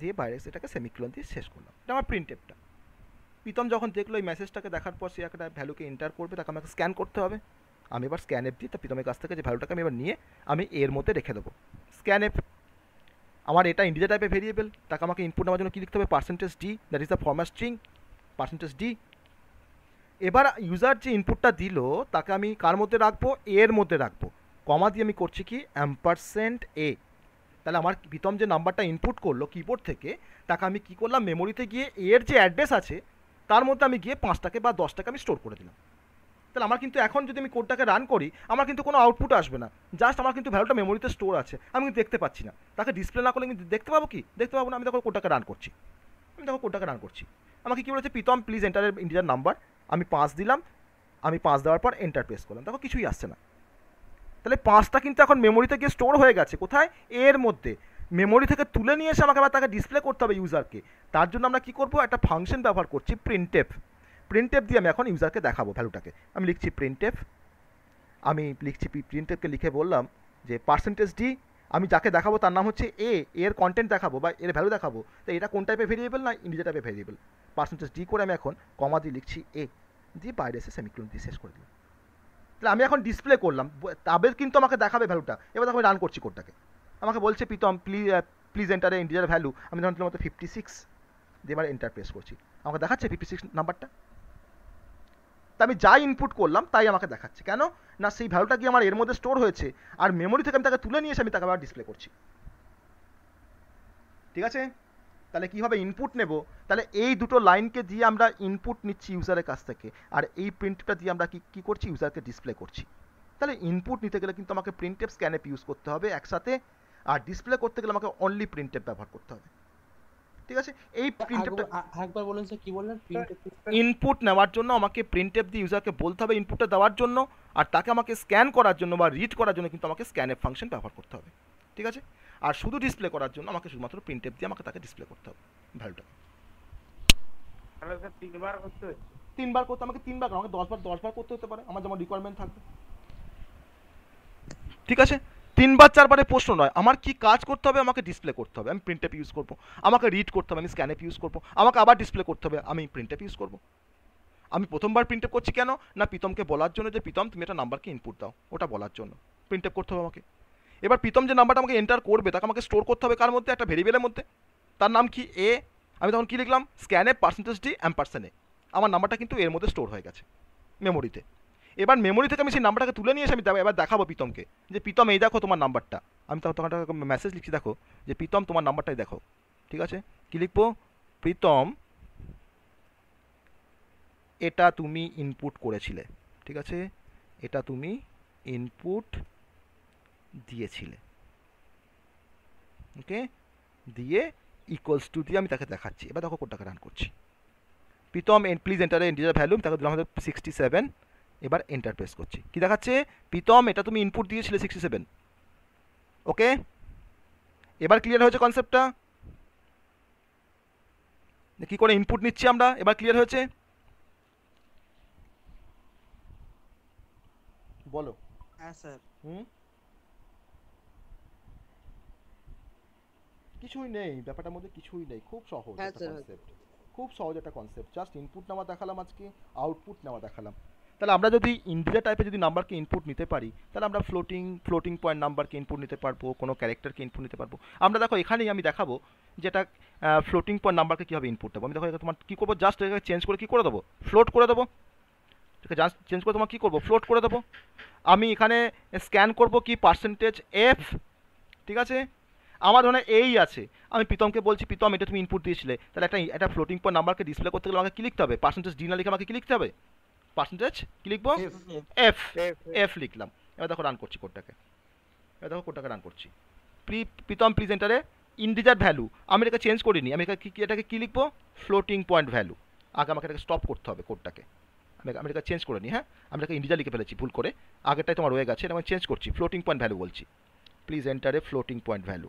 দিয়ে বাইরে সেটাকে সেমিক্লোন দিয়ে শেষ করলাম এটা আমার প্রিন্ট টেপটা প্রীতম যখন দেখলো এই মেসেজটাকে দেখার পর সে একটা ভ্যালুকে এন্টার করবে তাকে আমাকে স্ক্যান করতে হবে আমি এবার স্ক্যান অ্যাপ দিই তা প্রীতমের কাছ থেকে যে ভ্যালুটাকে আমি এবার নিয়ে আমি এর মধ্যে রেখে দেবো স্ক্যান অ্যাপ আমার এটা ইন্ডিজার টাইপের ভেরিয়েবল তাকে আমাকে ইনপুট নেওয়ার জন্য কী লিখতে হবে percentage d that is the format string percentage d এবার ইউজার যে ইনপুটটা দিল তাকে আমি কার মধ্যে রাখবো এর মধ্যে রাখবো কমা দিয়ে আমি করছি কি অ্যাম্পারসেন্ট এ তাহলে আমার প্রীতম যে নাম্বারটা ইনপুট করলো কিবোর্ড থেকে তাকে আমি কি করলাম মেমোরিতে গিয়ে এর যে অ্যাড্রেস আছে তার মধ্যে আমি গিয়ে পাঁচটাকে বা দশটাকে আমি স্টোর করে দিলাম তাহলে আমার কিন্তু এখন যদি আমি কোডটাকে রান করি আমার কিন্তু কোনো আউটপুট আসবে না জাস্ট আমার কিন্তু ভ্যালুটা মেমোরিতে স্টোর আছে আমি কিন্তু দেখতে পাচ্ছি না তাকে ডিসপ্লে না করলে আমি দেখতে পাবো কি দেখতে পাবো না আমি দেখো কোডটাকে রান করছি আমি দেখো কোডটাকে রান করছি আমাকে কী বলেছে প্রীতম প্লিজ এন্টারের ইন্ডিয়ার নাম্বার আমি পাঁচ দিলাম আমি পাঁচ দেওয়ার পর এন্টার প্রেস করলাম দেখো কিছুই আসছে না তাহলে পাঁচটা কিন্তু এখন মেমোরিতে গিয়ে স্টোর হয়ে গেছে কোথায় এর মধ্যে মেমোরি থেকে তুলে নিয়ে এসে আমাকে আবার তাকে ডিসপ্লে করতে হবে ইউজারকে তার জন্য আমরা কি করব একটা ফাংশন ব্যবহার করছি প্রিন্টেপ প্রিন্টেপ দিয়ে আমি এখন ইউজারকে দেখাবো ভ্যালুটাকে আমি লিখছি প্রিন্টেপ আমি লিখছি প্রিন্টেপকে লিখে বললাম যে পার্সেন্টেজ ডি আমি যাকে দেখাবো তার নাম হচ্ছে এ এর কন্টেন্ট দেখাবো বা এর ভ্যালু দেখাবো তো এটা কোন টাইপের ভেরিয়েবল না ইন্ডিজা টাইপের ভেরিয়েবল পার্সেন্টেজ ডি করে আমি এখন কমা দিয়ে লিখছি এ দিয়ে বাইরে এসে সেমিক্লোন দিয়ে শেষ করে দিলাম তাহলে আমি এখন ডিসপ্লে করলাম তাবের কিন্তু আমাকে দেখাবে ভ্যালুটা এবার আমি রান করছি কোডটাকে আমাকে বলছে Pritam please please enter a integer value আমি ধরুন তোমার ফিফটি সিক্স দিয়ে এবার এন্টার প্রেস করছি আমাকে দেখাচ্ছে ফিফটি সিক্স নাম্বারটা তা আমি যাই ইনপুট করলাম তাই আমাকে দেখাচ্ছে কেন না সেই ভ্যালুটা কি আমার এর মধ্যে স্টোর হয়েছে আর মেমোরি থেকে আমি তাকে তুলে নিয়ে এসে আমি তাকে আবার ডিসপ্লে করছি ঠিক আছে তাহলে কিভাবে ইনপুট নেব তাহলে এই দুটো লাইনকে দিয়ে আমরা ইনপুট নিচ্ছি ইউজারের কাছ থেকে আর এই প্রিন্টটা দিয়ে আমরা কি কী করছি ইউজারকে ডিসপ্লে করছি তাহলে ইনপুট নিতে গেলে কিন্তু আমাকে প্রিন্টেপ স্ক্যানেপ ইউজ করতে হবে একসাথে আর ডিসপ্লে করতে গেলে আমাকে অনলি প্রিন্টেপ ব্যবহার করতে হবে ঠিক আছে এই প্রিন্টএপটা একবার বলুন স্যার কি বললেন ইনপুট নেওয়ার জন্য আমাকে প্রিন্টেপ দিয়ে ইউজারকে বলতে হবে ইনপুটটা দেওয়ার জন্য আর তাকে আমাকে স্ক্যান করার জন্য বা রিড করার জন্য কিন্তু আমাকে স্ক্যানের ফাংশন ব্যবহার করতে হবে ঠিক আছে আর শুধু ডিসপ্লে করার জন্য আমাকে শুধুমাত্র প্রিন্টেপ দিয়ে আমাকে তাকে ডিসপ্লে করতে হবে স্যার তিনবার করতে হচ্ছে তিনবার করতে আমাকে তিনবার আমাকে দশবার দশবার করতে হতে পারে আমার যেমন রিকোয়ারমেন্ট থাকবে ঠিক আছে তিনবার চারবারে প্রশ্ন নয় আমার কি কাজ করতে হবে আমাকে ডিসপ্লে করতে হবে আমি প্রিন্ট ইউজ করবো আমাকে রিড করতে হবে আমি স্ক্যান ইউজ করবো আমাকে আবার ডিসপ্লে করতে হবে আমি প্রিন্ট ইউজ করবো আমি প্রথমবার প্রিন্ট করছি কেন না প্রীতমকে বলার জন্য যে প্রীতম তুমি একটা নাম্বারকে ইনপুট দাও ওটা বলার জন্য প্রিন্ট করতে হবে আমাকে এবার প্রীতম যে নাম্বারটা আমাকে এন্টার করবে তাকে আমাকে স্টোর করতে হবে কার মধ্যে একটা ভেরিয়েবলের মধ্যে তার নাম কি এ আমি তখন কী লিখলাম স্ক্যানে পার্সেন্টেজ ডি পার্সেনে আমার নাম্বারটা কিন্তু এর মধ্যে স্টোর হয়ে গেছে মেমোরিতে এবার মেমোরি থেকে আমি সেই নাম্বারটাকে তুলে নিয়ে এসে আমি এবার দেখাবো প্রীতমকে যে প্রীতম এই দেখো তোমার নাম্বারটা আমি তখন মেসেজ লিখছি দেখো যে প্রীতম তোমার নাম্বারটাই দেখো ঠিক আছে কী লিখবো প্রীতম এটা তুমি ইনপুট করেছিলে ঠিক আছে এটা তুমি ইনপুট দিয়েছিলে ওকে দিয়ে ইকুয়ালস টু দিয়ে আমি তাকে দেখাচ্ছি এবার দেখো কোনটাকে রান করছি Pritam an please enter integer value তাকে দিলাম হয়তো সিক্সটি সেভেন এবার এন্টার প্রেস করছি কি দেখাচ্ছে প্রীতম এটা তুমি ইনপুট দিয়েছিলে সিক্সটি সেভেন ওকে এবার ক্লিয়ার হয়েছে কনসেপ্টটা কী করে ইনপুট নিচ্ছি আমরা এবার ক্লিয়ার হয়েছে বলো হ্যাঁ, স্যার হুম কিছুই নেই ব্যাপারটার মধ্যে কিছুই নেই খুব সহজ হ্যাঁ, খুব সহজ একটা কনসেপ্ট জাস্ট ইনপুট নেওয়া দেখালাম আজকে আউটপুট নেওয়া দেখালাম তাহলে আমরা যদি ইন্টিজার টাইপে যদি নাম্বারকে ইনপুট নিতে পারি তাহলে আমরা ফ্লোটিং ফ্লোটিং পয়েন্ট নাম্বারকে ইনপুট নিতে পারবো কোনো ক্যারেক্টারকে ইনপুট নিতে পারবো আমরা দেখো এখানেই আমি দেখাবো যেটা ফ্লোটিং পয়েন্ট নাম্বারকে কীভাবে ইনপুট দেবো আমি দেখো তোমার কী করবো জাস্ট এটাকে চেঞ্জ করে কী করে দেবো ফ্লোট করে দেবো এটাকে জাস্ট চেঞ্জ করে তোমার কী করবো ফ্লোট করে দেবো আমি এখানে স্ক্যান করব কি পার্সেন্টেজ এফ ঠিক আছে আমার ধরনের এই আছে আমি প্রীতমকে বলছি প্রীতম এটা তুমি ইনপুট দিয়েছিলে তাহলে একটা একটা ফ্লোটিং পয়েন্ট নাম্বারকে ডিসপ্লে করতে গেলে আমাকে কি লিখতে হবে পার্সেন্টেজ ডি না লিখে আমাকে কি লিখতে হবে পার্সেন্টেজ কি লিখবো এফ এফ লিখলাম এবার দেখো রান করছি কোডটাকে এবার দেখো কোডটাকে রান করছি প্রি প্রীতম প্রিজেন্টারে ইন্ডিজার ভ্যালু আমি এটাকে চেঞ্জ করিনি আমি এটাকে কী লিখবো ফ্লোটিং পয়েন্ট ভ্যালু আগে আমাকে এটাকে স্টপ করতে হবে কোডটাকে আমি আমি এটাকে চেঞ্জ করে নিই হ্যাঁ আমি এটাকে ইন্ডিজার লিখে ফেলেছি ভুল করে আগেরটাই তোমার রয়ে গেছে এটা আমি চেঞ্জ করছি ফ্লোটিং পয়েন্ট ভ্যালু বলছি please enter a floating point value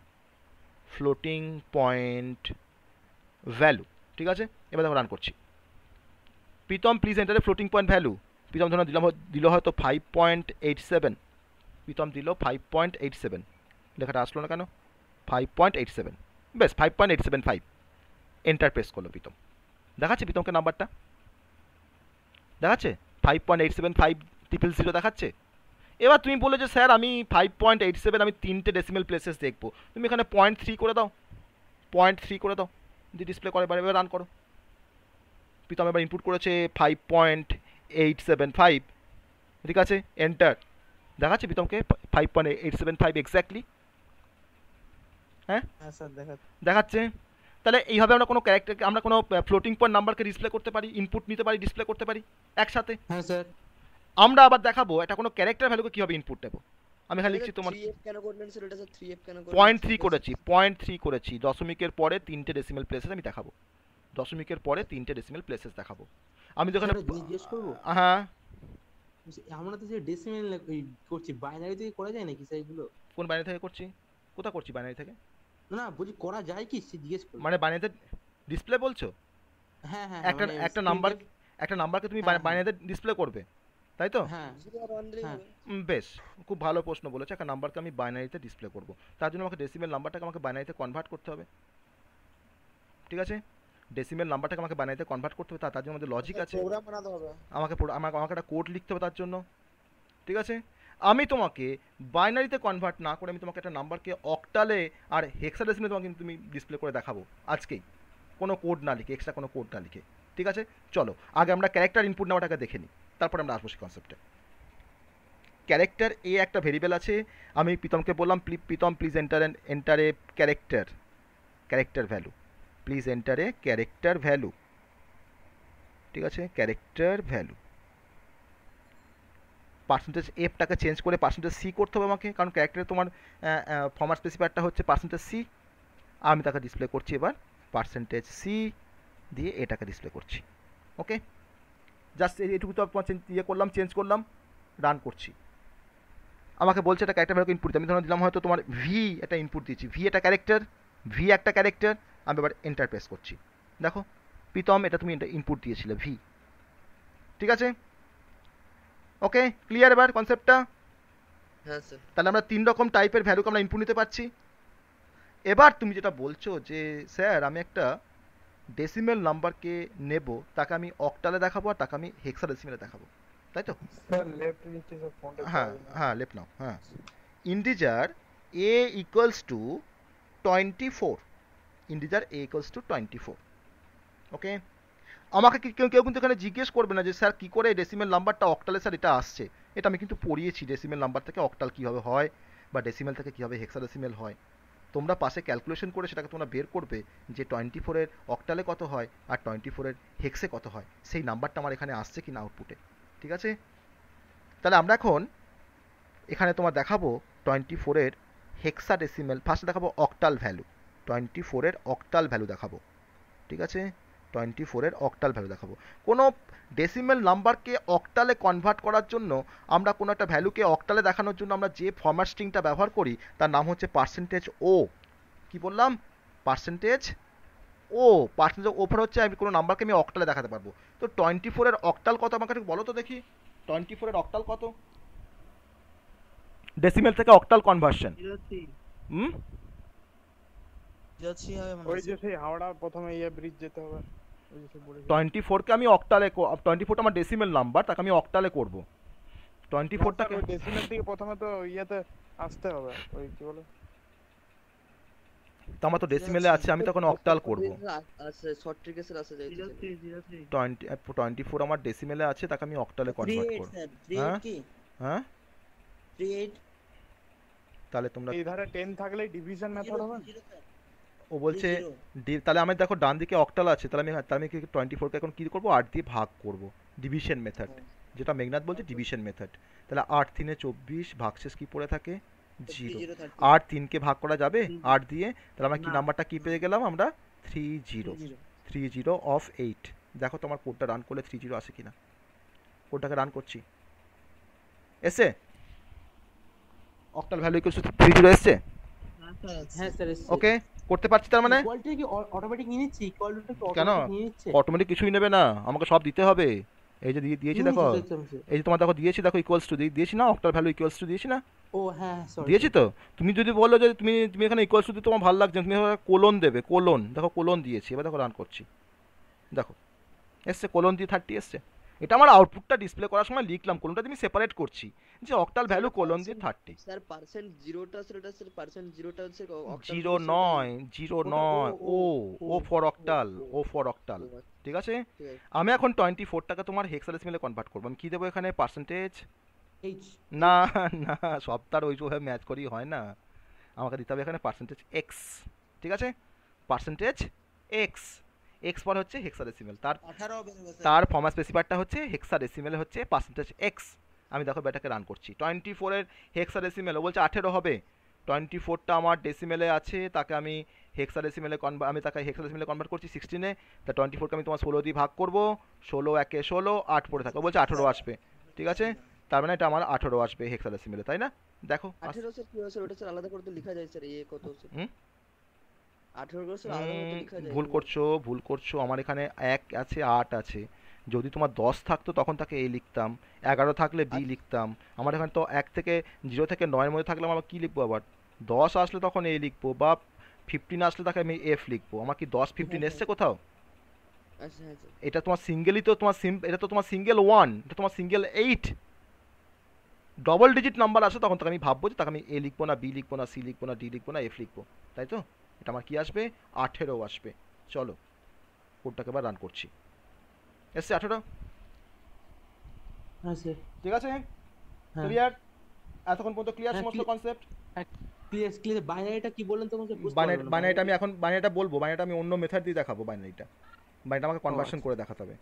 floating point value ঠিক আছে এবার দেখো রান করছি Pritam please enter a floating point value Pritam ধরুন দিলাম দিল হয়তো five point eight seven Pritam দিল ফাইভ পয়েন্ট এইট সেভেন লেখাটা আসলো না কেন ফাইভ পয়েন্ট এইট সেভেন বেশ five point eight seven five enter press করলো প্রীতম দেখাচ্ছে প্রীতমকে নাম্বারটা দেখাচ্ছে five point eight seven five triple zero দেখাচ্ছে এবার তুমি বললে যে স্যার আমি ফাইভ পয়েন্ট এইট সেভেন আমি তিনটে ডেসিমেল প্লেসেস দেখবো তুমি এখানে পয়েন্ট থ্রি করে দাও পয়েন্ট থ্রি করে দাও যদি ডিসপ্লে করে এবার রান করো প্রীতম এবার ইনপুট করেছে five point eight seven five ঠিক আছে এন্টার দেখাচ্ছে প্রীতমকে five point eight seven five exactly হ্যাঁ, হ্যাঁ দেখাচ্ছে তাহলে এইভাবে আমরা কোনো ক্যারেক্টারকে আমরা কোনো ফ্লোটিং পয়েন্ট নাম্বারকে ডিসপ্লে করতে পারি ইনপুট নিতে পারি ডিসপ্লে করতে পারি একসাথে হ্যাঁ স্যার আমরা আবার দেখাবো এটা কোনো ক্যারেক্টার ভ্যালুকে কিভাবে ইনপুট দেবো আমি খালি লিখছি তোমার পয়েন্ট থ্রি করেছি পয়েন্ট থ্রি করেছি দশমিকের পরে তিনটে ডেসিমেল প্লেসে আমি দেখাবো দশমিকের পরে তিনটে ডেসিমেল প্লেসেস দেখাবো আমি যখন জিজ্ঞেস হ্যাঁ আমরা তো যে ডেসিমেল করছি বাইনারি থেকে করা যায় নাকি সেইগুলো কোন বাইনারি থেকে করছি কোথা করছি বাইনারি থেকে না বলি করা যায় কি জিজ্ঞেস করি মানে বাইনারিতে ডিসপ্লে বলছো হ্যাঁ হ্যাঁ একটা মানে একটা নাম্বার একটা নাম্বারকে তুমি বাইনারিতে হ্যাঁ, হ্যাঁ। ডিসপ্লে করবে তাই তো হ্যাঁ। বেশ খুব ভালো প্রশ্ন বলেছে একটা নাম্বারকে আমি বাইনারিতে ডিসপ্লে করব তার জন্য আমাকে ডেসিমেল নাম্বারটাকে আমাকে বাইনারিতে কনভার্ট করতে হবে ঠিক আছে ডেসিমেল নাম্বারটাকে আমাকে বানাইতে কনভার্ট করতে হবে তার জন্য আমাদের লজিক আচ্ছা, আছে প্রোগ্রাম বানাতে হবে আমাকে আমাকে আমাকে একটা কোড লিখতে হবে তার জন্য ঠিক আছে আমি তোমাকে বাইনারিতে কনভার্ট না করে আমি তোমাকে একটা নাম্বারকে অক্টালে আর ডেসিমেল তোমাকে তুমি ডিসপ্লে করে দেখাবো আজকেই কোনো কোড না লিখে এক্সট্রা কোনো কোড না লিখে ঠিক আছে চলো আগে আমরা ক্যারেক্টার ইনপুট নেওয়াটাকে দেখে নিই তারপর আমরা আসবো সেই কনসেপ্টে ক্যারেক্টার এ একটা ভেরিয়েবল আছে আমি প্রীতমকে বললাম please Pritam please enter enter a character character value please enter a character value ঠিক আছে ক্যারেক্টার ভ্যালু পার্সেন্টেজ এফটাকে চেঞ্জ করে পার্সেন্টেজ সি করতে হবে আমাকে কারণ ক্যারেক্টারে তোমার ফর্মার স্পেসিফায়ারটা হচ্ছে পার্সেন্টেজ সি আমি তাকে ডিসপ্লে করছি এবার পার্সেন্টেজ সি দিয়ে এটাকে ডিসপ্লে করছি ওকে জাস্ট এইটুকু তো ইয়ে করলাম চেঞ্জ করলাম রান করছি আমাকে বলছে এটা ক্যারেক্টার ভ্যালুকে ইনপুট আমি ধরো দিলাম হয়তো তোমার ভি একটা ইনপুট দিচ্ছি ভি একটা ক্যারেক্টার ভি একটা ক্যারেক্টার আমি এবার এন্টার প্রেস করছি দেখো প্রীতম এটা তুমি ইনপুট দিয়েছিলে ভি ঠিক আছে ওকে ক্লিয়ার এবার কনসেপ্টটা হ্যাঁ, তাহলে আমরা তিন রকম টাইপের ভ্যালুকে আমরা ইনপুট নিতে পারছি এবার তুমি যেটা বলছো যে স্যার আমি একটা ডেসিমেল নাম্বারকে নেব তাকে আমি অক্টালে দেখাবো আর তাকে আমি হেক্সা ডেসিমেলে দেখাবো তাই তো হ্যাঁ হ্যাঁ লেফট নাও হ্যাঁ integer a equals to twenty four integer a equals to twenty four okay আমাকে কেউ কেউ কিন্তু এখানে জিজ্ঞেস করবে না যে স্যার কী করে ডেসিমেল নাম্বারটা অক্টালে স্যার এটা আসছে এটা আমি কিন্তু পড়িয়েছি ডেসিমেল নাম্বার থেকে অক্টাল কীভাবে হয় বা ডেসিমেল থেকে কীভাবে হেক্সা ডেসিমেল হয় তোমরা পাশে ক্যালকুলেশন করে সেটাকে তোমরা বের করবে যে টোয়েন্টি ফোরের অক্টালে কত হয় আর টোয়েন্টি ফোরের হেক্সে কত হয় সেই নাম্বারটা আমার এখানে আসছে কি না আউটপুটে ঠিক আছে তাহলে আমরা এখন এখানে তোমার দেখাবো টোয়েন্টি ফোরের হেক্সা ডেসিমেল ফার্স্টে দেখাবো অক্টাল ভ্যালু টোয়েন্টি ফোরের অক্টাল ভ্যালু দেখাবো ঠিক আছে টোয়েন্টি ফোরের অক্টাল ভ্যালু দেখাবো কোনো ডেসিমেল নাম্বারকে অক্টালে কনভার্ট করার জন্য আমরা কোনো একটা ভ্যালুকে অক্টালে দেখানোর জন্য আমরা যে ফর্ম্যাট স্ট্রিংটা ব্যবহার করি তার নাম হচ্ছে পার্সেন্টেজ ও কি বললাম পার্সেন্টেজ ও পার্সেন্টেজ ওভার হচ্ছে আমি কোনো নাম্বারকে আমি অক্টালে দেখাতে পারবো তো টোয়েন্টি ফোরের অক্টাল কত আমাকে বলো তো দেখি টোয়েন্টি ফোরের অক্টাল কত ডেসিমেল থেকে অক্টাল কনভার্সন হুম যাচ্ছি ওই যে সেই হাওড়া প্রথমে ইয়া ব্রিজ যেতে হবে 24 কে আমি অক্টালে 24 টা আমার ডেসিমেল নাম্বার তাকে আমি অক্টালে করব 24 টাকে ডেসিমেল থেকে প্রথমে তো ইয়াতে আসতে হবে ওই কি বলে তো আমার তো ডেসিমেলে আছে আমি তখন অক্টাল করব আছে শর্ট ট্রিকেসের আছে যাই 20 24 আমার ডেসিমেলে আছে তাকে আমি অক্টালে কনভার্ট করব হ্যাঁ হ্যাঁ 38 তাহলে তোমরা এই ধারে 10 থাকলে ডিভিশন মেথড হবে ও বলছে তাহলে আমি দেখো ডান দিকে অক্টাল আছে তাহলে আমি তাহলে আমি টোয়েন্টি ফোরকে এখন কী করবো আট দিয়ে ভাগ করব ডিভিশন মেথড যেটা মেঘনাথ বলছে ডিভিশন আচ্ছা। মেথড তাহলে আট তিনে চব্বিশ ভাগশেষ কি পড়ে থাকে জিরো আট তিনকে ভাগ করা যাবে আট দিয়ে তাহলে আমরা কি নাম্বারটা কি পেয়ে গেলাম আমরা three zero three zero of eight দেখো তোমার কোডটা রান করলে থ্রি জিরো আসে কিনা কোডটাকে রান করছি এসে অক্টাল ভ্যালু কিছু থ্রি জিরো এসছে ওকে করতে পারছি তার মানে কেন অটোমেটিক কিছুই নেবে না আমাকে সব দিতে হবে এই যে দিয়ে দিয়েছি দেখো এই যে তোমার দেখো দিয়েছি দেখো ইকুয়ালস টু দিয়েছি না অক্টাল ভ্যালু ইকুয়ালস টু দিয়েছি না ও হ্যাঁ সরি হ্যাঁ, দিয়েছি তো তুমি যদি বলো যে তুমি তুমি এখানে ইকুয়ালস টু তোমার ভালো লাগছে তুমি কোলন দেবে কোলন দেখো কোলন দিয়েছি এবার দেখো রান করছি দেখো এসছে কোলন দিয়ে থার্টি এসছে এটা আমার আউটপুটটা ডিসপ্লে করার সময় লিখলাম কোনটা আমি সেপারেট করছি যে অক্টাল ভ্যালু কোলন দিয়ে থার্টি স্যার পার্সেন্ট জিরোটা সেটা স্যার পার্সেন্ট জিরোটা হচ্ছে জিরো নয় জিরো নয় o o for octal o for octal আচ্ছা। ঠিক আছে আমি এখন টোয়েন্টি ফোরটাকে তোমার হেক্সালেস মিলে কনভার্ট করবো আমি কী দেবো এখানে পার্সেন্টেজ না না সপ্তাহ ওইভাবে ম্যাচ করি হয় না আমাকে দিতে হবে এখানে পার্সেন্টেজ এক্স ঠিক আছে পার্সেন্টেজ এক্স এক্স পর হচ্ছে হেক্সাডেসিমেল তার তার ফর্মা স্পেসিফায়ারটা হচ্ছে হেক্সাডেসিমেল হচ্ছে পার্সেন্টেজ এক্স আমি দেখো ব্যাটাকে রান করছি টোয়েন্টি ফোরের হেক্সাডেসিমেল ও বলছে আঠেরো হবে টোয়েন্টি ফোরটা আমার ডেসিমেলে আছে তাকে আমি হেক্সা ডেসিমেলে কনভার্ট আমি তাকে হেক্সা ডেসিমেলে কনভার্ট করছি সিক্সটিনে তা টোয়েন্টি ফোরকে আমি তোমার ষোলো দিয়ে ভাগ করবো ষোলো একে ষোলো আট পড়ে থাকবে বলছে আঠেরো আসবে ঠিক আছে তার মানে এটা আমার আঠেরো আসবে হেক্সা ডেসিমেলে তাই না দেখো আলাদা করে তো লেখা যায় স্যার এ কত হুম ভুল করছো ভুল করছো আমার এখানে এক আছে আট আছে যদি তোমার দশ থাকতো তখন তাকে এ লিখতাম এগারো থাকলে বি আচ্ছা। লিখতাম আমার এখানে তো এক থেকে জিরো থেকে নয়ের মধ্যে থাকলে আমার কী লিখবো আবার দশ আসলে তখন এ লিখবো বা ফিফটিন আসলে তাকে আমি এফ লিখবো আমার কি দশ ফিফটিন হ্যাঁ, এসছে হ্যাঁ। কোথাও আচ্ছা, আচ্ছা। এটা তোমার সিঙ্গেলই তো তোমার সিম এটা তো তোমার সিঙ্গেল ওয়ান এটা তোমার single eight double digit number আসে তখন তাকে আমি ভাববো যে তাকে আমি এ লিখবো না বি লিখবো না সি লিখবো না ডি লিখবো না এফ লিখবো তাই তো এটা আমার কি আসবে আঠেরো আসবে চলো কোডটাকে এবার রান করছি এসছে আঠেরো হ্যাঁ, ঠিক আছে ক্লিয়ার এতক্ষণ পর্যন্ত ক্লিয়ার সমস্ত কনসেপ্ট হ্যাঁ, ক্লিয়ার কি তোমাকে বাইনারিটা আমি এখন বাইনারিটা বলবো বাইনারিটা আমি অন্য মেথড দিয়ে দেখাবো বাইনারিটা বাইনারিটা আমাকে কনভার্সন করে দেখাতে হবে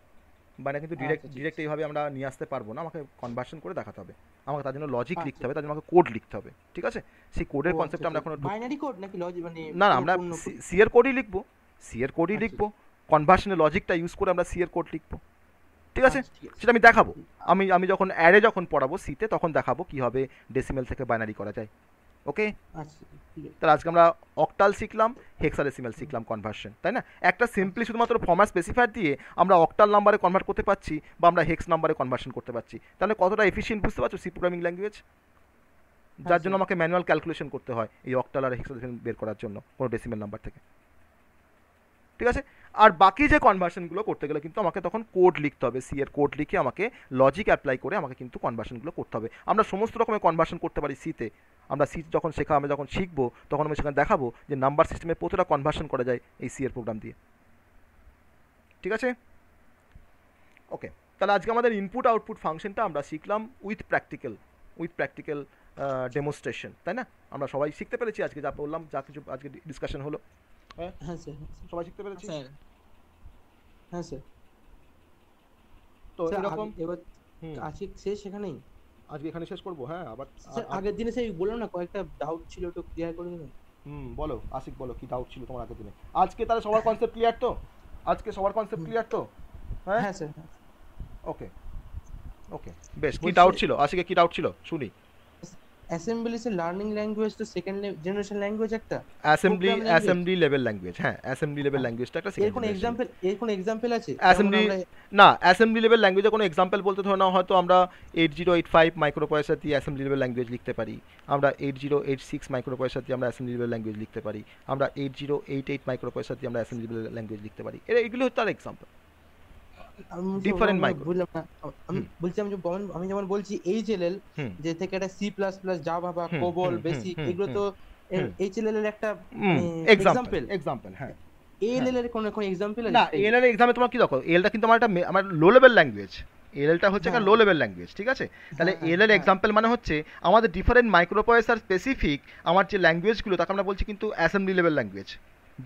মানে কিন্তু ডিরেক্ট আচ্ছা, ডিরেক্ট আচ্ছা, এইভাবে আমরা নিয়ে আসতে পারবো না আমাকে কনভার্সন করে দেখাতে হবে আমাকে তার জন্য লজিক আচ্ছা। লিখতে হবে তার জন্য আমাকে কোড লিখতে হবে ঠিক আছে সেই কোডের কনসেপ্ট আমরা এখন বাইনারি কোড নাকি লজিক মানে না না আমরা সি এর কোডই লিখবো সি এর কোডই লিখবো কনভার্সনের লজিকটা ইউজ করে আমরা সি এর কোড লিখবো ঠিক আছে সেটা আমি দেখাবো আমি আমি যখন অ্যারে যখন পড়াবো সিতে তখন দেখাবো কীভাবে ডেসিমেল থেকে বাইনারি করা যায় ওকে আচ্ছা, তাহলে আজকে আমরা অক্টাল শিখলাম হেক্সাডেসিমাল শিখলাম কনভার্সন তাই না একটা সিম্পলি শুধুমাত্র ফর্মাস স্পেসিফায়ার দিয়ে আমরা অক্টাল নাম্বারে কনভার্ট করতে পারছি বা আমরা হেক্স নাম্বারে কনভার্সন করতে পারছি তাহলে কতটা এফিশিয়েন্ট বুঝতে পারছো সি প্রোগ্রামিং ল্যাঙ্গুয়েজ যার জন্য আমাকে ম্যানুয়াল ক্যালকুলেশন করতে হয় এই অক্টাল আর হেক্সাডেসিমাল বের করার জন্য কোনো ডেসিমেল নাম্বার থেকে ঠিক আছে আর বাকি যে কনভার্সনগুলো করতে গেলে কিন্তু আমাকে তখন কোড লিখতে হবে সি এর কোড লিখে আমাকে লজিক অ্যাপ্লাই করে আমাকে কিন্তু কনভার্সনগুলো করতে হবে আমরা সমস্ত রকমের কনভার্সন করতে পারি সিতে আমরা সি যখন শেখা আমরা যখন শিখবো তখন আমি সেখানে দেখাবো যে নাম্বার সিস্টেমে কতটা কনভার্সন করা যায় এই সি এর প্রোগ্রাম দিয়ে ঠিক আছে ওকে তাহলে আজকে আমাদের ইনপুট আউটপুট ফাংশনটা আমরা শিখলাম with practical with practical demonstration তাই না আমরা সবাই শিখতে পেরেছি আজকে যা বললাম যা কিছু আজকে ডিসকাশন হলো হ্যাঁ, হ্যাঁ সবাই শিখতে পেরেছি হ্যাঁ, হ্যাঁ স্যার তো এরকম এবার আজকে শেষ সেখানেই আজকে এখানে শেষ করব হ্যাঁ আবার আগের দিনে সেই বললাম না কয়েকটা ডাউট ছিল একটু ক্লিয়ার করে দেবেন হুম বলো আশিক বলো কি ডাউট ছিল তোমার আগের দিনে আজকে তাহলে সবার কনসেপ্ট ক্লিয়ার তো আজকে সবার কনসেপ্ট ক্লিয়ার তো হ্যাঁ হ্যাঁ স্যার ওকে ওকে বেশ কি ডাউট ছিল আশিকে কি ডাউট ছিল শুনি অ্যাসেম্বলি সে লার্নিং ল্যাঙ্গুয়েজ তো সেকেন্ড জেনারেশন ল্যাঙ্গুয়েজ একটা অ্যাসেম্বলি অ্যাসেম্বলি লেভেল ল্যাঙ্গুয়েজ হ্যাঁ অ্যাসেম্বলি লেভেল ল্যাঙ্গুয়েজটা একটা সেকেন্ড এর কোনো एग्जांपल এর কোন एग्जांपल আছে অ্যাসেম্বলি না অ্যাসেম্বলি লেভেল ল্যাঙ্গুয়েজে কোন एग्जांपल বলতে ধরে নাও হয়তো আমরা 8085 মাইক্রোপ্রসেসর দিয়ে অ্যাসেম্বলি লেভেল ল্যাঙ্গুয়েজ লিখতে পারি আমরা 8086 মাইক্রোপ্রসেসর দিয়ে আমরা অ্যাসেম্বলি লেভেল ল্যাঙ্গুয়েজ লিখতে পারি আমরা 8088 মাইক্রোপ্রসেসর দিয়ে আমরা অ্যাসেম্বলি লেভেল ল্যাঙ্গুয়েজ লিখতে পারি এগুলো হচ্ছে তার एग्जांपल ডিফারেন্ট মাইক্রো বুঝলাম না আমি বলছিলাম যে আমি যেমন বলছি এইচএলএল যে থেকে একটা সি প্লাস প্লাস জাভা বা কোবল বেসিক এগুলো তো এইচএলএল এর একটা এক্সাম্পল এক্সাম্পল হ্যাঁ।, হ্যাঁ এর এক্সাম্পল এর তোমার কি দেখো কিন্তু একটা লো লেভেল ল্যাঙ্গুয়েজ হচ্ছে একটা লো লেভেল ল্যাঙ্গুয়েজ ঠিক আছে তাহলে এক্সাম্পল হ্যাঁ, হ্যাঁ, মানে হচ্ছে আমাদের ডিফারেন্ট মাইক্রোপ্রসেসর স্পেসিফিক আমার যে ল্যাঙ্গুয়েজ গুলো তাকে আমরা বলছি কিন্তু assembly level language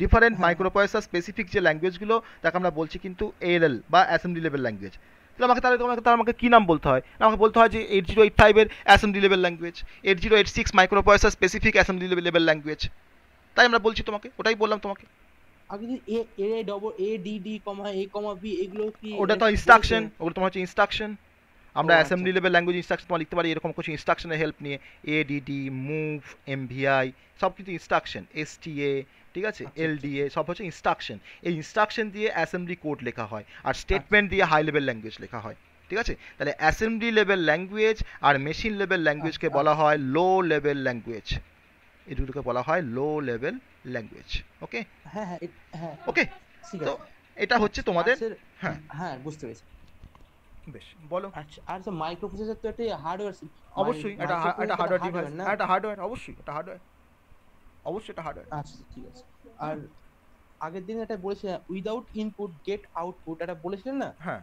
different microprocessor specific যে ল্যাঙ্গুয়েজগুলো তাকে আমরা বলছি কিন্তু এএলএল বা অ্যাসেম্বলি লেভেল ল্যাঙ্গুয়েজ তাহলে আমাকে তাহলে তোমাকে তার আমাকে কী নাম বলতে হয় আমাকে বলতে হয় যে এইট জিরো এইট ফাইভের assembly level language eight zero eight six microprocessor specific assembly level language তাই আমরা বলছি তোমাকে ওটাই বললাম তোমাকে এ এ এ এগুলো ওটা তো ইনস্ট্রাকশন ওটা তোমার হচ্ছে ইনস্ট্রাকশন আমরা অ্যাসেম্বলি লেভেল ল্যাঙ্গুয়েজ ইনস্ট্রাকশন তোমার লিখতে পারি এরকম কিছু ইনস্ট্রাকশনের হেল্প নিয়ে এডিডি মুভ এমভিআই সব কিছু ইনস্ট্রাকশন এসটিএ ঠিক আছে এলডিএ আচ্ছা, আচ্ছা। সব হচ্ছে ইনস্ট্রাকশন এই ইনস্ট্রাকশন দিয়ে অ্যাসেম্বলি কোড লেখা হয় আর স্টেটমেন্ট আচ্ছা। দিয়ে হাই লেভেল ল্যাঙ্গুয়েজ লেখা হয় ঠিক আছে তাহলে অ্যাসেম্বলি লেভেল ল্যাঙ্গুয়েজ আর মেশিন লেভেল ল্যাঙ্গুয়েজকে বলা হয় লো লেভেল ল্যাঙ্গুয়েজ দুটোকে বলা হয় লো লেভেল ল্যাঙ্গুয়েজ ওকে হ্যাঁ হ্যাঁ ওকে হ্যাঁ। তো এটা হচ্ছে তোমাদের হ্যাঁ হ্যাঁ বুঝতে পেরেছি বেশ বলো আচ্ছা আর তো মাইক্রোপ্রসেসর তো একটা হার্ডওয়্যার অবশ্যই এটা এটা হার্ডওয়্যার ডিভাইস এটা হার্ডওয়্যার অবশ্যই এটা হার্ডওয়্যার অবশ্যই এটা হার্ডওয়্যার আচ্ছা ঠিক আছে আর আগের দিন এটা বলেছিলেন উইদাউট ইনপুট গেট আউটপুট এটা বলেছিলেন না হ্যাঁ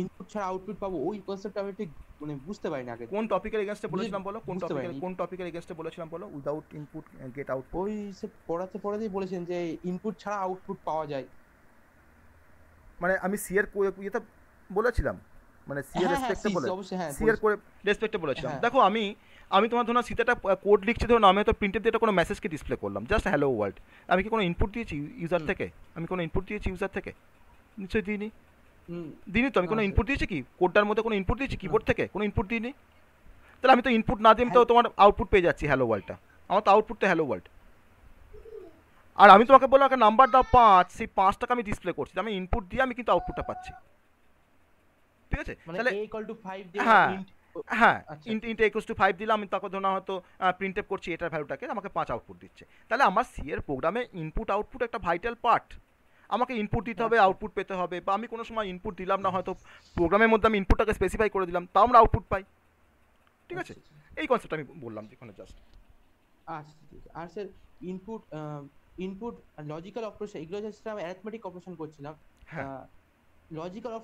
ইনপুট ছাড়া আউটপুট পাবো ওই কনসেপ্টটা আমি ঠিক মানে বুঝতে পারি না আগে কোন টপিকের এগেইনস্টে বলেছিলাম বলো কোন টপিকের কোন টপিকের এগেইনস্টে বলেছিলাম বলো উইদাউট ইনপুট গেট আউটপুট ওই সে পড়াতে পড়াতেই বলেছেন যে ইনপুট ছাড়া আউটপুট পাওয়া যায় মানে আমি সি এর ইয়েতে বলেছিলাম মানে সি এর রেসপেক্টে বলে সি এর রেসপেক্টে বলেছিলাম হ্যাঁ। দেখো আমি আমি তোমার ধরো সীতাটা কোড লিখছি ধরুন আমি তো প্রিন্টের দিয়ে কোনো মেসেজকে ডিসপ্লে করলাম জাস্ট হ্যালো ওয়ার্ল্ড আমি কি কোনো ইনপুট দিয়েছি ইউজার থেকে আমি কোনো ইনপুট দিয়েছি ইউজার থেকে নিশ্চয়ই দিইনি দিইনি তো আমি কোনো ইনপুট দিয়েছি কি কোডটার মধ্যে কোনো ইনপুট দিয়েছি কিবোর্ড থেকে কোনো ইনপুট দিইনি তাহলে আমি তো ইনপুট না দিয়ে তো হ্যাঁ। তোমার আউটপুট পেয়ে যাচ্ছি হ্যালো ওয়ার্ল্ডটা আমার তো আউটপুট তো হ্যালো ওয়ার্ল্ড আর আমি তোমাকে বললাম একটা নাম্বার দাও পাঁচ সেই পাঁচটাকে আমি ডিসপ্লে করছি আমি ইনপুট দিয়ে আমি কিন্তু আউটপুটটা পাচ্ছি ঠিক আছে মানে তাহলে হ্যাঁ হ্যাঁ ইন্টু ইন্টু একুশ টু ফাইভ দিলাম তারপর ধরুন হয়তো প্রিন্ট আপ করছি এটার ভ্যালুটাকে আমাকে পাঁচ আউটপুট দিচ্ছে তাহলে আমার সি এর প্রোগ্রামে ইনপুট আউটপুট একটা ভাইটাল পার্ট আমাকে ইনপুট দিতে হবে আউটপুট আচ্ছা। পেতে হবে বা আমি কোনো সময় ইনপুট দিলাম না হয়তো প্রোগ্রামের মধ্যে আমি ইনপুটটাকে স্পেসিফাই করে দিলাম তাও আমরা আউটপুট পাই ঠিক আচ্ছা, আছে আচ্ছা। এই কনসেপ্ট আমি বললাম যেখানে জাস্ট আচ্ছা ঠিক আর sir input input logical operation এগুলো যেটা আমি অ্যারিথমেটিক অপারেশন করছিলাম লজিক্যাল